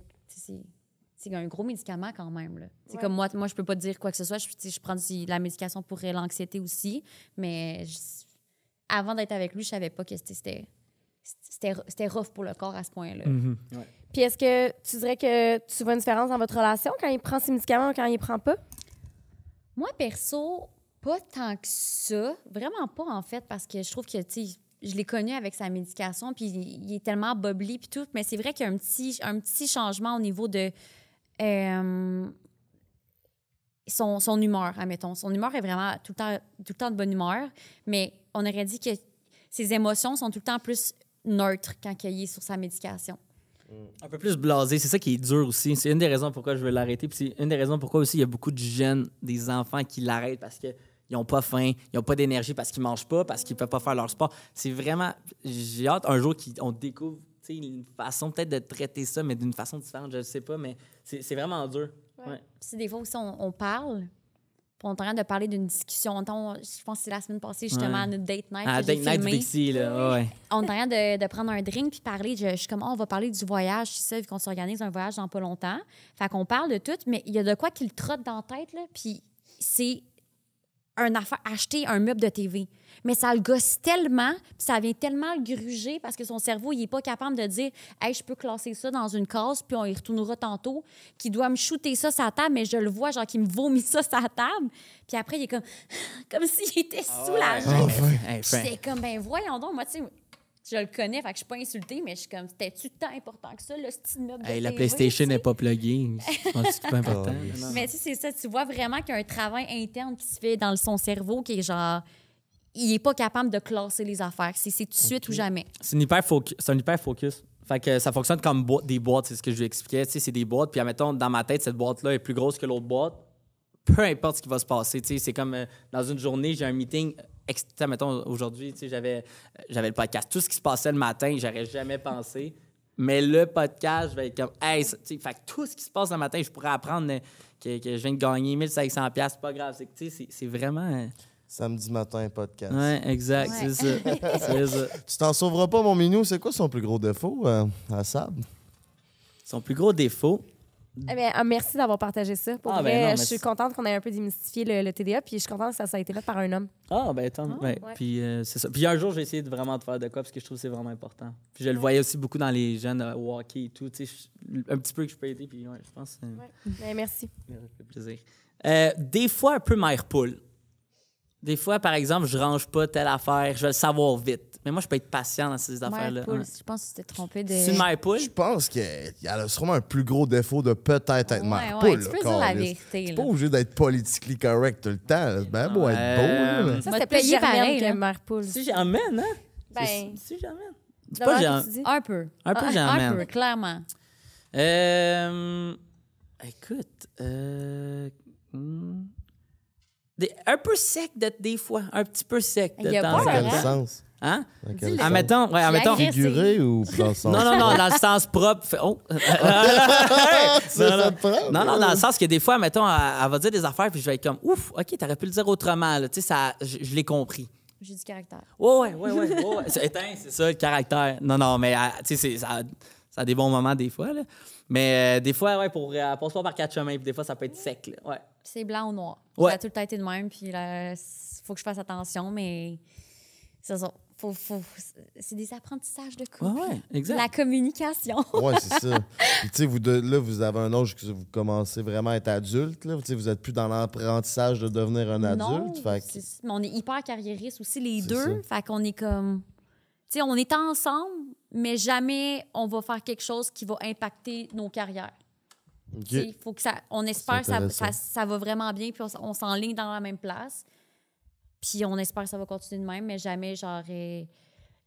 C'est un gros médicament quand même. C'est comme moi, moi, je peux pas te dire quoi que ce soit. Je, je prends de la médication pour l'anxiété aussi, mais avant d'être avec lui, je savais pas que c'était c'était rough pour le corps à ce point-là. Mm-hmm. Puis est-ce que tu dirais que tu vois une différence dans votre relation quand il prend ses médicaments ou quand il prend pas? Moi, perso, pas tant que ça. Vraiment pas, en fait, parce que je trouve que, tu je l'ai connu avec sa médication, puis il est tellement bobli, puis tout. Mais c'est vrai qu'il y a un petit, un petit changement au niveau de. Euh, son, son, humeur, admettons. Son humeur est vraiment tout le, temps, tout le temps de bonne humeur, mais on aurait dit que ses émotions sont tout le temps plus neutre quand il est sur sa médication. Mm. Un peu plus blasé, c'est ça qui est dur aussi. C'est une des raisons pourquoi je veux l'arrêter. c'est une des raisons pourquoi aussi il y a beaucoup de jeunes, des enfants qui l'arrêtent parce qu'ils n'ont pas faim, ils n'ont pas d'énergie parce qu'ils ne mangent pas, parce qu'ils ne peuvent pas faire leur sport. C'est vraiment. J'ai hâte un jour qu'on découvre une façon peut-être de traiter ça, mais d'une façon différente, je ne sais pas, mais c'est vraiment dur. Ouais. des fois aussi, on, on parle, on est en train de parler d'une discussion. je pense que c'est la semaine passée, justement, à notre date night. date night là. On est en train de, prendre un drink puis parler. Je, je suis comme, ah, on va parler du voyage, ça, vu qu'on s'organise un voyage dans pas longtemps. Fait qu'on parle de tout, mais il y a de quoi qu'il trotte dans la tête, là. Puis c'est un affaire, acheter un meuble de TV. Mais ça le gosse tellement, puis ça vient tellement le gruger parce que son cerveau, il n'est pas capable de dire Hey, je peux classer ça dans une case, puis on y retournera tantôt, qu'il doit me shooter ça sa table, mais je le vois, genre qu'il me vomit ça sa table. Puis après, il est comme, comme s'il était sous la ah c'est ah comme, ben voyons donc, moi, tu sais, je le connais, fait que je suis pas insultée, mais je suis comme, c'était-tu tant important que ça, le style La PlayStation n'est pas plugin. Je pense c'est pas important. Oh, mais si c'est ça, tu vois vraiment qu'il y a un travail interne qui se fait dans son cerveau qui est genre, il est pas capable de classer les affaires. C'est tout de suite ou jamais. C'est un hyper focus. Fait que ça fonctionne comme des boîtes, c'est ce que je lui expliquais. Tu c'est des boîtes. Puis, admettons, dans ma tête, cette boîte-là est plus grosse que l'autre boîte peu importe ce qui va se passer. C'est comme euh, dans une journée, j'ai un meeting mettons, aujourd'hui, j'avais, j'avais le podcast. Tout ce qui se passait le matin, j'aurais jamais pensé. Mais le podcast, je vais être comme, hey, fait tout ce qui se passe le matin, je pourrais apprendre euh, que, je viens de gagner 1500$, c'est pas grave. C'est, c'est vraiment. Euh, Samedi matin, podcast. Oui, exact, c'est ça. Tu t'en sauveras pas, mon minou. C'est quoi son plus gros défaut euh, Son plus gros défaut, eh ah, merci d'avoir partagé ça. ah, ben je suis contente qu'on ait un peu démystifié le, TDA, puis je suis contente que ça, ça a été fait par un homme. Ah, ben tant ah, ben, Puis euh, c'est ça. Puis un jour, j'ai essayé de vraiment de faire de quoi, parce que je trouve que c'est vraiment important. Puis je le voyais aussi beaucoup dans les jeunes euh, hockey et tout. Tu un petit peu que je peux aider, puis ouais, je pense. Euh, ouais. Ben, merci. Ça fait plaisir. des fois, un peu mère poule. Des fois, par exemple, je range pas telle affaire, je vais le savoir vite. Mais moi, je peux être patient dans ces affaires-là. Je pense que tu t'es trompé de. C'est Je pense qu'il y a sûrement un plus gros défaut de peut-être être MyPool. Ouais, tu peux la vérité. pas obligé d'être politiquement correct tout le temps. Ben, bon, être beau. Euh, Ça, c'est payé pareil, que hein. MyPool. Si j'emmène, hein? Ben. Si j'emmène. sais pas Un peu. Un peu, ah, Un peu, clairement. Euh, écoute. Euh. Hmm un peu sec de, des fois, un petit peu sec de y a temps pas en hein? sens? Hein? mettant... ouais, Figuré ou dans le sens Non, non, non, dans le sens propre. Oh. non, non, non, dans le sens que des fois, mettons, elle, va dire des affaires, puis je vais être comme, ouf, OK, t'aurais pu le dire autrement, Tu sais, je, l'ai compris. J'ai du caractère. Ouais, ouais, ouais, ouais. C'est éteint, c'est ça, le caractère. Non, non, mais, euh, tu sais, ça, ça, a des bons moments des fois, Mais euh, des fois, ouais, pour, euh, passe pas par quatre chemins, puis des fois, ça peut être sec, là. Ouais c'est blanc ou noir. Ça a tout le temps été de même, puis là, faut que je fasse attention, mais c'est Faut, faut, c'est des apprentissages de couple. La communication. oui, c'est ça. vous là, vous avez un âge que vous commencez vraiment à être adulte. Là. Vous n'êtes plus dans l'apprentissage de devenir un adulte. Non, mais on est hyper carriériste aussi, les deux. Fait qu'on est comme. Tu on est ensemble, mais jamais on va faire quelque chose qui va impacter nos carrières. Il faut que ça, on espère que ça, ça, va vraiment bien, puis on, s'en s'enligne dans la même place. Puis on espère que ça va continuer de même, mais jamais, genre, euh,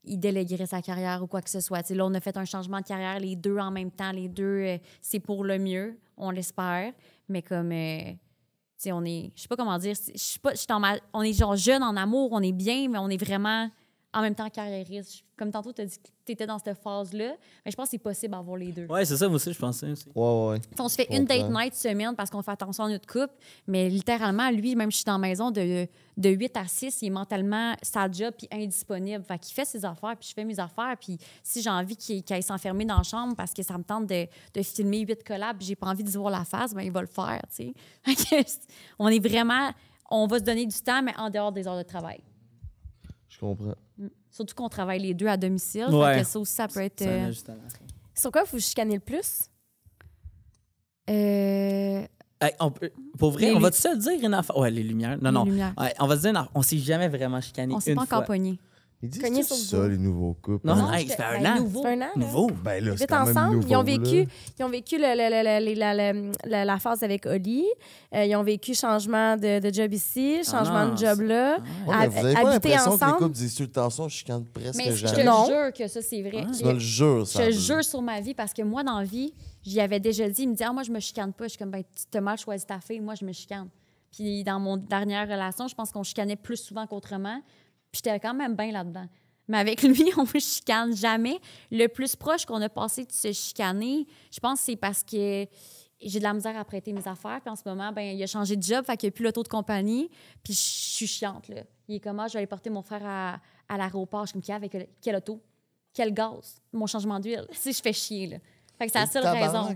il déléguerait sa carrière ou quoi que ce soit. T'sais, là, on a fait un changement de carrière, les deux en même temps, les deux, euh, c'est pour le mieux, on l'espère. Mais comme, euh, sais, on est, je sais pas comment dire, je suis pas, on est genre jeune en amour, on est bien, mais on est vraiment en même temps carriériste. Comme tantôt, tu as dit que tu étais dans cette phase-là, mais je pense que c'est possible d'avoir les deux. Oui, c'est ça, moi aussi, je pensais. Aussi. Ouais, ouais. On se fait une date night semaine parce qu'on fait attention à notre couple, mais littéralement, lui, même si je suis en maison de, de 8 à 6, il est mentalement sa job puis indisponible. Fait qu'il fait ses affaires, puis je fais mes affaires, puis si j'ai envie qu'il qu aille s'enfermer dans la chambre parce que ça me tente de, de filmer 8 collabs, j'ai pas envie de voir la face, ben il va le faire, tu sais. on est vraiment... On va se donner du temps, mais en dehors des heures de travail. Je comprends. Mm. Surtout qu'on travaille les deux à domicile. Ouais. ça aussi, ça peut être. Euh... Sur quoi vous chicanez le plus? Euh. Hey, on peut, pour vrai, les on va-tu se dire une affaire? Ouais, les lumières. Non, les non. Lumières. Ouais, on va se dire, non, on s'est jamais vraiment chicané. On s'est pas encore ils disent tout ça, les nouveaux couples. Non, hein. ben, non, c'est un, an. Nouveau. Ben là, c'est quand ensemble. ils ont vécu, ils ont vécu la, phase avec Oli. Euh, ils ont vécu changement de, job ici, changement de ah, job là. Ah, pas l'impression Que les couples disent tout le temps ça, je chicane presque Mais jamais. je te jure que ça, c'est vrai. Je te le jure, ça. Je te jure sur ma vie parce que moi, dans la vie, j'y avais déjà dit. Il me dit, ah, moi, je me chicane pas. Je suis comme, ben, tu te mal choisi ta fille, moi, je me chicane. Puis dans mon dernière relation, je pense qu'on chicanait plus souvent qu'autrement. Puis j'étais quand même bien là-dedans. Mais avec lui, on ne chicane jamais. Le plus proche qu'on a passé de se chicaner, je pense que c'est parce que j'ai de la misère à prêter mes affaires. Puis en ce moment, ben, il a changé de job, fait qu'il n'y a plus l'auto de compagnie. Puis je suis chiante, là. Il est comme, ah, je vais aller porter mon frère à, à l'aéroport. Je suis comme, avec quelle auto? Quel gaz? Mon changement d'huile. Si je fais chier, là. Fait que c'est la seule raison.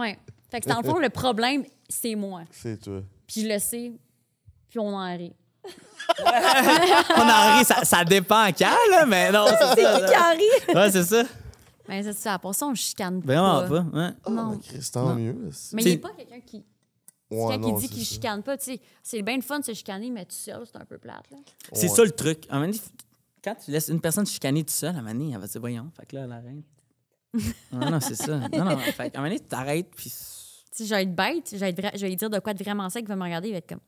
Ouais. Fait que c'est le fond, le problème, c'est moi. C'est toi. Puis je le sais, puis on en rit on en ça, ça dépend quand, là, mais non. C'est qui qui en Ouais, c'est ça. Mais ben, c'est ça, pour ça, on chicane pas. Vraiment pas, ouais. Oh, non. tant mieux. Mais il a pas quelqu'un qui. quelqu'un qui dit qu'il chicane pas, tu sais. C'est bien le fun de se chicaner, mais tout seul, c'est un peu plate, C'est ça le truc. quand tu laisses une personne chicaner tout seul, à elle va dire, voyons, fait que là, la arrête. non, non, c'est ça. Non, non, fait à un moment t'arrêtes, puis. Si je vais être bête, je vais, lui dire de quoi de vraiment sec, il va me regarder, il va être comme.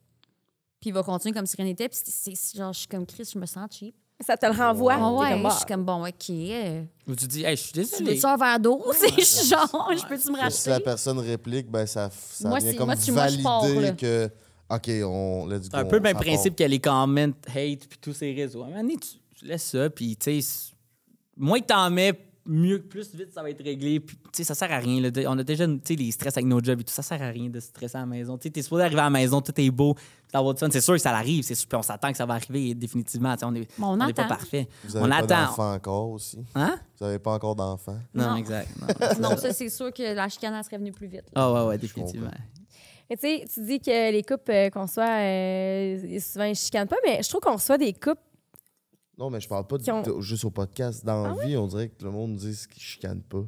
Puis il va continuer comme si rien n'était. Puis c'est genre, je suis comme Chris, je me sens cheap. Ça te le renvoie. Oh, ouais, je ah. suis comme bon, OK. Ou tu dis, hey, je suis désolé Tu es un verre d'eau? C'est genre, je peux-tu me racheter? Si la personne réplique, ben ça, ça moi, vient comme moi, valider moi, que, OK, on let's dit un peu le même principe que les comment, hate, puis tous ces réseaux. mais tu, laisses ça, puis tu sais, moins que t'en mets, mieux, plus vite ça va être réglé. Puis, ça sert à rien. On a déjà les stress avec nos jobs et tout. Ça sert à rien de stresser à la maison. Tu es supposé arriver à la maison, tout est beau, C'est sûr que ça arrive. C'est on s'attend que ça va arriver définitivement. on n'est on on pas parfait. Vous avez on pas attend. d'enfant encore aussi. Hein? Vous n'avez pas encore d'enfant. Non, exactement. exact. Non, ça, c'est sûr que la chicane, serait venue plus vite. Ah, oh, ouais, ouais, définitivement. Et tu dis que les couples euh, qu'on soit, euh, souvent, ils chicanent pas, mais je trouve qu'on reçoit des couples non, mais je parle pas juste au podcast. Dans ah la vie, on dirait que le monde dit ce qui chicane pas.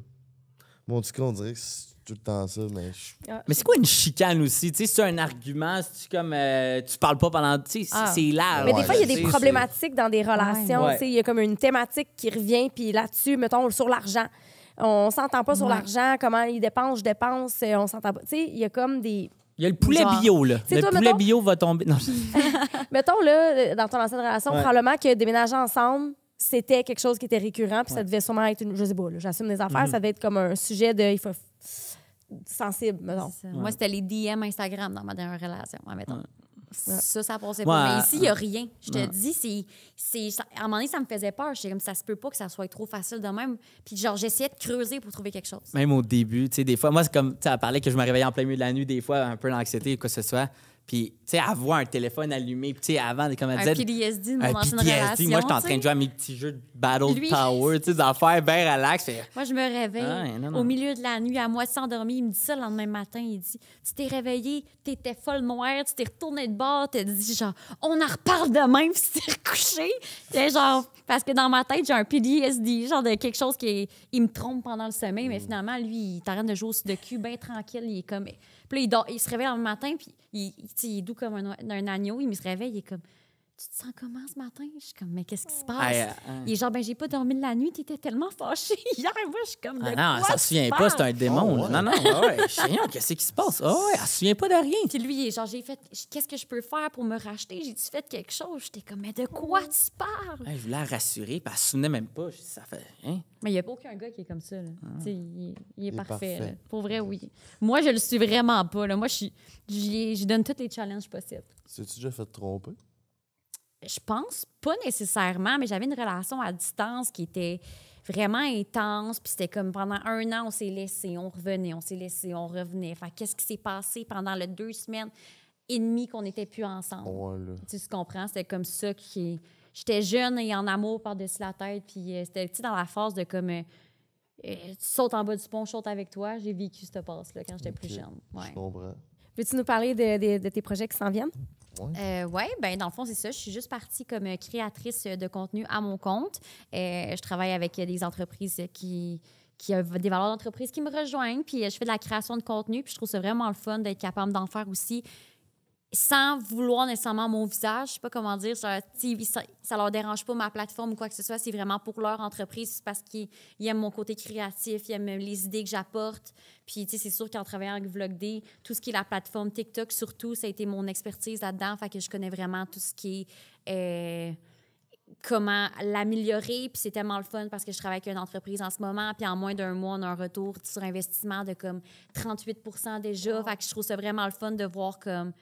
Moi, en tout on dirait que c'est tout le temps ça, mais je- ah. Mais c'est quoi une chicane aussi? Tu sais, c'est un argument, c'est comme euh, tu parles pas pendant. Tu sais, c'est- ah. là. Mais des fois, il y a des problématiques dans des relations. tu sais, Il y a comme une thématique qui revient, puis là-dessus, mettons, sur l'argent. On s'entend pas sur l'argent, comment il dépense, je dépense, euh, on s'entend pas. Tu sais, il y a comme des. Il y a le poulet bio, là. le poulet bio va tomber. mettons, là, dans ton ancienne relation, probablement que déménager ensemble, c'était quelque chose qui était récurrent, puis ça devait sûrement être Je sais pas, j'assume des affaires, mhm. ça devait être comme un sujet de. Il faut sensible, mettons. Moi, c'était les DM Instagram dans ma dernière relation, mettons. Ça, ça passait pas. mais ici, il n'y a rien. Je te dis, c'est, à un moment donné, ça me faisait peur. J'étais comme, ça se peut pas que ça soit trop facile de même. Puis genre, j'essayais de creuser pour trouver quelque chose. Même au début, tu sais, des fois, moi, c'est comme, tu parlait que je me réveillais en plein milieu de la nuit, des fois, un peu l'anxiété quoi que ce soit. Puis, tu sais, avoir un téléphone allumé, tu sais, avant, comme elle disait. Un PDSD, un dans PTSD. Une Moi, j'étais en train de jouer à mes petits jeux de Battle Tower, tu sais, des affaires bien relax. Moi, je me réveille ah, au milieu de la nuit, à moitié s'endormir. Il me dit ça le lendemain matin. Il dit Tu t'es réveillée, t'étais folle noire, tu t'es retournée de bord, t'as dit genre, on en reparle demain, puis t'es recouché. C'est genre, parce que dans ma tête, j'ai un PDSD, genre de quelque chose qui. Il me trompe pendant le sommeil, mais mm. finalement, lui, il t'arrête de jouer aussi de cul, bien tranquille. Il est comme puis il, se réveille le matin, puis il, est doux comme un, un agneau. Il me se réveille, il est comme tu te sens comment ce matin? Je suis comme, mais qu'est-ce qui se ah, passe? Ah, ah. il est genre, ben, j'ai pas dormi de la nuit, t'étais tellement fâché hier. Moi, je suis comme, de ah non, quoi ça se souvient pas, c'est un démon. Non, oh, Non, non, ouais, ouais. qu'est-ce qui se passe? Oh, ouais, elle se souvient pas de rien. Puis lui, il est genre, j'ai fait, qu'est-ce que je peux faire pour me racheter? J'ai-tu fait quelque chose? J'étais comme, mais de quoi tu parles? je voulais la rassurer, puis elle se souvenait même pas. ça fait hein? Mais il n'y a aucun gars qui est comme ça. Là. Il, est parfait. Pour vrai, oui. Moi, je le suis vraiment pas. Là. Moi, je, je donne tous les challenges possibles. T'es-tu déjà fait tromper? je pense pas nécessairement, mais j'avais une relation à distance qui était vraiment intense. Puis c'était comme pendant un an, on s'est laissé, on revenait, on s'est laissé, on revenait. Enfin, qu'est-ce qui s'est passé pendant les deux semaines et demie qu'on n'était plus ensemble? Tu comprends? C'était comme ça que J'étais jeune et en amour par-dessus la tête. Puis euh, c'était dans la phase de comme. Euh, euh, tu sautes en bas du pont, je saute avec toi. J'ai vécu ce passe-là quand j'étais plus jeune. Ouais. Veux-tu nous parler de tes projets qui s'en viennent? oui, euh, ben, dans le fond, c'est ça. Je suis juste partie comme euh, créatrice euh, de contenu à mon compte. Et je travaille avec des entreprises qui, qui des valeurs d'entreprise qui me rejoignent, puis je fais de la création de contenu, puis je trouve ça vraiment le fun d'être capable d'en faire aussi sans vouloir nécessairement mon visage, je sais pas comment dire, ça, ça leur dérange pas ma plateforme ou quoi que ce soit, c'est vraiment pour leur entreprise parce qu'ils aiment mon côté créatif, ils aiment les idées que j'apporte. Puis tu sais, c'est sûr qu'en travaillant avec VlogD, tout ce qui est la plateforme TikTok surtout, ça a été mon expertise là-dedans, fait que je connais vraiment tout ce qui est euh, comment l'améliorer. Puis c'est tellement le fun parce que je travaille avec une entreprise en ce moment. Puis en moins d'un mois, on a un retour sur investissement de comme 38 déjà. Fait que je trouve ça vraiment le fun de voir comme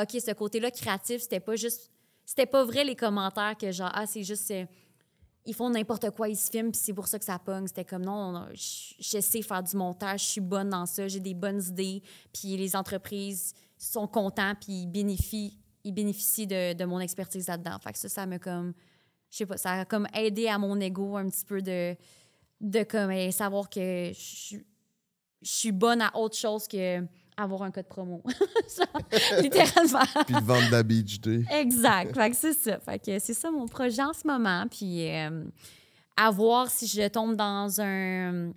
OK, ce côté-là créatif, c'était pas juste. C'était pas vrai les commentaires que genre, ah, c'est juste. Euh, ils font n'importe quoi, ils se filment, puis c'est pour ça que ça pogne. C'était comme non, je sais faire du montage, je suis bonne dans ça, j'ai des bonnes idées, puis les entreprises sont contents, puis ils bénéficient, bénéficient de, mon expertise là-dedans. Fait que ça, ça me comme. Je sais pas, ça a comme aidé à mon ego un petit peu de, de comme, savoir que je suis bonne à autre chose que avoir un code promo. littéralement. puis vendre de la beach Exact. Fait que c'est ça. Fait que c'est ça mon projet en ce moment. Puis euh, à voir si je tombe dans un,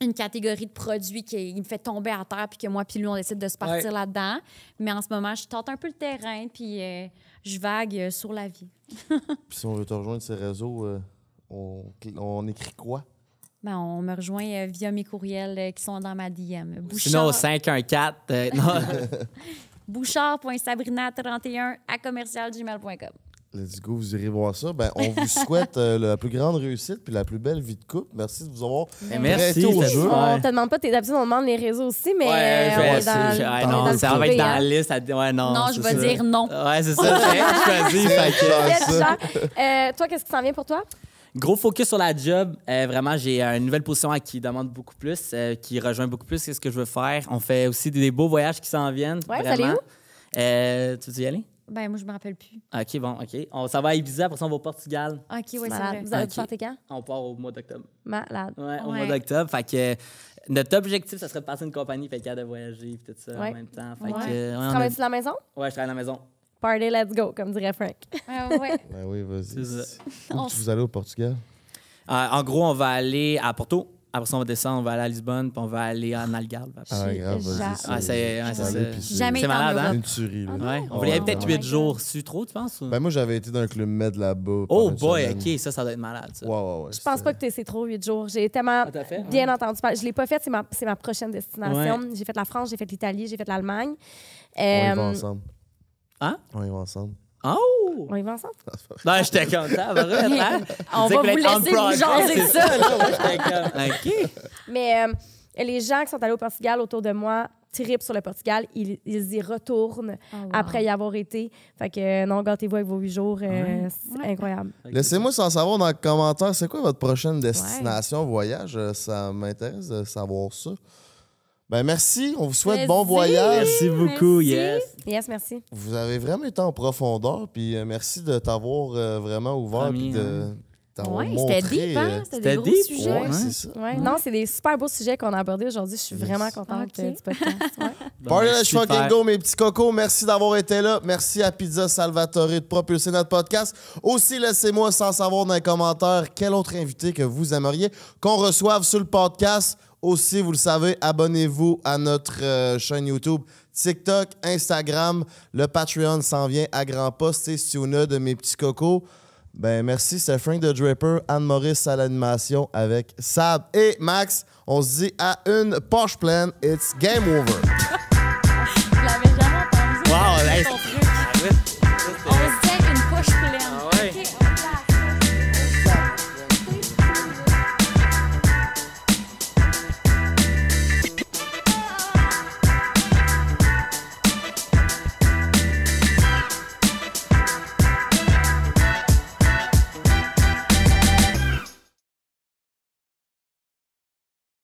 une catégorie de produits qui me fait tomber à terre puis que moi puis lui, on décide de se partir là-dedans. Mais en ce moment, je tente un peu le terrain puis euh, je vague euh, sur la vie. puis si on veut te rejoindre ces réseaux, on écrit quoi? Ben, on me rejoint euh, via mes courriels euh, qui sont dans ma DM. Bouchard... Sinon, 514. Euh, Bouchard.sabrina31 à commercialgmail.com. Let's go, vous irez voir ça. Ben, on vous souhaite la plus grande réussite puis la plus belle vie de couple. Merci de vous avoir ben, merci, au jeu. On ne te demande pas tes habitudes, on demande les réseaux aussi, mais ouais, je, c'est non, ça va être dans la liste. Ouais, non, je vais dire non. Ouais, c'est ça, toi, qu'est-ce qui s'en vient pour toi? Gros focus sur la job. Euh, vraiment, j'ai euh, une nouvelle position qui demande beaucoup plus, euh, qui rejoint beaucoup plus ce que je veux faire. On fait aussi des, beaux voyages qui s'en viennent. Ouais, vous allez où? tu veux y aller? Ben, moi, je me rappelle plus. OK, bon, OK. On va à Ibiza, pour ça, on va au Portugal. OK, oui, ça. vrai. Vous allez Ok. partir quand? On part au mois d'octobre. Malade. Ouais, au mois d'octobre. Fait que notre objectif, ce serait de passer une compagnie, fait qu'il y de voyager et tout ça en même temps. Fait Tu travailles-tu de la maison? ouais, je travaille à la maison. Party, let's go, comme dirait Frank. Ah ben oui, vas-y. Où vous allez au Portugal? Euh, en gros, on va aller à Porto. Après ça, on va descendre, on va aller à Lisbonne, puis on va aller en Algarve. Ah, vas-y. c'est malade, hein? Une tuerie, là. On va y aller peut-être huit jours. C'est trop, tu penses? Ben, moi, j'avais été dans un club med là-bas. Oh boy, OK, ça, ça doit être malade, ça. Ouais, ouais, je pense pas que es, c'est trop huit jours. J'ai tellement ah, bien entendu Je Je l'ai pas fait, c'est ma, ma, prochaine destination. J'ai fait la France, j'ai fait l'Italie, j'ai fait l'Allemagne. on y va euh, ensemble. Hein? On y va ensemble. Oh! On y va ensemble? Non, ben, j'étais content, vraiment. Hein? On va vous laisser vous jaser ça. OK. Mais euh, les gens qui sont allés au Portugal autour de moi tripent sur le Portugal. Ils, ils y retournent oh, après y avoir été. Fait que euh, non, gâtez-vous avec vos huit jours. Euh, c'est incroyable. Laissez-moi sans savoir dans les commentaires, c'est quoi votre prochaine destination voyage? Ça m'intéresse de savoir ça. Ben merci, on vous souhaite bon voyage. Merci beaucoup, yes. Yes, merci. Vous avez vraiment été en profondeur, puis euh, merci de t'avoir euh, vraiment ouvert de ouais, hein? euh, C'était C'était des gros sujets. Non, c'est des super beaux sujets qu'on a abordés aujourd'hui. Je suis vraiment contente okay. tu podcast. Party Let's Fucking Go, mes petits cocos. Merci d'avoir été là. Merci à Pizza Salvatore de propulser notre podcast. Aussi, laissez-moi sans savoir dans les commentaires quel autre invité que vous aimeriez qu'on reçoive sur le podcast. Aussi, vous le savez, abonnez-vous à notre euh, chaîne YouTube, TikTok, Instagram. Le Patreon s'en vient à grands pas. C'est Siona de mes petits cocos. Ben merci, c'est Frank de Draper, Anne-Maurice à l'animation avec Sab et Max. On se dit à une poche pleine. It's game over. Wow, On se dit à une poche pleine.